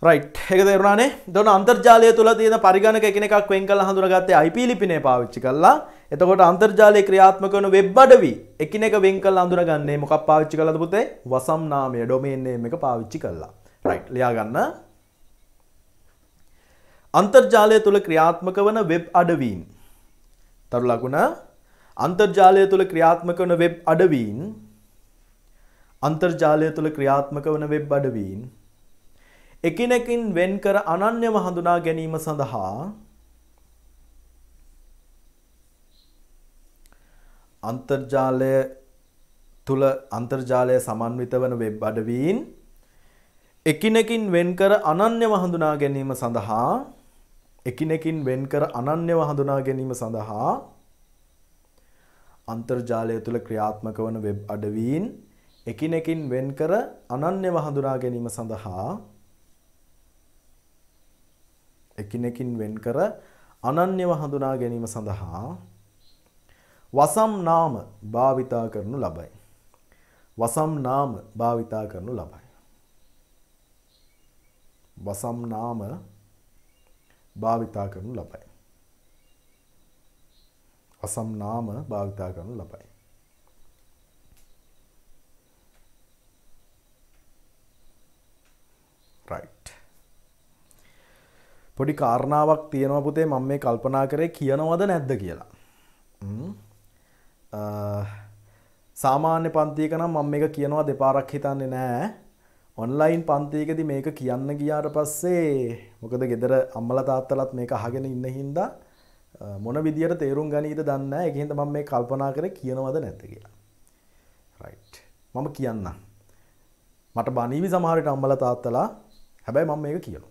Speaker 1: රයිට් එක දෙරුණනේ දොන අන්තර්ජාලය තුළ තියෙන පරිගණක එකෙනෙක් වෙන් කළ හඳුනගත්තේ IP ලිපිනේ පාවිච්චි කළා. එතකොට අන්තර්ජාලය ක්‍රියාත්මක වන වෙබ් අඩවි එකිනෙක වෙන් කළ හඳුනගන්නේ මොකක් පාවිච්චි කළාද පුතේ? වසම් නාමය ඩොමේන් නේම් එක පාවිච්චි කළා. රයිට් ලියා ගන්න. අන්තර්ජාලය තුළ ක්‍රියාත්මක වන වෙබ් අඩවීන්. තරු ලකුණ අන්තර්ජාලය තුළ ක්‍රියාත්මක වන වෙබ් අඩවීන් අන්තර්ජාලය තුළ ක්‍රියාත්මක වන වෙබ් අඩවීන් එකිනෙකින් වෙන් කර අනන්‍යව හඳුනා ගැනීම සඳහා අන්තර්ජාලය තුල අන්තර්ජාලය සමන්විත වන වෙබ් අඩවීන් එකිනෙකින් වෙන් කර අනන්‍යව හඳුනා ගැනීම සඳහා එකිනෙකින් වෙන් කර අනන්‍යව හඳුනා ගැනීම සඳහා අන්තර්ජාලය තුළ ක්‍රියාත්මක වන වෙබ් අඩවීන් එකිනෙකින් වෙන් කර අනන්‍යව හඳුනා ගැනීම සඳහා එකිනෙකින් වෙන්කර අනන්‍යව හඳුනා ගැනීම සඳහා වසම් නාම භාවිතා කරනු ලබයි. වසම් නාම භාවිතා කරනු ලබයි. වසම් නාම භාවිතා කරනු ලබයි. වසම් නාම භාවිතා කරනු ලබයි. right පොඩි කාරණාවක් තියෙනවා පුතේ මම මේ කල්පනා කරේ කියනවද නැද්ද කියලා සාමාන්‍ය පන්තියක නම් මම මේක කියනවා දෙපාරක් හිතන්නේ නෑ ඔන්ලයින් පන්තියකදි මේක කියන්න ගියාට පස්සේ මොකද ගෙදර අම්මල තාත්තලත් මේක අහගෙන ඉන්න හින්දා මොන විදියට තේරුම් ගනීද දන්න එක හින්දා මම මේ කල්පනා කරේ කියනවද නැද්ද කියලා රයිට් මම කියන්නම් මට බනීවි සමහරට අම්මල තාත්තලා හැබැයි මම මේක කියනවා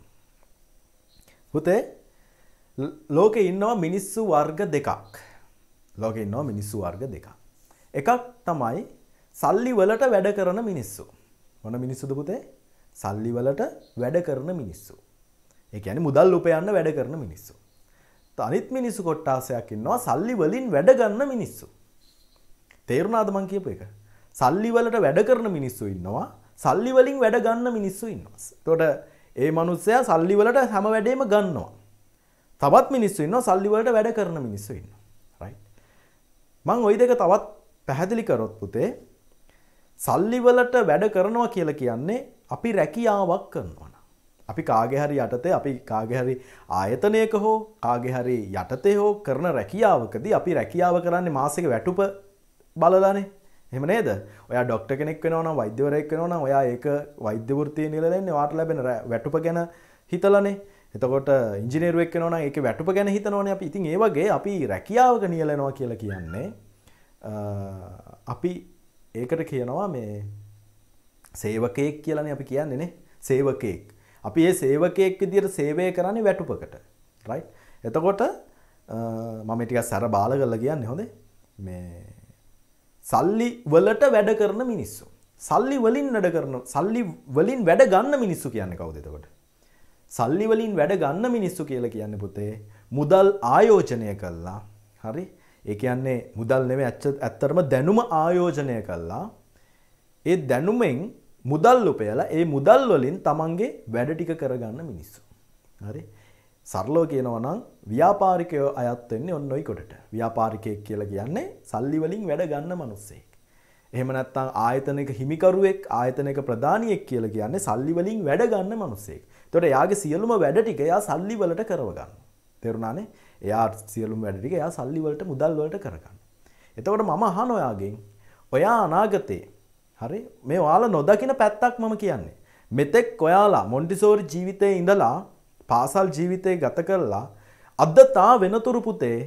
Speaker 1: පුතේ ලෝකෙ ඉන්නවා මිනිස්සු වර්ග දෙකක්. ලෝකෙ ඉන්නවා මිනිස්සු වර්ග දෙකක්. එකක් තමයි සල්ලි වලට වැඩ කරන මිනිස්සු. මොන මිනිස්සුද පුතේ? සල්ලි වලට වැඩ කරන මිනිස්සු. ඒ කියන්නේ මුදල් උපයන්න වැඩ කරන මිනිස්සු. අනිත් මිනිස්සු කොට්ටාසයක් ඉන්නවා සල්ලි වලින් වැඩ ගන්න මිනිස්සු. තේරුණාද මං කියපු එක? සල්ලි වලට වැඩ කරන මිනිස්සු ඉන්නවා. සල්ලි වලින් වැඩ ගන්න මිනිස්සු ඉන්නවා. එතකොට ඒ මනුස්සයා සල්ලි වලට හැම වැඩේම ගන්නවා. තවත් මිනිස්සු ඉන්නවා සල්ලි වලට වැඩ කරන මිනිස්සු ඉන්නවා. රයිට්. මම ওই දෙක තවත් පැහැදිලි කරොත් පුතේ සල්ලි වලට වැඩ කරනවා කියලා කියන්නේ අපි රැකියාවක් කරනවා. අපි කාගේ හරි යටතේ අපි කාගේ හරි ආයතනයක හෝ කාගේ හරි යටතේ හෝ කරන රැකියාවකදී අපි රැකියාව කරන්නේ මාසික වැටුප බලලානේ එම නේද ඔය ඩොක්ට කෙනෙක් වෙනවන වෛද්‍යවරයක් වෙනවන ඔයා ඒක වෛද්‍යවෘතිය නිලෙන්නේ වාට ලැබෙන වැටුප ගැන හිතලනේ එතකොට ඉංජිනේරුවක් වෙනවන ඒක වැටුප ගැන හිතනවන අපි ඉතින් ඒ වගේ අපි රැකියාවක නියලෙනවා කියලා කියන්නේ අපි ඒකට කියනවා මේ සේවකයෙක් කියලනේ අපි කියන්නේ නේ සේවකයෙක් අපි ඒ සේවකයෙක් විදියට සේවය කරන්නේ වැටුපකට රයිට් එතකොට මම ටිකක් සැර බාල කරලා කියන්නේ හොඳේ මේ සල්ලි වලට වැඩ කරන මිනිස්සු. සල්ලි වලින් වැඩ කරන සල්ලි වලින් වැඩ ගන්න මිනිස්සු කියන්නේ කවුද එතකොට? සල්ලි වලින් වැඩ ගන්න මිනිස්සු කියලා කියන්නේ පුතේ මුදල් ආයෝජනය කළා. හරි? ඒ කියන්නේ මුදල් නෙමෙයි ඇත්තටම දැනුම ආයෝජනය කළා. ඒ දැනුමෙන් මුදල් උපයලා ඒ මුදල් වලින් තමන්ගේ වැඩ ටික කරගන්න මිනිස්සු. හරි? සරලෝ කියනවනම් ව්‍යාපාරිකය අයත්වෙන්නේ ඔන්න ඔයිකොටට ව්‍යාපාරිකයෙක් කියල කියන්නේ සල්ලිවලින් වැඩ ගන්න මනුස්සෙක්. එහෙම නැත්තං ආයතනක හිමිකරුවෙක් ආයතනක ප්‍රධානියෙක් කියල කියන්නේ සල්ලිවලින් වැඩ ගන්න මනුස්සෙක්. තොට යාගේ සියලුම වැඩ ටික එයා සල්ලිවලට කරවගන්න. තෙරුණානේ එයා සියලුම් වැඩ ටික එයා සල්ලිවලට මුදල්වලට කරගන්න. එතකොට මම අහන ඔයාගෙන් ඔයා අනාගතේ හරි මේ ඔයාලා නොදකින පැත්තක් මම කියන්නේ. මෙතෙක් ඔයාලා මොන්ටිසෝරි ජීවිතයේ ඉඳලා පාසල් ජීවිතය ගත කරලා අද තා වෙනතුරු පුතේ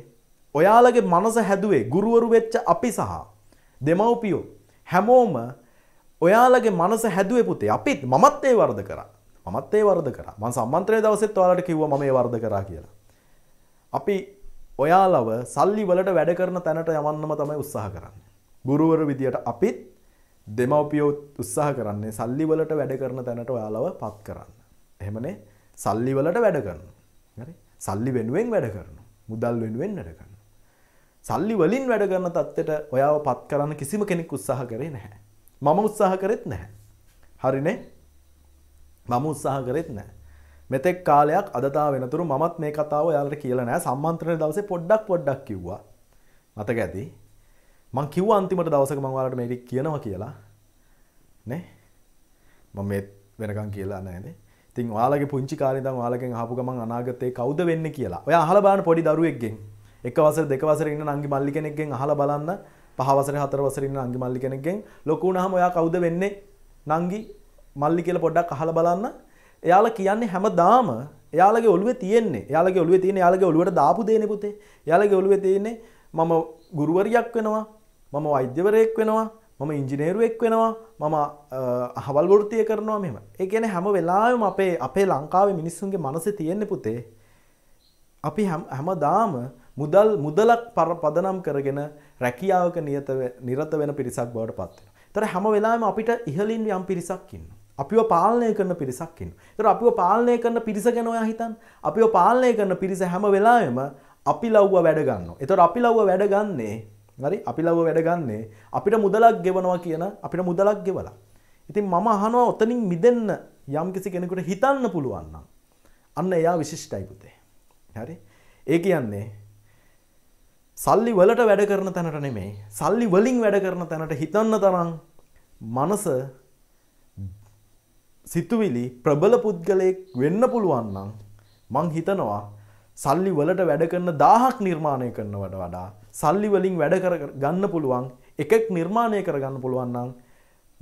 Speaker 1: ඔයාලගේ මනස හැදුවේ ගුරුවරු වෙච්ච අපි සහ දෙමව්පියෝ හැමෝම ඔයාලගේ මනස හැදුවේ පුතේ අපිත් මමත් ඒ වරද කරා මමත් ඒ වරද කරා මම සම්මන්ත්‍රණය දවසෙත් ඔයාලට කිව්වා මම ඒ වරද කරා කියලා අපි ඔයාලව සල්ලි වලට වැඩ කරන තැනට යවන්නම තමයි උත්සාහ කරන්නේ ගුරුවරු විදියට අපිත් දෙමව්පියෝ උත්සාහ කරන්නේ සල්ලි වලට වැඩ කරන තැනට ඔයාලව පත් කරන්න. එහෙමනේ සල්ලි වලට වැඩ කරනවා. හරි? සල්ලි වෙනුවෙන් වැඩ කරනවා. මුදල් වෙනුවෙන් වැඩ කරනවා. සල්ලි වලින් වැඩ කරන தත්තෙට ඔයාව පත් කරන්න කිසිම කෙනෙක් උත්සාහ කරේ නැහැ. මම උත්සාහ කරෙත් නැහැ. හරිනේ? මම උත්සාහ කරෙත් නැහැ. මෙතෙක් කාලයක් අදතා වෙනතුරු මත් මේ කතාව යාලට කියලා නෑ සම්මන්ත්‍රණ දවසේ පොඩ්ඩක් පොඩ්ඩක් කිව්වා මතක ඇති මං කිව්ව අන්තිමට දවසක මං ඔයාලට මේක කියනවා කියලා නේ මම මේ වෙනකන් කියලා නෑනේ තින් යාලගේ පුංචි කාරිතන් යාලගෙන් හපුගමන් අනාගතේ කවුද වෙන්න කියලා ඔය අහලබාන පොඩි දරුවෙක්ගෙන් එක වසර දෙක වසර ඉන්න නංගි මල්ලි කෙනෙක්ගෙන් අහලා බලන්න පහ වසර හතර වසර ඉන්න නංගි මල්ලි කෙනෙක්ගෙන් ලොකු වුණාම ඔයා කවුද වෙන්නේ නංගි මල්ලි කියලා පොඩ්ඩක් අහලා බලන්න එයාලා කියන්නේ හැමදාම එයාලගේ ඔළුවේ තියෙන්නේ එයාලගේ ඔළුවේ තියෙන එයාලගේ ඔළුවට දාපු දේනේ පුතේ එයාලගේ ඔළුවේ තියෙන්නේ මම ගුරුවරියක් වෙනවා මම වෛද්‍යවරයෙක් වෙනවා මම ඉංජිනේරුවෙක් වෙනවා මම අහවල් වෘතිය කරනවා මෙම ඒගැන හැම වෙලාම අපේ අපේ ලංකාවේ මිනිස්සුන්ගේ මනස තියෙන්න පුතේ අපි හැමදාම මුදල් මුදලක් පර පදනම් කරගෙන රැකියාවක නියත නිරත වෙන පිරිසක් බවට පත්වෙන තර හැම වෙලාම අපිට ඉහලින් යම් පිරිසක්කින්න අපිව පාලනය කරන පිරිසක්කින්න තර අපිව පාලනය කරන පිරිස ගැන ඔයා හිතන් අපිව පාලනය කරන පිරිස හැම වෙලාම අපි ලව්ව වැඩගන්න එතොට අපි ලව්ව වැඩගන්නේ හරි අපි ලව වැඩ ගන්නේ අපිට මුදලක් ගෙවනවා කියන අපිට මුදලක් ගෙවලා. ඉතින් මම අහනවා ඔතනින් මිදෙන්න යම්කිසි කෙනෙකුට හිතන්න පුළුවන් නම් අන්න එයා විශිෂ්ටයි පුතේ. හරි? ඒ කියන්නේ සල්ලි වලට වැඩ කරන තැනට නෙමෙයි. සල්ලි වලින් වැඩ කරන තැනට හිතන්න තරම් මනස සිතුවිලි ප්‍රබල පුද්ගලයෙක් වෙන්න පුළුවන් නම් මං හිතනවා සල්ලි වලට වැඩ කරන 1000ක් නිර්මාණය කරනවට වඩා සල්ලි වලින් වැඩ කර ගන්න පුළුවන් එකෙක් නිර්මාණය කරගන්න පුළුවන් නම්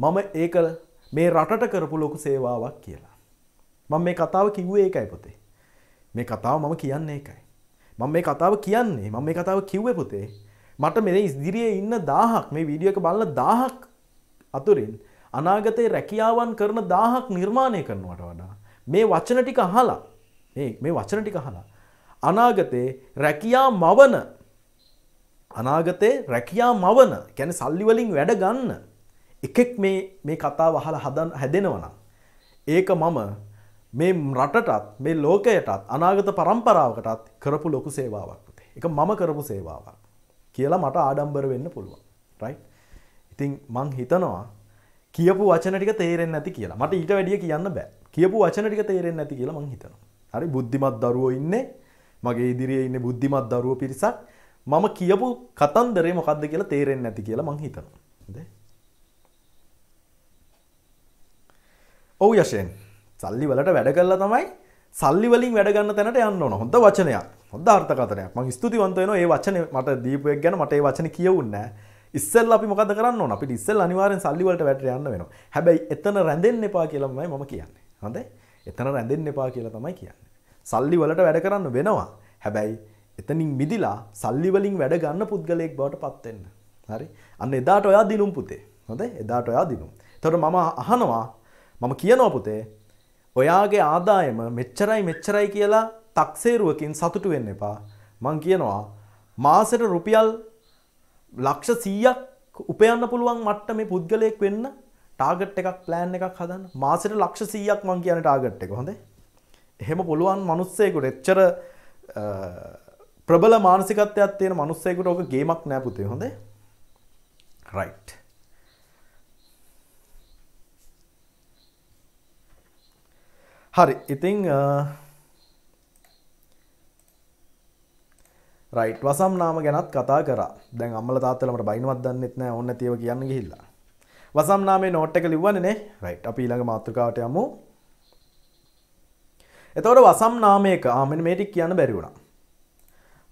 Speaker 1: මම ඒක මේ රටට කරපු ලොකු සේවාවක් කියලා. මම මේ කතාව කිව්වේ ඒකයි පොතේ. මේ කතාව මම කියන්නේ ඒකයි. මම මේ කතාව කියන්නේ මම මේ කතාව කිව්වේ පොතේ. මට මේ ඉදිරියේ ඉන්න 1000ක් මේ වීඩියෝ එක බලලා 1000ක් අතුරින් අනාගතේ රැකියාවන් කරන 1000ක් නිර්මාණය කරනවට වඩා මේ වචන ටික අහලා මේ මේ වචන ටික අහලා අනාගතේ රැකියා මවන අනාගතේ රැකියා මවන ගැන සල්ලිවලින් වැඩ ගන්න එකෙක් මේ මේ කතා වහල හදන් හැදෙනවනම්. ඒක මම මේ රටටත් මේ ලෝකයටත් අනාගත පරම්පරාවකටත් කරපු ලොකු සේවාවක් ේ එක මම කරපු සේවාවක් කියලා මට ආඩම්බර වෙන්න පුළුවන් රයි ඉතින් මං හිතනවා කියපු වචනටික තේරෙන් ඇති කියලා මට ඊට වැඩිය කියන්න බෑ කියපු වචනටික තේරෙන් ඇති කියලා මං හිතනවා හරි බුද්ධිමත් දරුවෝ ඉන්නේ මගේ ඉදිරියේ ඉන්න බුද්ධිමත් දරුව පිරිසක් මම කියපු කතන්දරේ මොකක්ද කියලා තේරෙන්නේ නැති කියලා මං හිතනවා. හරිද? ඔව් යෂෙන්. සල්ලි වලට වැඩ කළා තමයි සල්ලි වලින් වැඩ ගන්න තැනට යන්න ඕන. හොඳ වචනයක්. හොඳ අර්ථකථනයක්. මං ස්තුතිවන්ත වෙනවා මේ වචනේ මට දීපු එක ගැන මට මේ වචනේ කියවුන්නේ නැහැ. ඉස්සෙල්ල අපි මොකද කරන්න ඕන? අපිට ඉස්සෙල්ල අනිවාර්යෙන් සල්ලි වලට වැටර යන්න වෙනවා. හැබැයි එතන රැඳෙන්න එපා කියලාමයි මම කියන්නේ. හොඳයි? එතන රැඳෙන්න එපා කියලා තමයි කියන්නේ. සල්ලි වලට වැඩ කරන්න වෙනවා. හැබැයි එතනින් මිදිලා සල්ලිවලින් වැඩ ගන්න පුද්ගලයෙක් බවට පත්වෙන්න. හරි අන්න එදාට ඔයා දිනුම් පුතේ හොඳ එදාට ඔයා දිනුම්. තොට මම අහනවා මම කියනවා පුතේ ඔයාගේ ආදායම මෙච්චරයි මෙච්චරයි කියලා තක්සේරුවකින් සතුටු වෙන්න එපා මං කියනවා මාසට රුපියල් ලක්ෂ සීයක් උපයන්න පුළුවන් මට්ට මේ පුද්ගලයෙක් වෙන්න ටාගට් එකක් ප්ලෑන් එකක් හදන්න මාසට ලක්ෂ සීයක් මං කියන ටාගට් එක හොඳ එහෙම පුළුවන් මනුස්සයකුට එච්චර ප්‍රබල මානසිකත්වයක් තියෙන මනුස්සයෙකුට ඕක ගේමක් නෑ පුතේ හොඳේ රයිට් හරි ඉතින් රයිට් වසම් නාම ගැනත් කතා කරා දැන් අම්මල තාත්තලමට බයිනවත් දන්නෙත් නෑ ඕන්න තියව කියන්න ගිහිල්ලා වසම් නාමේ නෝට් එක ලිව්වන්නේ රයිට් අපි ඊළඟ මාතෘකාවට යමු එතකොට වසම් නාමයක ආ මෙන්න මේ ටික කියන්න බැරි වුණා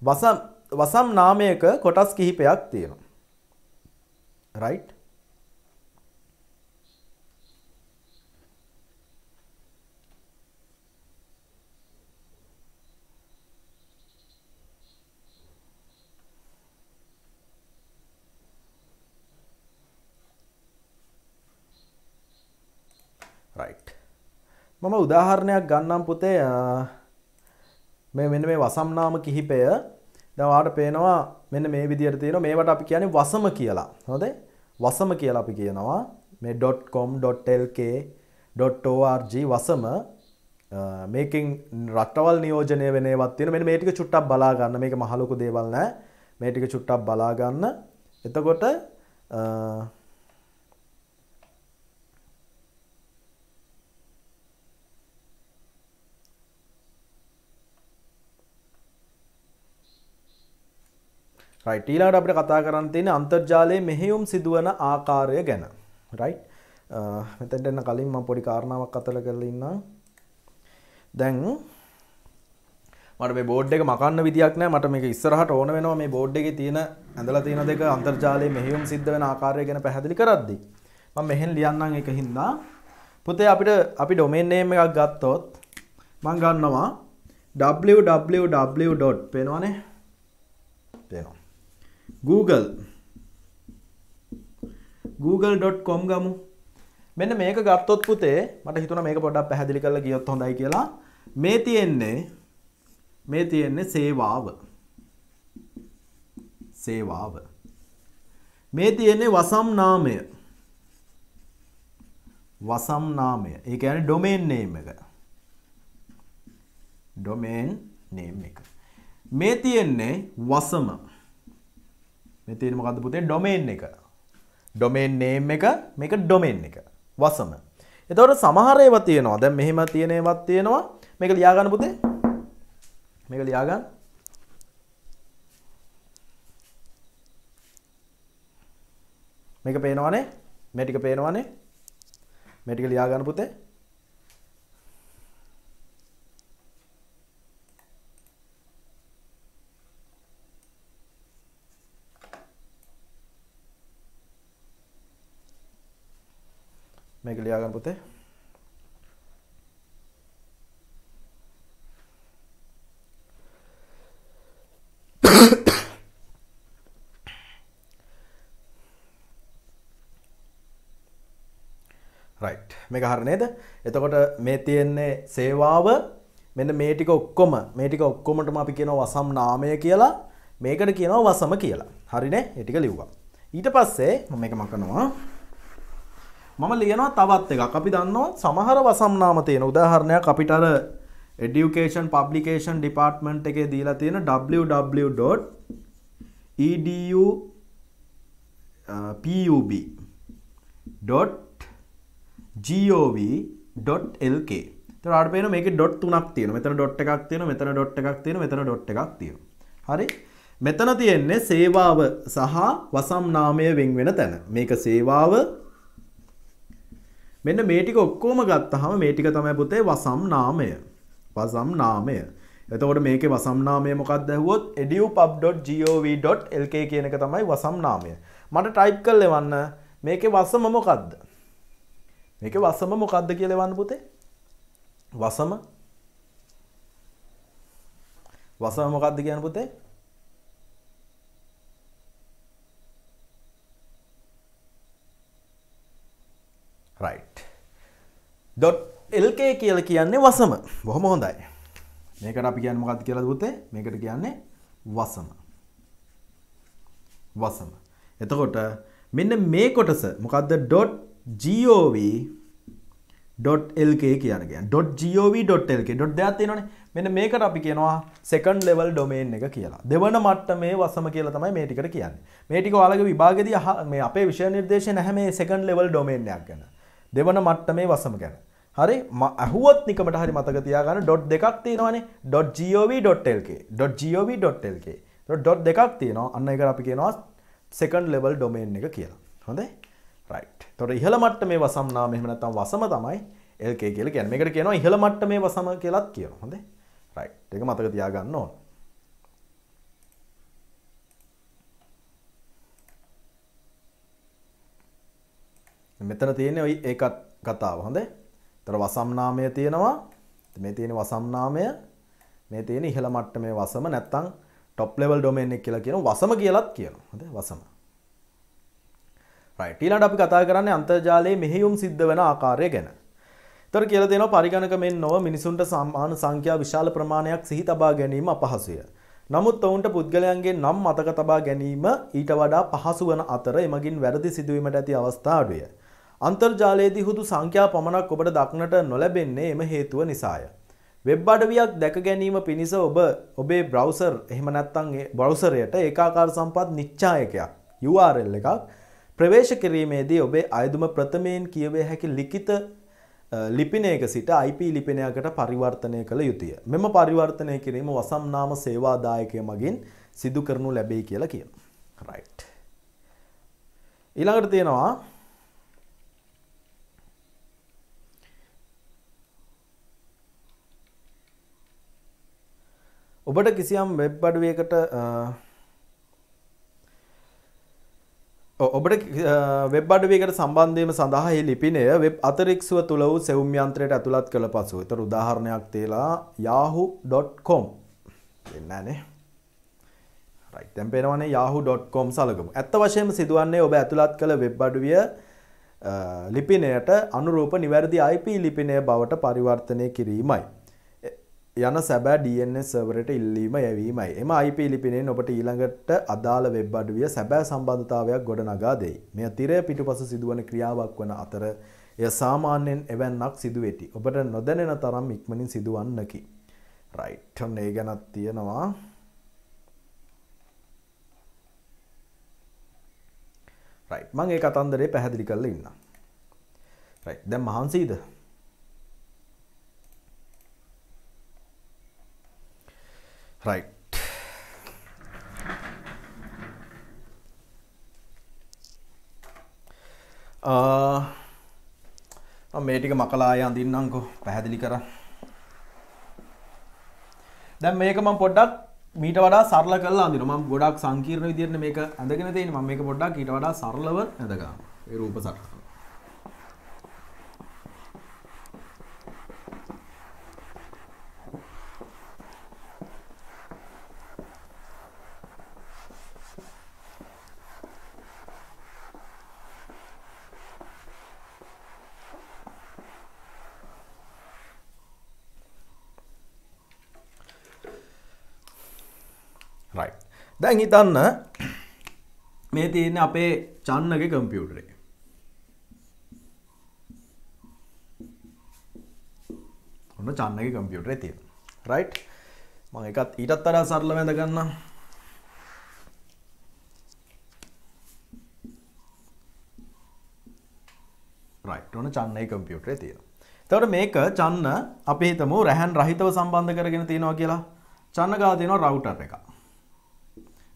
Speaker 1: වසම් වසම් නාමයක කොටස් කිහිපයක් තියෙනවා. right right මම උදාහරණයක් ගන්නම් පුතේ මේ මෙන්න මේ වසම් නාම කිහිපය දැන් ඔයාලට පේනවා මෙන්න මේ විදියට තියෙනවා මේවට අපි කියන්නේ වසම කියලා. හොඳයි? වසම කියලා අපි කියනවා මේ .com.lk.org වසම මේකෙන් රටවල් නියෝජනය වෙන ඒවාත් තියෙනවා. මෙන්න මේ ටික චුට්ටක් බලා ගන්න. මේක මහ ලොකු දේවල් නෑ. මේ ටික චුට්ටක් බලා ගන්න. එතකොට රයිට් ඊළඟට අපිට කතා කරන්න තියෙන්නේ අන්තර්ජාලයේ මෙහෙයුම් සිදුවන ආකාරය ගැන රයිට් මෙතෙන්ට එන්න කලින් මම පොඩි කාරණාවක් අතල කරලා ඉන්නම් දැන් මට මේ බෝඩ් එක මකන්න විදියක් නෑ මට මේක ඉස්සරහට ඕන වෙනවා මේ බෝඩ් එකේ තියෙන ඇඳලා තියෙන දෙක අන්තර්ජාලයේ මෙහෙයුම් සිද්ධ වෙන ආකාරය ගැන පැහැදිලි කරද්දී මම මෙහෙන් ලියන්නම් ඒක හින්දා පුතේ අපිට අපි ඩොමේන් නේම් එකක් ගත්තොත් මම ගන්නවා www. පේනවනේ Google google.com ගමු මෙන්න මේක ගත්තොත් පුතේ මට හිතුණ මේක පොඩක් පැහැදිලි කරලා ගියොත් හොඳයි කියලා මේ තියෙන්නේ මේ තියෙන්නේ සේවාව සේවාව මේ තියෙන්නේ වසම් නාමය වසම් නාමය ඒ කියන්නේ domain name එක domain name එක මේ තියෙන්නේ වසම මෙතිනම කද පුතේ ඩොමේන් එක ඩොමේන් නේම් එක මේක ඩොමේන් එක වසම එතවට සමහරයව තියෙනවා දැ මෙහෙම තියනවත් තියෙනවා මේක ලියාගන්න පුතේ මේක ලියාගන්න මේක පේනවානේ මෙටික පේනවානේ මෙටික ලියාගන්න පුතේ මේක ලියා ගන්න පුතේ රයිට් මේක හරි නේද එතකොට මේ තියෙන්නේ සේවාව මෙන්න මේ ටික ඔක්කොම මේ ටික ඔක්කොමටම අපි කියනවා වසම් නාමය කියලා මේකට කියනවා වසම කියලා හරිනේ ඒ ටික ලිව්වා ඊට පස්සේ මම මේක මකනවා මම ලියනවා තවත් එකක් අපි දන්නවා සමහර වසම්නාම තියෙන උදාහරණයක් අපිට අර education publication department එකේ දීලා තියෙන www.edu.pub.gov.lk uh, එතකොට ආඩ පේන මේකේ ඩොට් තුනක් තියෙනවා මෙතන ඩොට් එකක් තියෙනවා මෙතන ඩොට් එකක් තියෙනවා මෙතන ඩොට් එකක් තියෙනවා හරි මෙතන තියෙන්නේ සේවාව සහ වසම්නාමය වෙන් වෙන තැන මේක සේවාව මෙන්න මේ ටික ඔක්කොම ගත්තාම මේ ටික තමයි පුතේ වසම් නාමය. වසම් නාමය. එතකොට මේකේ වසම් නාමය මොකක්ද ඇහුවොත් edupub.gov.lk කියන එක තමයි වසම් නාමය. මට ටයිප් කරලා එවන්න මේකේ වසම මොකක්ද? මේකේ වසම මොකක්ද කියලා එවන්න පුතේ. වසම වසම මොකක්ද කියන්නේ පුතේ? .lk කියල කියන්නේ වසම බොහොම හොඳයි මේකට අපි කියන්න මොකක්ද කියලා දුතේ මේකට කියන්නේ වසම වසම එතකොට මෙන්න මේ කොටස මොකක්ද .gov.lk කියන .gov.lk .ඩොට් දෙයක් තියෙනවනේ මෙන්න මේකට අපි කියනවා සෙකන්ඩ් ලෙවල් ඩොමේන් එක කියලා. දෙවන මට්ටමේ වසම කියලා තමයි මේ ටිකට කියන්නේ. මේ ටික ඔයාලගේ විභාගෙදී මේ අපේ විෂය නිර්දේශය නැහැ මේ සෙකන්ඩ් ලෙවල් ඩොමේන් එකක් ගැන. දෙවන මට්ටමේ වසම ගැන. හරි අහුවත් නිකමට හරි මතක තියාගන්න ඩොට් දෙකක් තියෙනවානේ .gov.lk.gov.lk ඩොට් දෙකක් තියෙනවා අන්න එකට අපි කියනවා සෙකන්ඩ් ලෙවල් ඩොමේන් එක කියලා. හොඳයි? රයිට්. එතකොට ඉහළ මට්ටමේ වසම් නාම එහෙම නැත්නම් වසම තමයි LK කියලා කියන්නේ. මේකට කියනවා ඉහළ මට්ටමේ වසම කියලාත් කියනවා. හොඳයි? රයිට්. ඒක මතක තියාගන්න ඕන. මෙතන තියෙන්නේ ওই ඒකත් කතාව. හොඳයි? එතකොට වසම් නාමය තියෙනවා. මේ තියෙන වසම් නාමය මේ තියෙන ඉහළ මට්ටමේ වසම නැත්තම් top level domain එක කියලා කියන වසම කියලත් කියනවා. හරිද? වසම. right. ඊළඟට අපි කතා කරන්නේ අන්තර්ජාලයේ මෙහෙයුම් සිද්ධ වෙන ආකාරය ගැන. තොර කියල දෙන පරිගණක මෙන් නොව මිනිසුන්ට සම්මාන සංඛ්‍යා විශාල ප්‍රමාණයක් සිහි තබා ගැනීම අපහසුය. නමුත් ඔවුන්ට පුද්ගලයන්ගේ නම් මතක තබා ගැනීම ඊට වඩා පහසු වන අතර එමගින් වැරදි සිදුවීමට ඇති අවස්ථාඩුය. අන්තර්ජාලයේදී හුදු සංඛ්‍යා පමණක් ඔබට දක්නට නොලැබෙන්නේ එම හේතුව නිසාය. වෙබ් අඩවියක් දැක ගැනීම පිණිස ඔබ ඔබේ බ්‍රවසර් එහෙම නැත්තං බෞසරයට ඒකාකාර සම්පත් නිච්චායකයක් URL එකක් ප්‍රවේශ කිරීමේදී ඔබේ අයදුම ප්‍රථමයෙන් කියවේ හැකි ලිඛිත ලිපිනයක සිට IP ලිපිනයකට පරිවර්තනය කළ යුතුය. මෙම පරිවර්තනය කිරීම වසම්නාම සේවාදායකය මගින් සිදු කරනු ලැබෙයි කියලා කියන. රයිට්. ඊළඟට තියෙනවා ඔබට කිසියම් වෙබ් අඩුවකට ඔබට වෙබ් අඩුවකට සම්බන්ධයම සඳහා ලිපිනය වෙබ් අතරික්ෂුව තුළ වූ සෙවම්යන්ත්‍රයට ඇතුළත් කළ පසු එතර උදාහරණයක් තේලා yahoo.com එන්නනේ රයිතැම් පෙනවනේ yahoo.com සලකමු ඇත්ත වශයෙන් සිදුවන්නේ ඔබ ඇතුළත් කළ වෙබ් අඩුවිය ලිපිනයට අනුරූප නිවැරදි IP ලිපිනය බවට පරිවර්තනය කිරීමයි යන සැබෑ DNS සර්වරයට ඉල්ලීම යැවීමයි. එම IP ලිපිණයෙන් ඔබට ඊළඟට අදාළ වෙබ් අඩවිය සැබෑ සම්බන්ධතාවයක් ගොඩනගා දෙයි. මෙය තිරය පිටුපස සිදුවන ක්‍රියාවක් වන අතර එය සාමාන්‍යයෙන් එවැන්නක් සිදුවෙති. ඔබට නොදැනෙන තරම් ඉක්මනින් සිදුවන්නකි. රයිට් ඒ ගැනත් තියෙනවා රයිට් මං ඒ කතන්දරේ පැහැදිලි කරලා ඉන්න රයිට් දැන් මහන්සීද right uh, මේ ටික මකලා ආය අඳින්නම්කෝ පැහැදිලි කරා දැන් මේක මම පොඩ්ඩක් මීට වඩා සරල කරලා අඳිනවා මම ගොඩක් සංකීර්ණ විදිහට මේක ඇඳගෙන තියෙනවා මම මේක පොඩ්ඩක් ඊට වඩා සරලව ඇඳ ගන්නවා ඒ රූප සටහන දැන් හිතන්න මේ තියෙන අපේ චන්නගේ කම්පියුටරේ. ඔන්න චන්නගේ කම්පියුටරේ තියෙන. රයිට්? මම එකත් ඊටත් වඩා සරලව වැඳ ගන්නම්. රයිට් ඔන්න චන්නගේ කම්පියුටරේ තියෙන. එතකොට මේක චන්න අපි හිතමු රැහන් රහිතව සම්බන්ධ කරගෙන තියෙනවා කියලා. චන්න ගාලා තියෙනවා රවුටර් එකක්.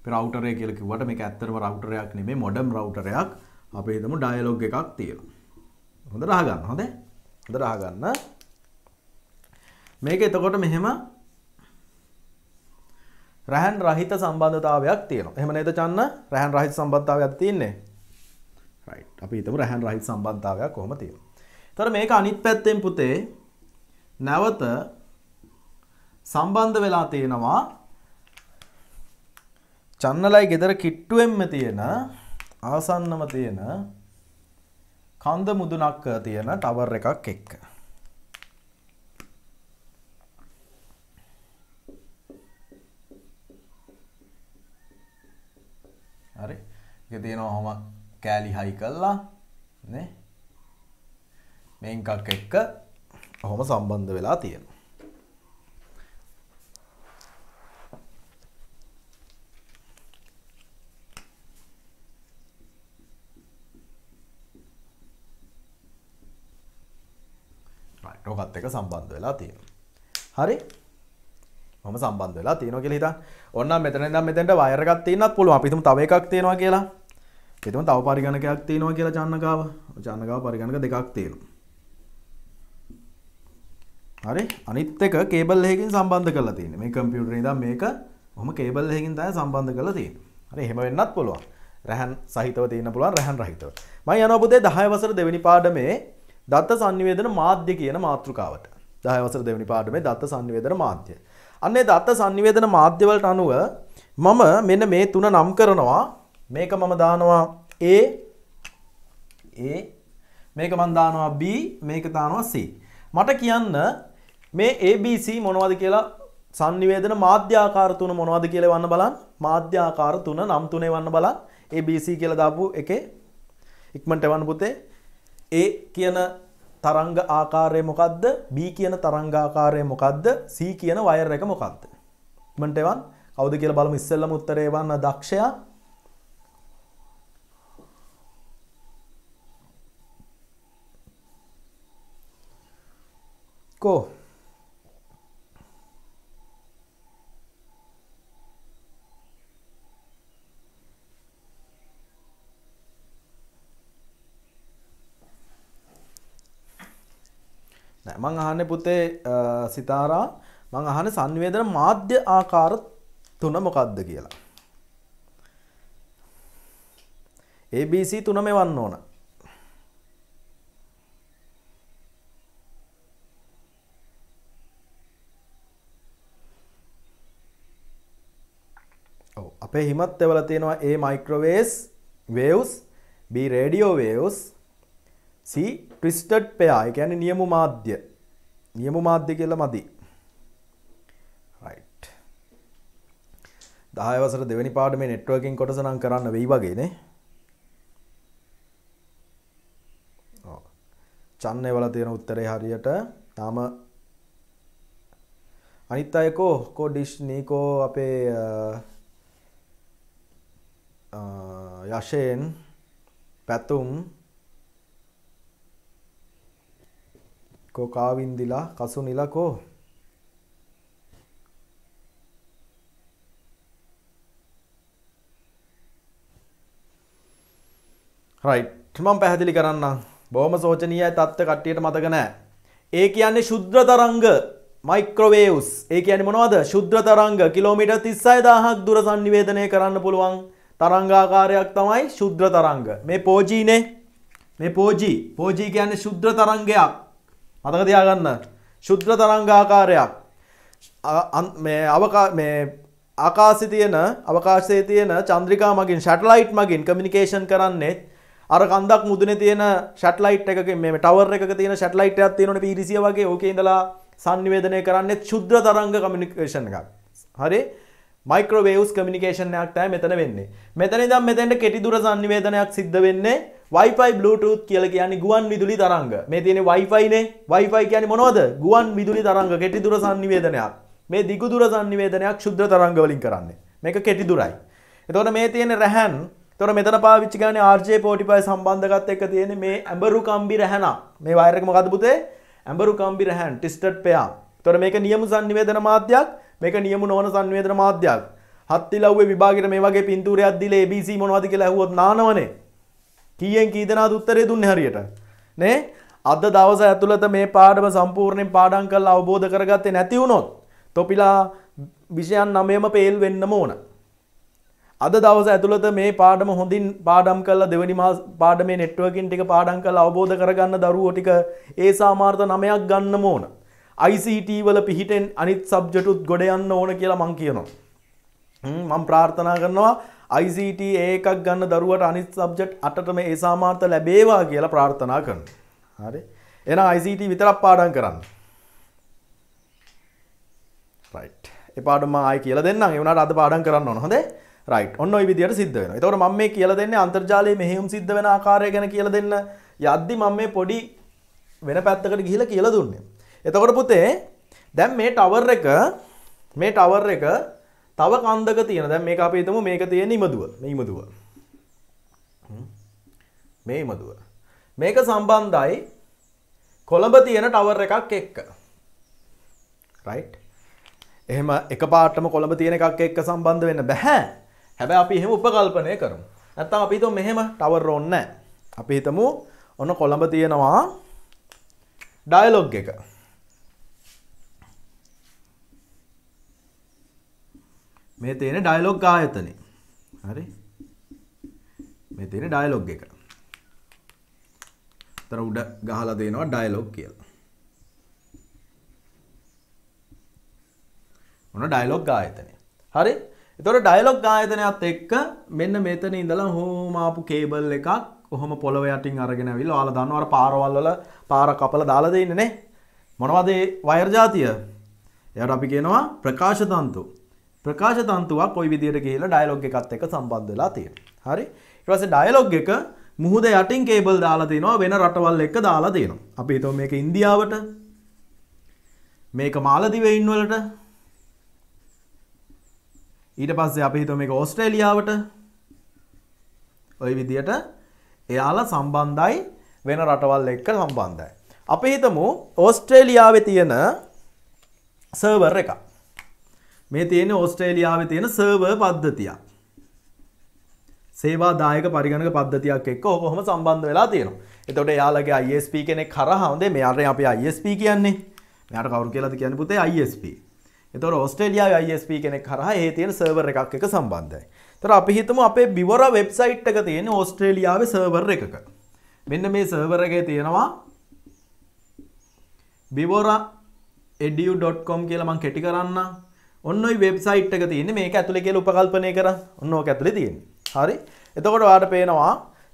Speaker 1: රවටරය කියලකිවට මේ ඇත්තරම රවටරයක් නෙමේ මොඩම් රවටරයක් අපේ හිතම ඩයලොග් එකක් තියෙන හොඳ රහගන්න හොද හොඳ රහගන්න මේක එතකොට මෙහෙම රැහන් රහිත සම්බන්ධතාවයක් තියෙන එහම නේද චන්න රැහන් රහිත සම්බන්ධතාවයක් තියන්නේ අපි හිතම රැහන් රහිත සම්බන්ධතාවයක් කොහොම තියෙන තොර මේක අනිත් පැත්තෙන් පුතේ නැවත සම්බන්ධ වෙලා තියෙනවා චන්නලයි ගෙදර කිට්ටුවෙන්ම තියෙන ආසන්නම තියෙන කන්ද මුදුනක් තියෙන ටවර් එකක් එක්ක. හරි. ඒක තියෙනවා හොම කෑලි හයි කළා නේ. මේ එකක් එක්ක ඔහොම සම්බන්ධ වෙලා තියෙනවා. ඕකත් එක සම්බන්ධ වෙලා තියෙන. හරි මම සම්බන්ධ වෙලා තියෙනවා කියලා හිතා. ඔන්න මෙතන ඉඳන් මෙතෙන්ට වයර් එකක් තියෙනත් පුළුවන්. අපි හිතමු තව එකක් තියෙනවා කියලා. හිතමු තව පරිගණකයක් තියෙනවා කියලා චන්නකාව. චන්නකාව පරිගණක දෙකක් තියෙනවා. හරි අනිත් එක කේබල් එකකින් සම්බන්ධ කරලා තියෙන්නේ. මේ කම්පියුටරේ ඉඳන් මේක ඔහම කේබල් එකකින් තමයි සම්බන්ධ කරලා තියෙන්නේ. හරි එහෙම වෙන්නත් පුළුවන්. රැහන් සහිතව තියෙන්න පුළුවන් රැහන් රහිතව. මම යනවා පුතේ 10 වසර දෙවෙනි පාඩමේ දත්ත සංනිවේදන මාධ්‍ය කියන මාතෘකාවට. 10 වසර දෙවෙනි පාඩමේ දත්ත සංනිවේදන මාධ්‍ය. අන්නේ දත්ත සංනිවේදන මාධ්‍ය වලට අනුව මම මෙන්න මේ තුන නම් කරනවා. මේක මම දානවා A A මේක මම දානවා B මේක දානවා C. මට කියන්න මේ ABC මොනවද කියලා සංනිවේදන මාධ්‍ය ආකාර තුන මොනවද කියලා වන්න බලන්න. මාධ්‍ය ආකාර තුන නම් තුනේ වන්න බලන්න. ABC කියලා දාපු එකේ ඉක්මනට වන්න පුතේ. A කියන තරංග ආකාරය මොකක්ද? B කියන තරංග ආකාරය මොකක්ද? C කියන වයර් එක මොකක්ද? ඉක්මනට එවන් කවුද කියලා බලමු ඉස්සෙල්ලම උත්තරේ එවන්න දක්ෂයා කෝ මං අහන්න පුතේ සිතාරා මං අහන සංවේදන මාධ්‍ය ආකාර තුන මොකක්ද කියලා. ABC තුන මෙවන්න ඕන. අපේ හිමත් එවල තියෙනවා A microwaves waves B radio waves C ට්විස්ටඩ් පෙයා ඒ කියන්නේ නියම මාධ්‍ය නියම මාධ්‍ය කියලා මදි රයිට් 10 වසර දෙවෙනි පාඩමේ networking කොටස නම් කරන්න වෙයි වගේනේ ඔව් චන්නේ වල තියෙන උත්තරේ හරියට තාම අනිත් අයකෝ කෝ ඩිෂ් නීකෝ අපේ යශයෙන් පැතුම් කෝ කාවින්දිලා කසුනිලා කෝ රයිට් මම පැහැදිලි කරන්නම් බොහොම සෝචනීයයි தත්ත්ව කට්ටියට මතක නැහැ. ඒ කියන්නේ ශුද්‍ර තරංග මයික්‍රොවේව්ස්. ඒ කියන්නේ මොනවද? ශුද්‍ර තරංග කිලෝමීටර් 36000ක් දුර sannivedanaya කරන්න පුළුවන් තරංගාකාරයක් තමයි ශුද්‍ර තරංග. මේ පෝජීනේ. මේ පෝජී. පෝජී කියන්නේ ශුද්‍ර තරංගයක්. මතක තියාගන්න ශුද්‍ර තරංගාකාරයක් මේ අවකා මේ ආකාශය තියෙන අවකාශයේ තියෙන චන්ද්‍රිකා මගින් සැටලයිට් මගින් කමියුනිකේෂන් කරන්නේ අර කන්දක් මුදුනේ තියෙන සැටලයිට් එකකින් මේ ටවර් එකක තියෙන සැටලයිට් එකක් තියෙනවනේ පීරිසිය වගේ ඕකේ ඉඳලා සංනිවේදනය කරන්නේ ශුද්‍ර තරංග කමියුනිකේෂන් එකක්. හරි? මයික්‍රෝවේව්ස් කමියුනිකේෂන් එකක් තමයි මෙතන වෙන්නේ. මෙතන ඉඳන් මෙතෙන්ට කෙටි දුර සංනිවේදනයක් සිද්ධ වෙන්නේ වයිෆයි බලුටූත් කියල කියන්නේ ගුවන් විදුලි තරංග මේ තියෙන වයිෆයිනේ වයිෆයි කියන්නේ මොනවද ගුවන් විදුලි තරංග කෙටි දුර සංනිවේදනයක් මේ දිගු දුර සංනිවේදනයක් ශුද්ධ තරංග වලින් කරන්නේ මේක කෙටි දුරයි එතකොට මේ තියෙන රැහන් එතකොට මෙතන පාවිච්චි කරන්නේ RJ45 සම්බන්ධකත් එක්ක තියෙන මේ ඇඹරු කම්බි රැහන මේ වයර් එක මොකද පුතේ ඇඹරු කම්බි රැහන් ටිස්ටඩ් පෙයා එතකොට මේක නියමු සංනිවේදන මාධ්‍යයක් මේක නියමු නොවන සංනිවේදන මාධ්‍යයක් හත්තිලව්වේ විභාගෙට මේ වගේ පින්තූරයක් දීලා ABC මොනවද කියලා ඇහුවොත් නානවනේ කීයෙන් කී දෙනාද උත්තරේ දුන්නේ හරියට? නේ? අද දවස ඇතුළත මේ පාඩම සම්පූර්ණයෙන් පාඩම් කරලා අවබෝධ කරගත්තේ නැති වුණොත් තොපිලා විෂයන් 9ම ෆේල් වෙන්නම ඕන. අද දවස ඇතුළත මේ පාඩම හොඳින් පාඩම් කරලා දෙවෙනි පාඩමේ networking ටික පාඩම් කරලා අවබෝධ කරගන්න දරුවෝ ටික ඒ සාමාර්ථ 9ක් ගන්නම ඕන. ICT වල පිහිටෙන් අනිත් සබ්ජෙක්ට් උත් ගොඩ යන්න ඕන කියලා මම කියනවා. මම ප්‍රාර්ථනා කරනවා ICT එකක් ගන්න දරුවට අනිත් සබ්ජෙක්ට් අටටම ඒ සාමාර්ථ ලැබේවා කියලා ප්‍රාර්ථනා කරනවා. හරි. එහෙනම් ICT විතරක් පාඩම් කරන්න. right. ඒ පාඩම මම ආයි කියලා දෙන්නම්. ඒ වුණාට අද පාඩම් කරන්න ඕන. හොඳේ? right. ඔන්න ඔය විදියට සිද්ධ වෙනවා. ඒතකොට මම මේ කියලා දෙන්නේ අන්තර්ජාලයේ මෙහෙයුම් සිද්ධ වෙන ආකාරය ගැන කියලා දෙන්න. යද්දි මම මේ පොඩි වෙන පැත්තකට ගිහිලා කියලා දුන්නේ. එතකොට පුතේ දැන් මේ ටවර් එක මේ ටවර් එක තව කන්දක තියෙන දැන් මේක අපි හිතමු මේක තියෙන ඉමදුව මේ ඉමදුව මේ ඉමදුව මේක සම්බන්ධයි කොළඹ තියෙන ටවර් එකක් එක්ක රයිට් එහෙම එක පාටම කොළඹ තියෙන එකක් එක්ක සම්බන්ධ වෙන්න බැහැ. හැබැයි අපි එහෙම උපකල්පනය කරමු. නැත්තම් අපි හිතමු මෙහෙම ටවර් ඕනේ නැහැ. අපි හිතමු ඔන්න කොළඹ තියෙනවා ඩයලොග් එක. මේ තියෙන ඩයලොග් ආයතනේ. හරි? මේ තියෙන ඩයලොග් එක. තර උඩ ගහලා දෙනවා ඩයලොග් කියලා. ඔන්න ඩයලොග් ආයතනය. හරි? එතකොට ඩයලොග් ආයතනයත් එක්ක මෙන්න මෙතන ඉඳලා හෝම ආපු කේබල් එකක් කොහොම පොළොව යටින් අරගෙන ඇවිල්ලා ඔයාලා දන්නවා අර පාරවල් වල පාර කපලා දාලා දෙන්නේ නේ මොනවද ඒ වයර් જાතිය එයාට අපි කියනවා ප්‍රකාශ තන්තු ප්‍රකාශ තන්තුවක් කොයි විදිහට ගිහිල්ලා ඩයලොග් එකත් එක්ක සම්බන්ධ වෙලා තියෙනවා. හරි? ඊට පස්සේ ඩයලොග් එක මුහුද යටින් කේබල් දාලා තිනවා වෙන රටවල් එක්ක දාලා තියෙනවා. අපි හිතමු මේක ඉන්දියාවට මේක මාලදිවයින් වලට ඊට පස්සේ අපි හිතමු මේක ඕස්ට්‍රේලියාවට ওই විදිහට එයාලා සම්බන්ධයි වෙන රටවල් එක්ක සම්බන්ධයි. අපි හිතමු ඕස්ට්‍රේලියාවේ තියෙන සර්වර් එකක්. මේ තියෙන ඕස්ට්‍රේලියාවේ තියෙන සර්වර් පද්ධතිය. සේවාදායක පරිගණක පද්ධතියක් එක්ක ඕක කොහොම සම්බන්ධ වෙලා තියෙනවා. එතකොට එයාලගේ ISP කෙනෙක් හරහා හොඳේ මෙයාට අපේ ISP කියන්නේ. මෙයාට කවුරු කියලාද කියන්නේ පුතේ ISP. එතකොට ඕස්ට්‍රේලියාවේ ISP කෙනෙක් හරහා ඒ තියෙන සර්වර් එකක් එක්ක සම්බන්ධයි. එතකොට අපි හිතමු අපේ බිවර වෙබ්සයිට් එක තියෙන ඕස්ට්‍රේලියාවේ සර්වර් එකක. මෙන්න මේ සර්වර් එකේ තියෙනවා bivora edu.com කියලා මම කෙටි කරන්නම්. ඔන්න වෙබ්සයිට් එක තියෙන මේක ඇතුළි කියල උපකල්පනය කර ඔන්නෝ ඇතුළි තියෙන හරි එතකොට වාට පේනවා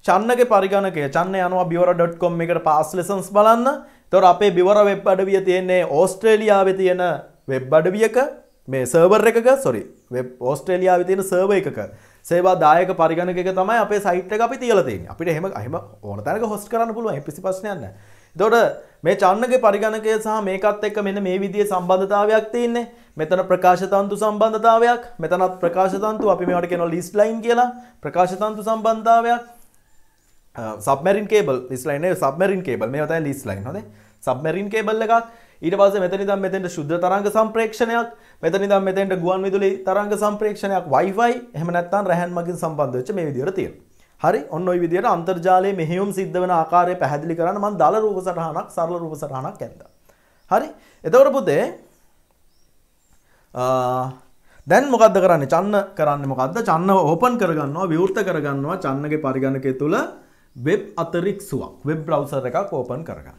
Speaker 1: චන්නක පරිගණක චන්න යනවා බිවර.කොම් එකට පාස් ලෙසන්ස් බලන්න තොර අපේ බිවර වෙබ් අඩවිය තියෙන්නේ ඕස්ට්‍රේලියාව තියෙන වෙබ් අඩවියක මේ සර්වර් එකක සොරි වෙබ් ඕස්ට්‍රේලියාව තියෙන සර්ව එකක සේවා දායක පරිගණක එක තමයි අපේ සයිට් එක අපි තියලා තියෙන්නේ අපිට එහෙම එහෙම ඕන තැනක හොස්ට් කරන්න පුළුවන් කිසි ප්‍රශ්නයක් නැහැ එතකොට මේ චන්නක පරිගණකය සහ මේකත් එක්ක මෙන්න මේ විදිහේ සම්බන්ධතාවයක් තියෙන්නේ මෙතන ප්‍රකාශතන්තු සම්බන්ධතාවයක් මෙතනත් ප්‍රකාශතන්තු අපි මේවට කෙන ලිස් ලයින් කියලා ප්‍රකාශතන්තු සම්බන්ධාවයක් සබමරින් කේබල් ස්ලයින සබමරින් කේබල් මේ තයි ලිස් ලයින් හොද සබමරින් කේබල් එකක් ඊට පස්සේ මෙතන ඉඳන් මෙතෙන්ට ශුද්ධ තරංග සම්ප්‍රේක්ෂණයක් මෙතන ඉඳන් මෙතෙන්ට ගුවන් විදුලි තරංග සම්ප්‍රේක්ෂණයක් Wi-Fi එහෙම නැත්නම් රැහන් මගින් සම්බන්ධ වෙච්ච මේ විදියට තියෙනවා හරි ඔන්න ඔය විදියට අන්තර්ජාලයේ මෙහෙයුම් සිද්ධ වෙන ආකාරය පැහැදිලි කරන්න මම දල රූප සටහනක් සරල රූප සටහනක් ඇන්දා හරි එතකොට පුතේ දැන් මොකක්ද කරන්නේ චන්න කරන්නේ මොකක්ද චන්න ඕපන් කරගන්නවා විවෘත කරගන්නවා චන්නගේ පරිගණකය තුළ වෙබ් අතරික්සුවක් වෙබ් බ්‍රවසර් එකක් ඕපන් කරගන්න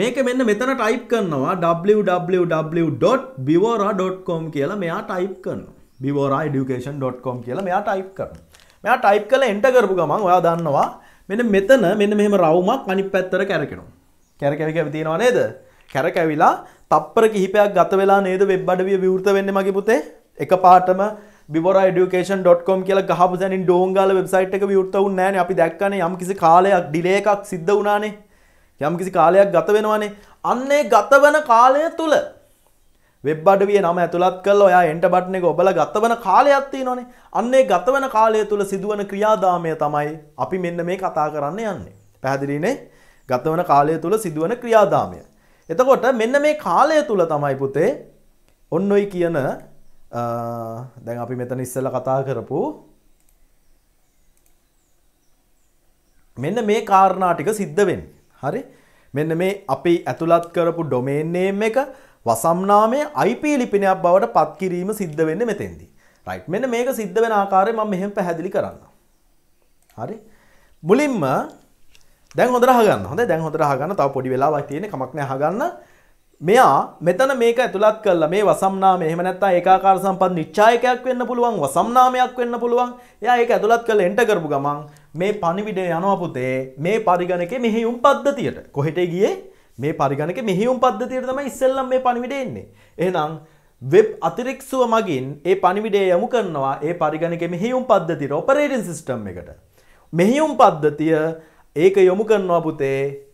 Speaker 1: මේක මෙන්න මෙතන ටයිප් කරනවා www.bivora.com කියලා මෙයා ටයිප් කරනවා bivora education.com කියලා මෙයා ටයිප් කරනවා මෙයා ටයිප් කරලා එන්ටර් කරපු ගමන් ඔයා දන්නවා මෙන්න මෙතන මෙන්න මෙහෙම රවුමක් අනිත් පැත්තට කැරකෙනවා කැරකැවි කැවි තියෙනවා නේද කැරකැවිලා තප්පර කිහිපයක් ගත වෙලා නේද වෙබ් අඩවිය විවෘත වෙන්නේ මගේ පුතේ එක පාටම බිබොරා education.com කියලා ගහපු සැනින් ඩෝංගාල වෙබ්සයිට් එක විවෘත වුන්නේ නැහනේ අපි දැක්කනේ යම්කිසි කාලයක් ඩිලේ එකක් සිද්ධ වුණානේ යම්කිසි කාලයක් ගත වෙනවානේ අන්නේ ගත වෙන කාලය තුල වෙබ් අඩවිය නම ඇතුළත් කරලා ඔයා එන්ට බටන් එක ඔබලා ගතවන කාලයක් තියෙනවනේ. අන්නේ ගතවන කාලය තුල සිදුවන ක්‍රියාදාමය තමයි අපි මෙන්න මේ කතා කරන්න යන්නේ. පැහැදිලිනේ? ගතවන කාලය තුල සිදුවන ක්‍රියාදාමය. එතකොට මෙන්න මේ කාලය තුල තමයි පුතේ ඔන්න ඔයි කියන දැන් අපි මෙතන ඉස්සෙල්ලා කතා කරපු මෙන්න මේ කාරණා ටික සිද්ධ වෙන්නේ. හරි? මෙන්න මේ අපි ඇතුළත් කරපු ඩොමේන් නේම් එක වසම්නාමයේ IP ලිපිනයක් බවට පත් කිරීම සිද්ධ වෙන්නේ මෙතෙන්දී. රයිට්. මෙන්න මේක සිද්ධ වෙන ආකාරය මම මෙහෙම පැහැදිලි කරන්නම්. හරි. මුලින්ම දැන් හොඳ හගන්න හොඳ දැන් හොඳ හගන්න තව පොඩි වෙලාවක් තියෙන කමක් නෑ හගන්න මෙයා මෙතන මේක ඇතුළත් කරලා මේ වසම්නාමය එහෙම නැත්නම් ඒකාකාර සම්පත් නිච්ඡායකයක් වෙන්න පුළුවන් වසම්නාමයක් වෙන්න පුළුවන් එයා ඒක ඇතුළත් කරලා එන්ටර් කරපු ගමන් මේ පණිවිඩය යනවා පුතේ මේ පරිගණකේ මෙහෙයුම් පද්ධතියට කොහෙට ගියේ මේ පරිගණක මෙහිුම් පද්ධතියට තමයි ඉස්සෙල්ලම් මේ පණිවිඩ එන්නේ. එහෙනම් වෙබ් අතිරික්සුව මගින් ඒ පණිවිඩය යොමු කරනවා ඒ පරිගණක මෙහිුම් පද්ධතියට ඔපරේටින් සිස්ටම් එකට. මෙහිුම් පද්ධතිය ඒක යොමු කරනවා පුතේ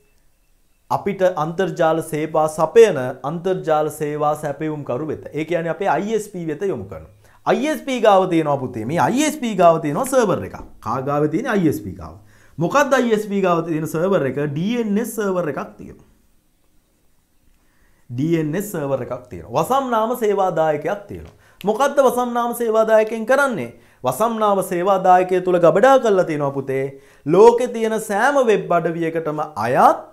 Speaker 1: අපිට අන්තර්ජාල සේවා සපයන අන්තර්ජාල සේවා සැපයුම්කරු වෙත. ඒ කියන්නේ අපේ ISP වෙත යොමු කරනවා. ISP ගාව තියෙනවා පුතේ. මේ ISP ගාව තියෙනවා සර්වර් එකක්. කා ගාව තියෙන ISP ගාව. මොකක්ද ISP ගාව තියෙන සර්වර් එක? DNS සර්වර් එකක් තියෙනවා. DNS සර්වර් එකක් තියෙනවා. වසම් නාම සේවාදායකයක් තියෙනවා. මොකක්ද වසම් නාම සේවාදායකෙන් කරන්නේ? වසම්නාව සේවාදායකය තුළ ගබඩා කරලා තියෙනවා පුතේ ලෝකේ තියෙන සෑම වෙබ් අඩවියකටම අයත්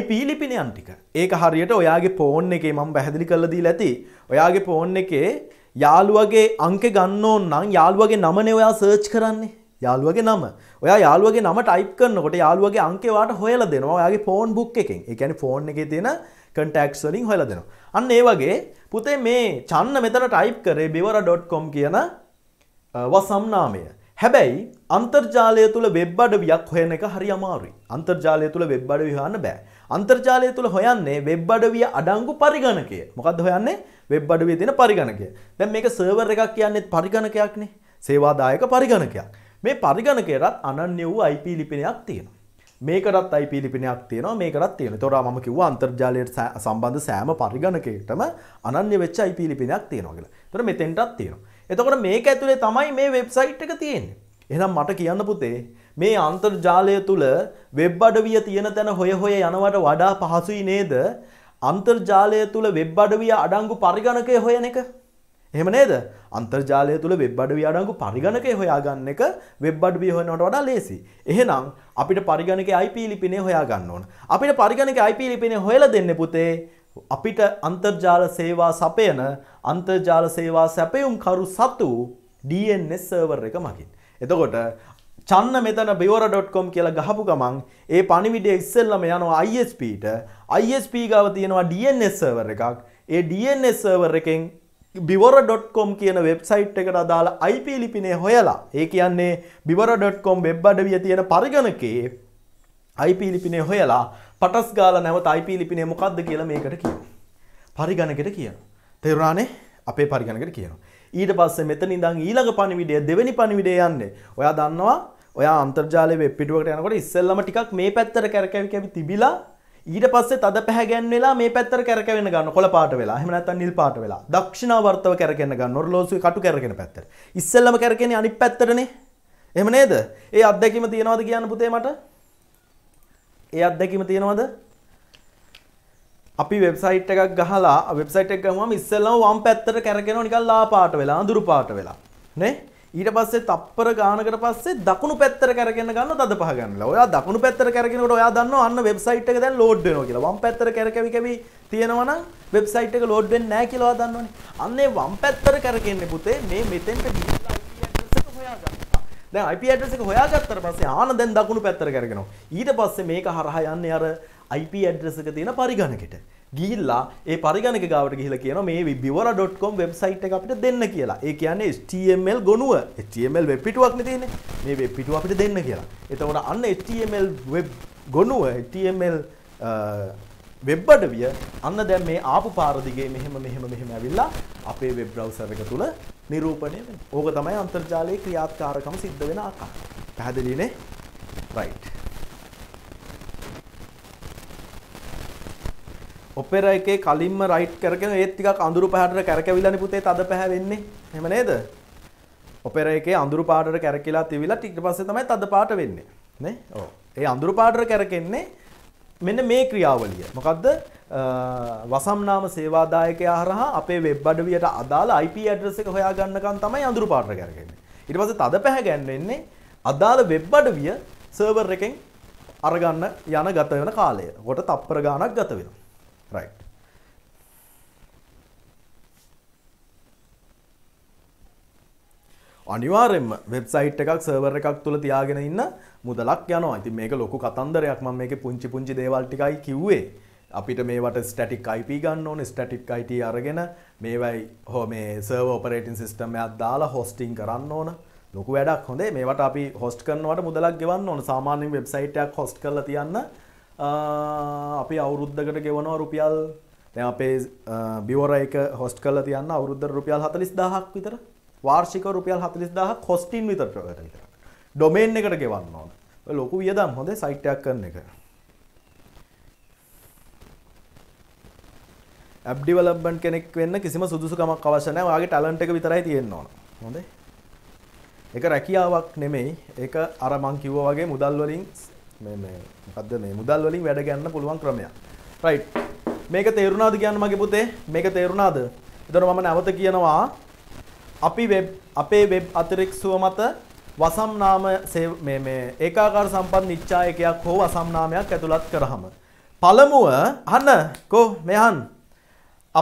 Speaker 1: IP ලිපිනයන් ටික. ඒක හරියට ඔයාගේ ෆෝන් එකේ මම පැහැදිලි කරලා දීලා ඇති. ඔයාගේ ෆෝන් එකේ යාළුවගේ අංක ගන්න ඕන නම් යාළුවගේ නමනේ ඔයා සර්ච් කරන්නේ. යාළුවගේ නම. ඔයා යාළුවගේ නම ටයිප් කරනකොට යාළුවගේ අංකේ වාට හොයලා දෙනවා ඔයාගේ ෆෝන් බුක් එකෙන්. ඒ කියන්නේ ෆෝන් එකේ තියෙන කටක්ස් වලින් හොයලා දෙනවා. අන්න ඒ වගේ පුතේ මේ චන්න මෙතන ටයිප් කරේ බිවර.com කියන වසම් නාමය. හැබැයි අන්තර්ජාලය තුළ වෙබ් අඩවියක් හොයන එක හරි අමාරුයි. අන්තර්ජාලය තුළ වෙබ් අඩවිය හොයන්න බෑ. අන්තර්ජාලය තුළ හොයන්නේ වෙබ් අඩවිය අඩංගු පරිගණකය. මොකද්ද හොයන්නේ? වෙබ් අඩවියේ තියෙන පරිගණකය. දැන් මේක සර්වර් එකක් කියන්නේත් පරිගණකයක්නේ. සේවාදායක පරිගණකයක්. මේ පරිගණකයටත් අනන්‍ය වූ IP ලිපිනයක් තියෙනවා. මේකටත් IP ලිපිනයක් තියෙනවා මේකටත් තියෙනවා. ඒතොර මම කිව්වා අන්තර්ජාලයට සම්බන්ධ සෑම පරිගණකයකටම අනන්‍ය වෙච්ච IP ලිපිනයක් තියෙනවා කියලා. ඒතොර මෙතෙන්ටත් තියෙනවා. එතකොට මේක ඇතුලේ තමයි මේ වෙබ්සයිට් එක තියෙන්නේ. එහෙනම් මට කියන්න පුතේ මේ අන්තර්ජාලය තුල වෙබ් අඩවිය තියෙන තැන හොය හොය යනවට වඩා පහසුයි නේද? අන්තර්ජාලය තුල වෙබ් අඩවිය අඩංගු පරිගණකය හොයන එක. එහෙම නේද? අන්තර්ජාලය තුල වෙබ් අඩවිය අඩංගු පරිගණකය හොයාගන්න එක වෙබ් අඩවිය හොයනවට වඩා ලේසි. එහෙනම් අපිට පරිගණකයේ IP ලිපිනේ හොයාගන්න ඕන. අපිට පරිගණකයේ IP ලිපිනේ හොයලා දෙන්න පුතේ අපිට අන්තර්ජාල සේවා සපයන අන්තර්ජාල සේවා සැපයුම් කරු සතු DNS සර්වර් එක මගින්. එතකොට චන්න මෙතන බිවර.com කියලා ගහපු ගමන් ඒ පණිවිඩය ඉස්සෙල්ලම යනවා ISPට ISP ගාව තියෙනවා DNS සර්වර් එකක්. ඒ DNS සර්වර් එකෙන් බිවර.com කියන වෙබ්සයිට් එකට අදාළ IP ලිපිනේ හොයලා ඒ කියන්නේ බිවර.com වෙබ් අඩවිය තියෙන පරිගණකයේ IP ලිපිනේ හොයලා පටස් ගාලා නැවත IP ලිපිනේ මොකද්ද කියලා මේකට කියනවා. පරිගණකයට කියනවා. තේරුණානේ? අපේ පරිගණකයට කියනවා. ඊට පස්සේ මෙතන ඉඳන් ඊළඟ පණිවිඩය දෙවෙනි පණිවිඩය යන්නේ. ඔයා දන්නවා ඔයා අන්තර්ජාලයේ වෙබ් පිටුවකට යනකොට ඉස්සෙල්ලම ටිකක් මේ පැත්තට කැරකැවි කැවි තිබිලා ඊට පස්සේ තද පැහැගැන් වෙලා මේ පැත්තට කැරකෙන්න ගන්න කොළ පාට වෙලා. එහෙම නැත්නම් නිල් පාට වෙලා. දක්ෂිනාවර්තව කැරකෙන්න ගන්න ඔරලෝසුවේ කටු කැරකෙන පැත්තට. ඉස්සෙල්ලම කැරකෙන්නේ අනිත් පැත්තටනේ. එහෙම නේද? ඒ අත්දැකීම තියනවාද කියන්න පුතේ මට? ඒ අත්දැකීම තියෙනවද? අපි වෙබ්සයිට් එකක් ගහලා වෙබ්සයිට් එක ගහුවම ඉස්සෙල්ලම වම් පැත්තට කැරගෙනව නිකන් ලා පාට වෙලා අඳුරු පාට වෙලා නේ? ඊට පස්සේ තප්පර ගානකට පස්සේ දකුණු පැත්තට කැරගෙන ගන්න තද පහ ගන්නලා. ඔයා දකුණු පැත්තට කැරගෙනකොට ඔයා දන්නවා අන්න වෙබ්සයිට් එක දැන් ලෝඩ් වෙනවා කියලා. වම් පැත්තට කැරකෙවි කැවි තියෙනවා නම් වෙබ්සයිට් එක ලෝඩ් වෙන්නේ නැහැ කියලා ඔයා දන්නවනේ. අන්නේ වම් පැත්තට කැරකෙන්නේ පුතේ මේ මෙතෙන්ට ගිහිල්ලා දැන් IP address එක හොයාගත්තට පස්සේ ආන දැන් දකුණු පැත්තට කරගෙනවා. ඊට පස්සේ මේක හරහා යන්නේ අර IP address එක තියෙන පරිගණකෙට. ගිහිල්ලා ඒ පරිගණක ගාවට ගිහිල්ලා කියනවා මේ bivora.com වෙබ්සයිට් එක අපිට දෙන්න කියලා. ඒ කියන්නේ HTML ගොනුව HTML වෙබ් පිටුවක්නේ තියෙන්නේ. මේ වෙබ් පිටුව අපිට දෙන්න කියලා. එතකොට අන්න HTML වෙබ් ගොනුව HTML වෙබ් අඩවිය අන්න දැන් මේ ආපු පාර දිගේ මෙහෙම මෙහෙම මෙහෙම ඇවිල්ලා අපේ වෙබ් බ්‍රවුසර් එක තුල නිරූපණය වෙනවා. ඕක තමයි අන්තර්ජාලයේ ක්‍රියාත්මකකම සිද්ධ වෙන ආකාරය. පැහැදිලිනේ? right. ඔපෙර එකේ කලින්ම රයිට් කරගෙන ඒත් ටිකක් අඳුරු පැහැටට කැරකෙවිලානේ පුතේ තද පැහැ වෙන්නේ. එහෙම නේද? ඔපෙර එකේ අඳුරු පාටට කැරකිලා තිවිලා ඊට පස්සේ තමයි තද පාට වෙන්නේ. නේ? ඔව්. ඒ අඳුරු පාටට කැරකෙන්නේ මෙන්න මේ ක්‍රියාවලිය. මොකක්ද වසම්නාම සේවාදායකයා හරහා අපේ වෙබ් අඩවියට අදාළ IP ඇඩ්‍රස් එක හොයාගන්නකම් තමයි අඳුරු පාට කරගන්නේ. ඊට පස්සේ තද පැහැ ගැන්වෙන්නේ අදාළ වෙබ් අඩවිය සර්වර් එකෙන් අරගන්න යන ගත වෙන කාලය. කොට තප්පර ගාණක් ගත වෙනවා. රයිට්. අනිවාරෙන්ම වෙබ්සයිට් එකක් සර්වර එකක් තුළ තියාගෙන ඉන්න මුදලක් යනවා ඇති මේක ලොකු කතන්දරයක් ම මේක පුංචි පුංචි දේවල්ටිකයි කිව්වේ අපිට මේවට ස්ටටික් අයිප ගන්න ඕන ස්ටටික් අයිට අරගෙන මේවයි හෝ මේ සර්ව ඔපරේටින් සිස්ටමයක් දාලා හොස්ටිං කරන්න ඕන ලොකු වැඩක් හොඳේ මේට අපි හොස්ට කරනවට මුදලක් ගෙවන්න ඕන සාමාන්‍යෙන් වෙබ්සයිටයක් හොස්ට කරල තියන්න අපි අවුරුද්ධකට ගෙවනවා රුපියල් අපේ බිවර එක හොස්ට කල තියන්න අවුරුද්ධ රුපියල් හතලිස් දහක් විතර වාර්ෂික රුපියල් 40000ක් කොස්ටින් විතර ප්‍රකට විතරක්. ඩොමේන් එකට ගෙවන්න ඕන. ලොකු වියදම් හොඳේ සයිට් එකක් කරන එක. ඇබ් ඩිවලොප්මන්ට් කෙනෙක් වෙන්න කිසිම සුදුසුකමක් අවශ්‍ය නැහැ. ඔයාගේ ටැලන්ට් එක විතරයි තියෙන්න ඕන. හොඳේ. ඒක රැකියාවක් නෙමෙයි. ඒක අර මං කිව්වා වගේ මුදල් වලින් මේ මේ මොකද්ද මේ මුදල් වලින් වැඩ ගන්න පුළුවන් ක්‍රමයක්. රයිට්. මේක තේරුණාද කියන්න මගේ පුතේ? මේක තේරුණාද? එතකොට මම නැවත කියනවා අපි වෙබ් අපේ වෙබ් අතිරික්සුව මත වසම් නාම මේ මේ ඒකාකාර සම්පත් නිච්ඡායකයක් හෝ වසම් නාමයක් ඇතුළත් කරහම පළමුව අහන්න කො මෙහන්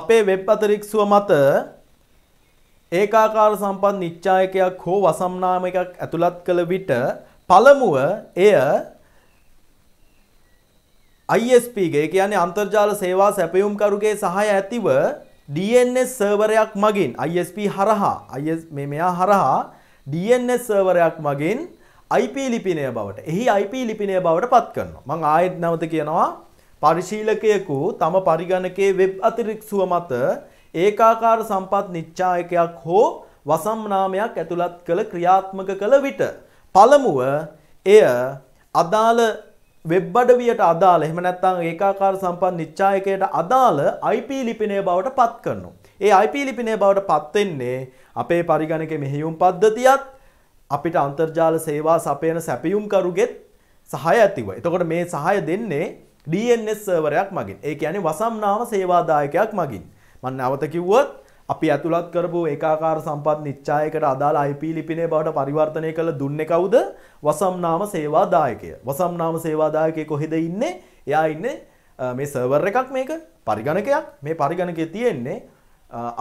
Speaker 1: අපේ වෙබ් අතිරික්සුව මත ඒකාකාර සම්පත් නිච්ඡායකයක් හෝ වසම් නාමයක් ඇතුළත් කළ විට පළමුව එය ISP ගේ කියන්නේ අන්තර්ජාල සේවා සැපයුම්කරුගේ සහාය ඇතිව DNS සර්වරයක් මගින් ISP හරහා IS මේ මෙයා හරහා DNS සර්වරයක් මගින් IP ලිපිනය බවට එහි IP ලිපිනය බවට පත් කරනවා. මම ආයෙත් නැවත කියනවා පරිශීලකයෙකු තම පරිගණකයේ වෙබ් අතිරික්සුව මත ඒකාකාර සම්පත් නිච්ඡායකයක් හෝ වසම් නාමයක් ඇතුළත් කළ ක්‍රියාත්මක කළ විට පළමුව එය අදාළ වෙබ් අඩවියට අදාළ එහෙම නැත්නම් ඒකාකාර සම්පන්න නිච්ඡායකයට අදාළ IP ලිපිණය බවට පත් කරනවා. ඒ IP ලිපිණය බවට පත් වෙන්නේ අපේ පරිගණකයේ මෙහෙයුම් පද්ධතියත් අපිට අන්තර්ජාල සේවා සපයන සැපයුම්කරුගෙත් සහාය ඇතිව. එතකොට මේ සහාය දෙන්නේ DNS සර්වරයක් මගින්. ඒ කියන්නේ වසම්නාම සේවාදායකයක් මගින්. මම නැවත කිව්වොත් අපි ඇතුළත් කරපු ඒකාකාර සම්පත් නිච්ඡායකට අදාළ IP ලිපිනේ බවට පරිවර්තනය කළ දුන්නේ කවුද? වසම්නාම සේවා දායකය. වසම්නාම සේවා දායකය කොහෙද ඉන්නේ? එයා ඉන්නේ මේ සර්වර් එකක් මේක පරිගණකයක්. මේ පරිගණකයේ තියෙන්නේ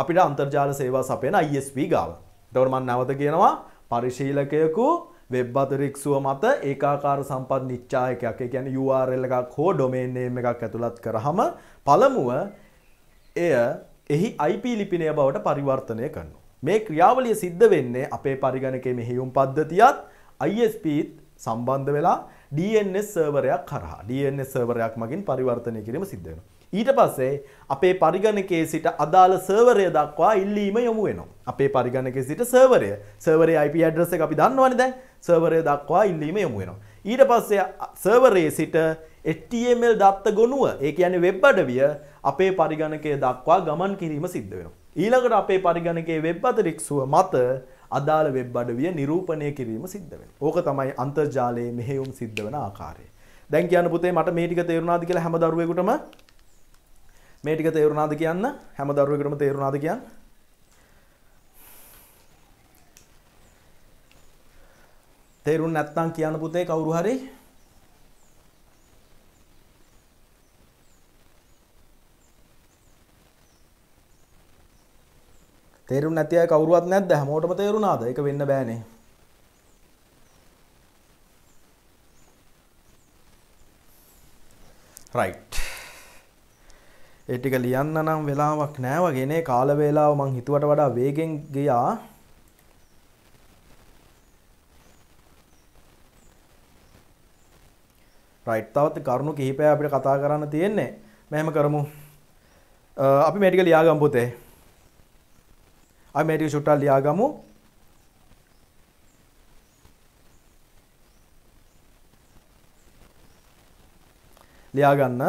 Speaker 1: අපිට අන්තර්ජාල සේවා සපයන ISP ගාව. එතකොට මම නැවත කියනවා පරිශීලකයෙකු වෙබ් අතරික්සුව මත ඒකාකාර සම්පත් නිච්ඡායකයක්. ඒ කියන්නේ URL එකක් හෝ domain name එකක් ඇතුළත් කරාම පළමුව එය එහි IP ලිපිනය බවට පරිවර්තනය කරනු. මේ ක්‍රියාවලිය සිද්ධ වෙන්නේ අපේ පරිගණකේ මෙහෙයුම් පද්ධතියත් ISPත් සම්බන්ධ වෙලා DNS සර්වරයක් හරහා DNS සර්වරයක් මගින් පරිවර්තනය කිරීම සිද්ධ වෙනවා. ඊට පස්සේ අපේ පරිගණකයේ සිට අදාළ සර්වරය දක්වා ඉල්ලීම යොමු වෙනවා. අපේ පරිගණකයේ සිට සර්වරය, සර්වරයේ IP address එක අපි දන්නවනේ දැන්. සර්වරය දක්වා ඉල්ලීම යොමු වෙනවා. ඊට පස්සේ සර්වරයේ සිට HTML දත්ත ගොනුව ඒ කියන්නේ වෙබ් අඩවිය අපේ පරිගණකය දක්වා ගමන් කිරීම සිද්ධ වෙනවා. ඊළඟට අපේ පරිගණකයේ වෙබ් අතරික්සුව මත අදාළ වෙබ් අඩවිය නිරූපණය කිරීම සිද්ධ වෙනවා. ඕක තමයි අන්තර්ජාලයේ මෙහෙයුම් සිද්ධ වෙන ආකාරය. දැන් කියන්න පුතේ මට මේ ටික තේරුණාද කියලා හැම දරුවෙකුටම මේ ටික තේරුණාද කියන්න හැම දරුවෙකුටම තේරුණාද කියන්න තේරුම් නැත්තම් කියන්න පුතේ කවුරු හරි තේරුම් නැති අය කවුරුවත් නැද්ද හැමෝටම තේරුණාද ඒක වෙන්න බෑනේ රයිට් ඒ ටික ලියන්න නම් වෙලාවක් නෑ වගේ නේ කාල වේලාව මං හිතුවට වඩා වේගෙන් ගියා රයිට් තවත් කරුණු කිහිපයක් අපිට කතා කරන්න තියෙන්නේ මෙහෙම කරමු අපි මේ ටික ලියාගමු පොතේ අපි මේ ටික චුට්ටක් ලියාගමු. ලියා ගන්න.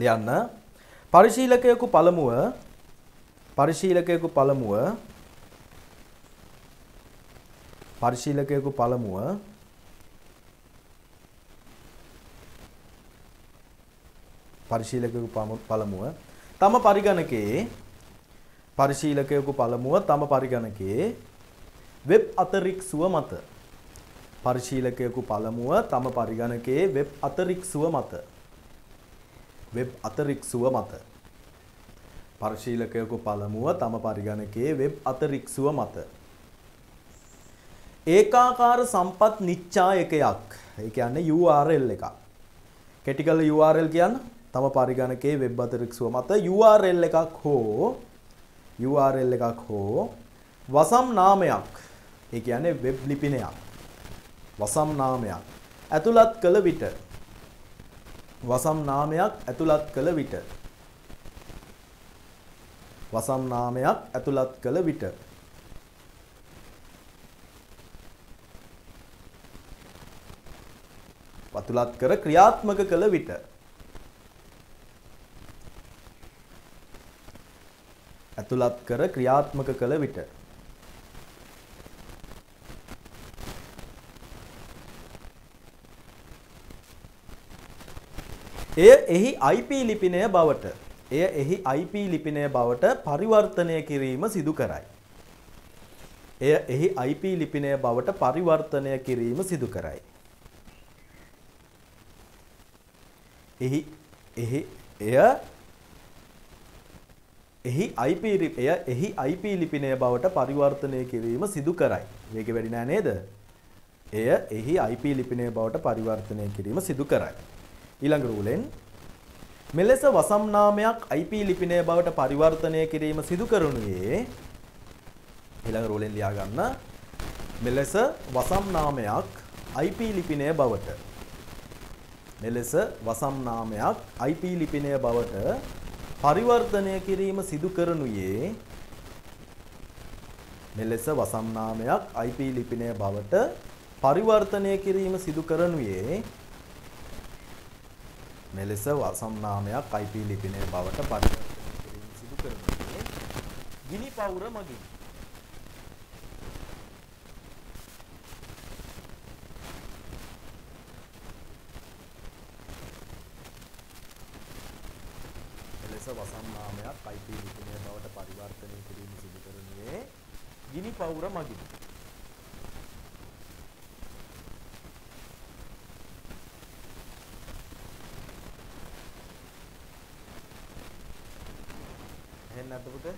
Speaker 1: ලියන්න. පරිශීලකයෙකු පළමුව පරිශීලකයෙකු පළමුව පරිශීලකයෙකු පළමුව පරිශීලකයෙකු පළමුව තම පරිගණකයේ පරිශීලකයෙකු පළමුව තම පරිගණකයේ වෙබ් අතරික්සුව මත පරිශීලකයෙකු පළමුව තම පරිගණකයේ වෙබ් අතරික්සුව මත වෙබ් අතරික්සුව මත පරිශීලකයෙකු පළමුව තම පරිගණකයේ වෙබ් අතරික්සුව මත ඒකාකාර සම්පත් නිච්ඡායකයක් ඒ කියන්නේ URL එකක් කැටිකල URL කියන්න තම පරිගණකයේ වෙබ් අතරික්සුව මත URL එකක් හෝ URL එකක් හෝ වසම් නාමයක් ඒ කියන්නේ වෙබ් ලිපිනයක් වසම් නාමයක් ඇතුළත් කළ විට වසම් නාමයක් ඇතුළත් කළ විට වසම් නාමයක් ඇතුළත් කළ විට වතුලත් කර ක්‍රියාත්මක කළ විට ඇතුළත් කර ක්‍රියාත්මක කළ විට එය එහි IP ලිපිනය බවට එය එහි IP ලිපිනය බවට පරිවර්තනය කිරීම සිදු කරයි. එය එහි IP ලිපිනය බවට පරිවර්තනය කිරීම සිදු කරයි. එහි එහි එය එහි IP එය එහි IP ලිපිනය බවට පරිවර්තනය කිරීම සිදු කරයි. මේක වැඩි නෑ නේද? එය එහි IP ලිපිනය බවට පරිවර්තනය කිරීම සිදු කරයි. ඊළඟ රූලෙන් මෙලෙස වසම් නාමයක් IP ලිපිනය බවට පරිවර්තනය කිරීම සිදු කරනුයේ ඊළඟ රූලෙන් ලියා ගන්න මෙලෙස වසම් නාමයක් IP ලිපිනය බවට මෙලෙස වසම් නාමයක් IP ලිපිනය බවට පරිවර්තනය කිරීම සිදු කරනුයේ මෙලෙස වසම් නාමයක් IP ලිපිණය බවට පරිවර්තනය කිරීම සිදු කරනුයේ මෙලෙස වසම් නාමයක් IP ලිපිණය බවට පරිවර්තනය කිරීම සිදු කරනුයේ ගිනි පවුර මගින් ලෙස වසන්නාමයක් අයිති ලිපිනය බවට පරිවර්තනය කිරීම සිදු කරනුයේ ගිනි පවුර මගින්. එහෙන් නැද්ද පුතේ?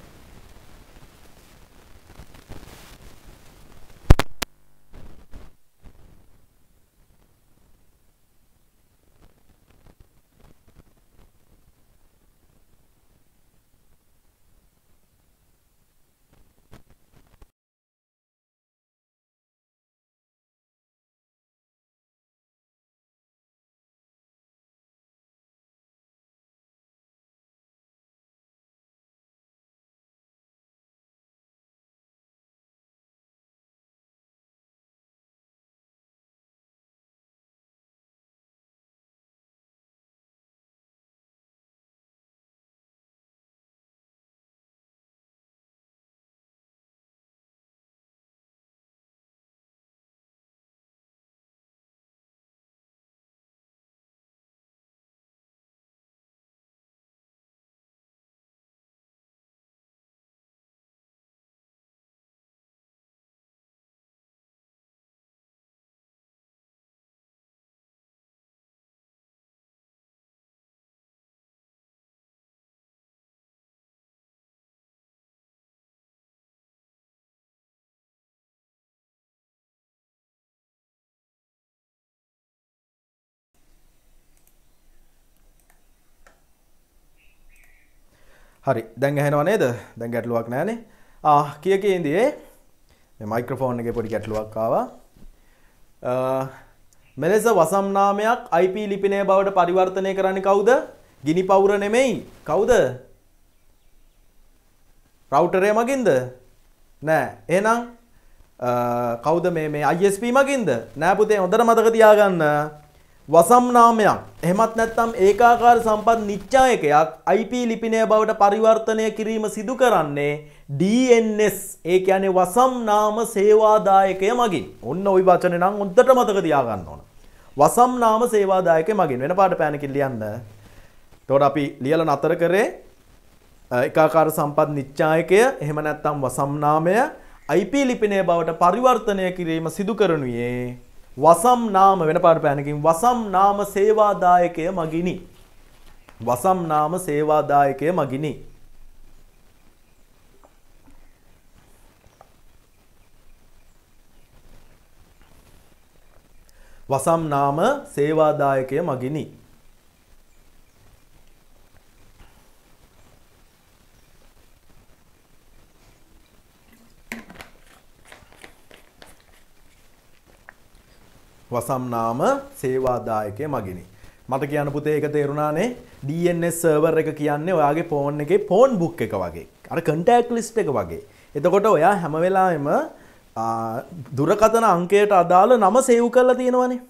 Speaker 1: හරි දැන් ඇහෙනව නේද දැන් ගැටලුවක් නෑනේ ආ කිය කිය ඉඳියේ මේ මයික්‍රොෆෝන් එකේ පොඩි ගැටලුවක් ආවා මෙලෙස වසම් නාමයක් IP ලිපිනය බවට පරිවර්තනය කරන්නේ කවුද ගිනි පවුර නෙමෙයි කවුද රවුටරය මගින්ද නෑ එහෙනම් කවුද මේ මේ ISP මගින්ද නෑ පුතේ හොඳට මතක තියාගන්න වසම්නාමයක් එහෙමත් නැත්නම් ඒකාකාර සම්පත් නිච්ඡායකයක් IP ලිපිනය බවට පරිවර්තනය කිරීම සිදු කරන්නේ DNS ඒ කියන්නේ වසම්නාම සේවාදායකය මගින්. ඔන්න ওই වචනේ නම් හොඳට මතක තියාගන්න ඕන. වසම්නාම සේවාදායකය මගින් වෙන පාඩ පෑනකින් ලියන්න. එතකොට අපි ලියලා නතර කරේ ඒකාකාර සම්පත් නිච්ඡායකය එහෙම නැත්නම් වසම්නාමය IP ලිපිනය බවට පරිවර්තනය කිරීම සිදු කරනුයේ වසම් නාම වෙන පාරපෑනකින් වසම් නාම සේවාදායකය මගිනි. වසම් නාම සේවාදායකය මගිනි. වසම් නාම සේවාදායකය මගිනි. වසම් නාම සේවාදායකය මගිනි. මට කියන පුතේ එක තේරුණානේ DNS සර්වර් එක කියන්නේ ඔයාගේ ෆෝන් එකේ ෆෝන් බුක් එක වගේ. අර කන්ටැක්ට් ලිස්ට් එක වගේ. එතකොට ඔයා හැම වෙලාවෙම දුරකථන අංකයට අදාළ නම සේව් කරලා තියෙනවනේ.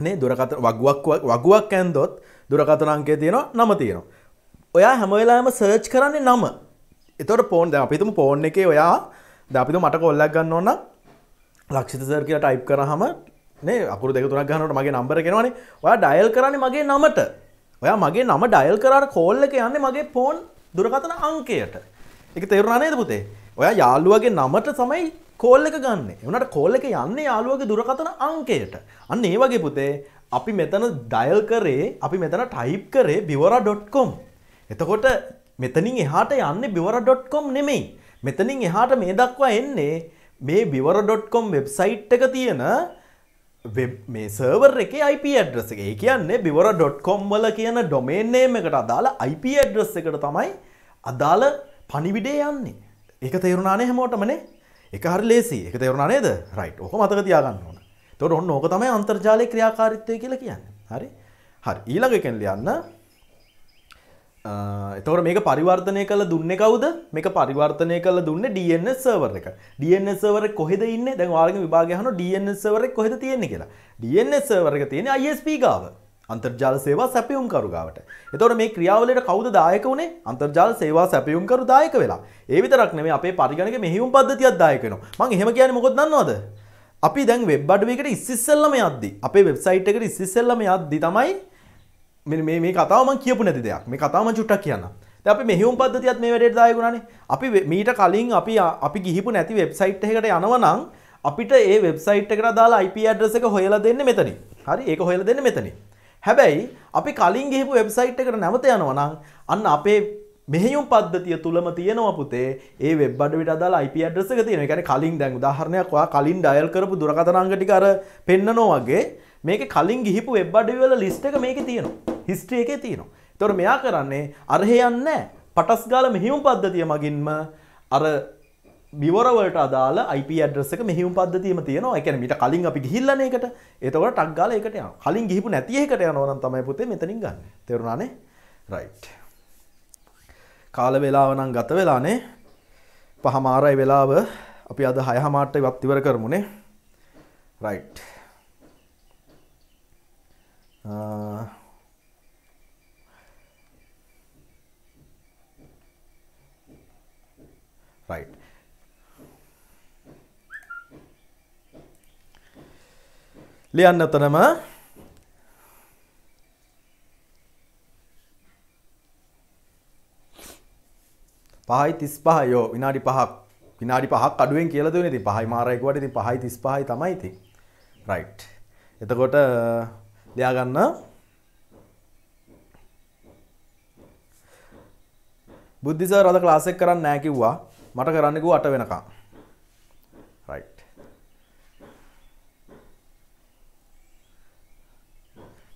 Speaker 1: නේ දුරකථන වගුවක් වගුවක් ඇන්දොත් දුරකථන අංකය තියෙනවා නම තියෙනවා. ඔයා හැම වෙලාවෙම සර්ච් කරන්නේ නම. එතකොට ෆෝන් දැන් අපි හිතමු ෆෝන් එකේ ඔයා දැන් අපි හිතමු මට කොල්ලක් ගන්න ඕන නම් ලක්ෂිත සර් කියලා ටයිප් කරාම නේ අකුරු දෙක තුනක් ගන්නට මගේ නම්බර කෙනවනේ ඔයා ඩයල් කරන්නේ මගේ නමට ඔයා මගේ නම ඩයල් කරාට කෝල් එක යන්නේ මගේ ෆෝන් දුරකථන අංකයට එක තේරුණා නේද පුතේ ඔයා යාළුවගේ නමට තමයි කෝල් එක ගන්න එවනට කෝල් එක යන්නේ යාළුවගේ දුරකථන අංකයට අන්න ඒ වගේ පුතේ අපි මෙතන ඩයල් කරේ අපි මෙතන ටයිප් කරේ බිවරා.com එතකොට මෙතනින් එහාට යන්නේ බිවරා.com නෙමෙයි මෙතනින් එහාට මේ දක්වා එන්නේ මේ බිවර.com වෙබ්සයිට් එක තියෙන මේ සර්වර් එක IP ඇඩ්‍රස් එක ඒ කියන්නේ බිවර ඩොට්කොම් වල කියන ඩොමේන්නේම එකට අදාළ IP ඇඩ්‍රස් එකට තමයි අදාළ පනිවිඩේ යන්නේ එක තේරුණානේ හැමෝටමනේ එක හරි ලේසි එක තේරුණා නේද රයිට් ඕක මතක තියාගන්න ඕන එතකොට ඔන්න ඕක තමයි අන්තර්ජාලය ක්‍රියාකාරීත්වය කියලා කියන්නේ හරි හරි ඊළඟ එකෙන් ලියන්න එතවට මේක පරිවර්තනය කළ දුන්න කවද මේක පරිවර්තනය කළ දුන්න ඩන්න සවර එක ඩන්න සවර කොහෙද ඉන්න දැන් වාලග විභාගහන ඩන්න සවර කොහෙද තියෙන කියලා ඩන්න සවරක තියෙන ISP ගාව අන්තර්ජාල සේවා සැපියුම් කරුගාවට එතවට මේ ක්‍රියාවලට කවද දායක වුණේ අන්තර්ජාල සේවා සැපියුම් කරු දායක වෙලා ඒවිතරක්න මේ අපේ පරිගණක මෙහිුම් පද්ධතියක් දායකන මං හෙම කියන මොකොත් දන්නවද අපි දැන් වෙබ් අඩුවකට ඉස්සල්ලම අද්දි අපේ වෙබ්සයිට් එකට ඉස්සල්ලම අද්දි තමයි මේ කතාවම කියපු නැති දෙයක් මේ කතාම චුට්ටක් කියන්න අපි මෙහිවම් පද්ධතියත් මේ වැඩට දායකුණනේ අපි මීට කලින් අපි අපි ගිහිපු නැති වෙබ්සයිට් එකට යනවනම් අපිට ඒ වෙබ්සයිට් එකට දාලා IP ඇඩ්‍රස් එක හොයලා දෙන්න මෙතනින් හරි ඒක හොයලා දෙන්න මෙතනින් හැබැයි අපි කලින් ගිහිපු වෙබ්සයිට් එකට නැවත යනවනම් අන්න අපේ මෙහෙයුම් පද්ධතිය තුළම තියෙනවා පුතේ ඒ වෙබ් අඩවිට අදාලා IP ඇඩ්‍රස් එක තියෙනවා. ඒ කියන්නේ කලින් දැන් උදාහරණයක් ඔයා කලින් ඩයල් කරපු දුරකථන අංක ටික අර පෙන්නනෝ වගේ මේකේ කලින් ගිහිපු වෙබ් අඩවි වල ලිස්ට් එක මේකේ තියෙනවා. හිස්ට්‍රිය එකේ තියෙනවා තොර මෙයා කරන්නේ අරහයන්න පටස්ගාල මෙහිවුම් පද්ධතිය මගින්ම අර බිවරවලට අදාල IP ඇඩ්‍රස් එක මෙහිවුම් පද්ධතියම තියෙනවා. ඒ කියන්නේ මීට කලින් අපි ගිහිල්ලානේ ඒකට. ඒතකොට ටක් ගාලා ඒකට යනවා. කලින් ගිහිපු නැති එකට යනවා නම් තමයි පුතේ මෙතනින් ගන්න. තේරුණානේ? right. කාල වේලාව නම් ගත වෙලානේ. පහමාරයි වෙලාව අපි අද 6 මාට ඉවත් ඉවර කරමුනේ. right. ආ right ලියන්න එතනම පහයි 35 යෝ විනාඩි 5ක් විනාඩි 5ක් අඩුවෙන් කියලා දුන්නේ ඉතින් පහයි මාරයි කිව්වට ඉතින් පහයි 35යි තමයි ඉතින් right එතකොට ලියා ගන්න බුද්ධි සර් අද ක්ලාස් එක කරන්න නැහැ කිව්වා මට කරන්නකු අට වෙනකා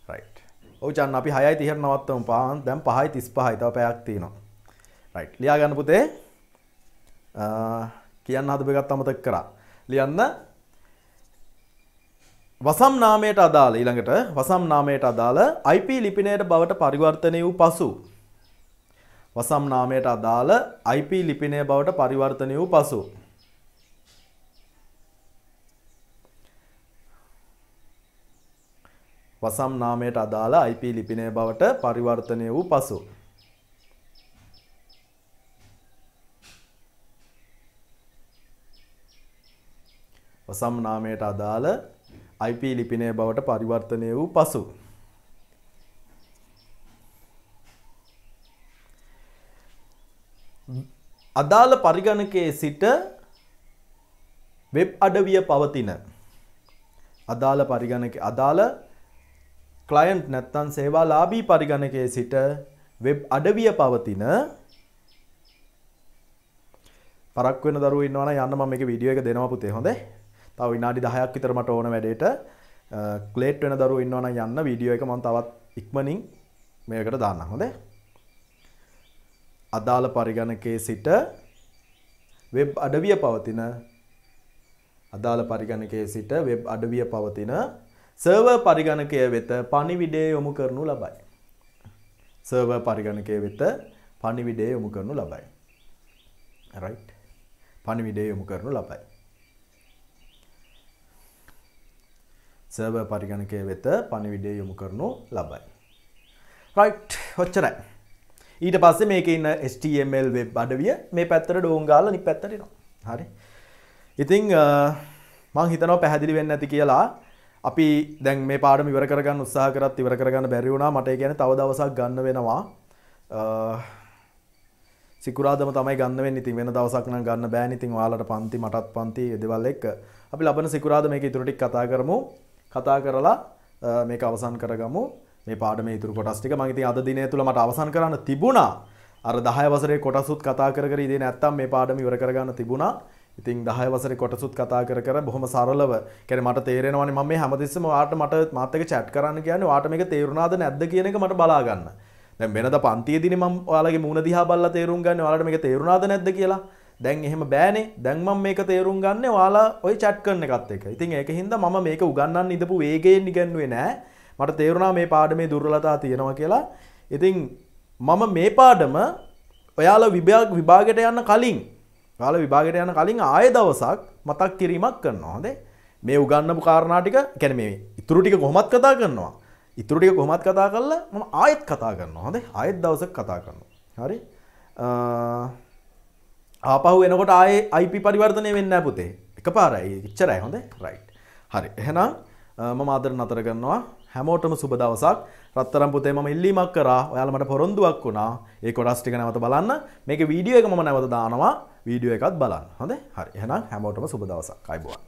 Speaker 1: රයි් ඕචන් අපි හයයි තිහර නවත්තම පාන් දැම් පහයි තිස් පහයි තව පැයක් තියෙනවා රයි් ලියා ගන්න පුතේ කියන්න හදපගත් අමතක් කරා ලියන්න වසම් නාමයට අදාළ ඊළඟට වසම් නාමයට අදාළ IP ලිපිනයට බවට පරිවර්තනය වූ පසු වසම් නාමයට අදාළ IP ලිපිනය බවට පරිවර්තනය වූ පසු වසම් නාමයට අදාළ IP ලිපිනය බවට පරිවර්තනය වූ පසු වසම් නාමයට අදාළ IP ලිපිනය බවට පරිවර්තනය වූ පසු අදාළ පරිගණකයේ සිට වෙබ් අඩවිය පවතින අදාළ පරිගණක අදාළ ක්ලයන්ට් නැත්තන් සේවාලාභී පරිගණකයේ සිට වෙබ් අඩවිය පවතින පරක් වෙන දරුවෝ ඉන්නවනම් යන්න මම මේකේ වීඩියෝ එක දෙනවා පුතේ හොඳේ. තව විනාඩි 10ක් විතර මට ඕන වැඩේට ක්ලේට් වෙන දරුවෝ ඉන්නවනම් යන්න වීඩියෝ එක මම තවත් ඉක්මනින් මේකට දාන්නම් හොඳේ. අදාළ පරිගණකයේ සිට වෙබ් අඩවිය පවතින අදාළ පරිගණකයේ සිට වෙබ් අඩවිය පවතින සර්වර් පරිගණකය වෙත පණිවිඩය යොමු කරනු ලබයි. සර්වර් පරිගණකය වෙත පණිවිඩය යොමු කරනු ලබයි. රයිට්. පණිවිඩය යොමු කරනු ලබයි. සර්වර් පරිගණකය වෙත පණිවිඩය යොමු කරනු ලබයි. රයිට්. ඔච්චරයි. ඊට පස්සේ මේකේ ඉන්න HTML වෙබ් අඩවිය මේ පැත්තට ඩෝන් ගාලා අනිත් පැත්තට එනවා හරි ඉතින් මං හිතනවා පැහැදිලි වෙන්න ඇති කියලා අපි දැන් මේ පාඩම ඉවර කරගන්න උත්සාහ කරත් ඉවර කරගන්න බැරි වුණා මට ඒ කියන්නේ තව දවසක් ගන්න වෙනවා සිකුරාදම තමයි ගන්න වෙන්නේ ඉතින් වෙන දවසක් නම් ගන්න බෑනේ ඉතින් ඔයාලට පන්ති මටත් පන්ති දේවල් එක්ක අපි ලබන සිකුරාද මේක ඉතුරු ටික කතා කරමු කතා කරලා මේක අවසන් කරගමු මේ පාඩමේ ඉතුරු කොටස් ටික මම ඉතින් අද දිනය තුල මට අවසන් කරන්න තිබුණා අර 10 වසරේ කොටසුත් කතා කර කර ඉතින් නැත්තම් මේ පාඩම ඉවර කරගන්න තිබුණා ඉතින් 10 වසරේ කොටසුත් කතා කර කර බොහොම සරලව කියන්නේ මට තේරෙනවානේ මම මේ හැමතිස්සෙම ඔයාලට මට මාත් එක්ක chat කරන්න කියන්නේ ඔයාලට මේක තේරුණාද නැද්ද කියන එක මට බලා ගන්න. දැන් වෙනද පන්තියේදී මම ඔයාලගේ මූණ දිහා බලලා තේරුම් ගන්න ඔයාලට මේක තේරුණාද නැද්ද කියලා. දැන් එහෙම බෑනේ දැන් මම මේක තේරුම් ගන්න ඔයාලා ওই chat කරන එකත් එක්ක. ඉතින් ඒක හින්දා මම මේක උගන්වන්න ඉඳපු වේගයෙන් ඉගන්නුවේ නෑ. මට තේරුණා මේ පාඩමේ දුර්වලතා තියෙනවා කියලා. ඉතින් මම මේ පාඩම ඔයාල විභාග විභාගයට යන්න කලින් ඔයාල විභාගයට යන්න කලින් ආය දවසක් මතක් කිරීමක් කරනවා. හොඳේ. මේ උගන්නපු කාරණා ටික يعني මේ ඉතුරු ටික කොහොමත් කතා කරනවා. ඉතුරු ටික කොහොමත් කතා කරලා මම ආයෙත් කතා කරනවා. හොඳේ. ආයෙත් දවසක් කතා කරනවා. හරි? ආපහු එනකොට ආයේ IP පරිවර්තනය වෙන්නේ නැහැ පුතේ. එකපාරයි. ඉච්චරයි හොඳේ. රයිට්. හරි. එහෙනම් මම ආදර නතර කරනවා. හැමෝටම සුබ දවසක්. රත්තරම් පුතේ මම ඉල්ලීමක් කරා. ඔයාලා මට පොරොන්දුවක් වුණා. ඒ කොටස් ටික නැවත බලන්න. මේකේ වීඩියෝ එක මම නැවත දානවා. වීඩියෝ එකත් බලන්න. හොඳයි? හරි. එහෙනම් හැමෝටම සුබ දවසක්. අයබෝවන්.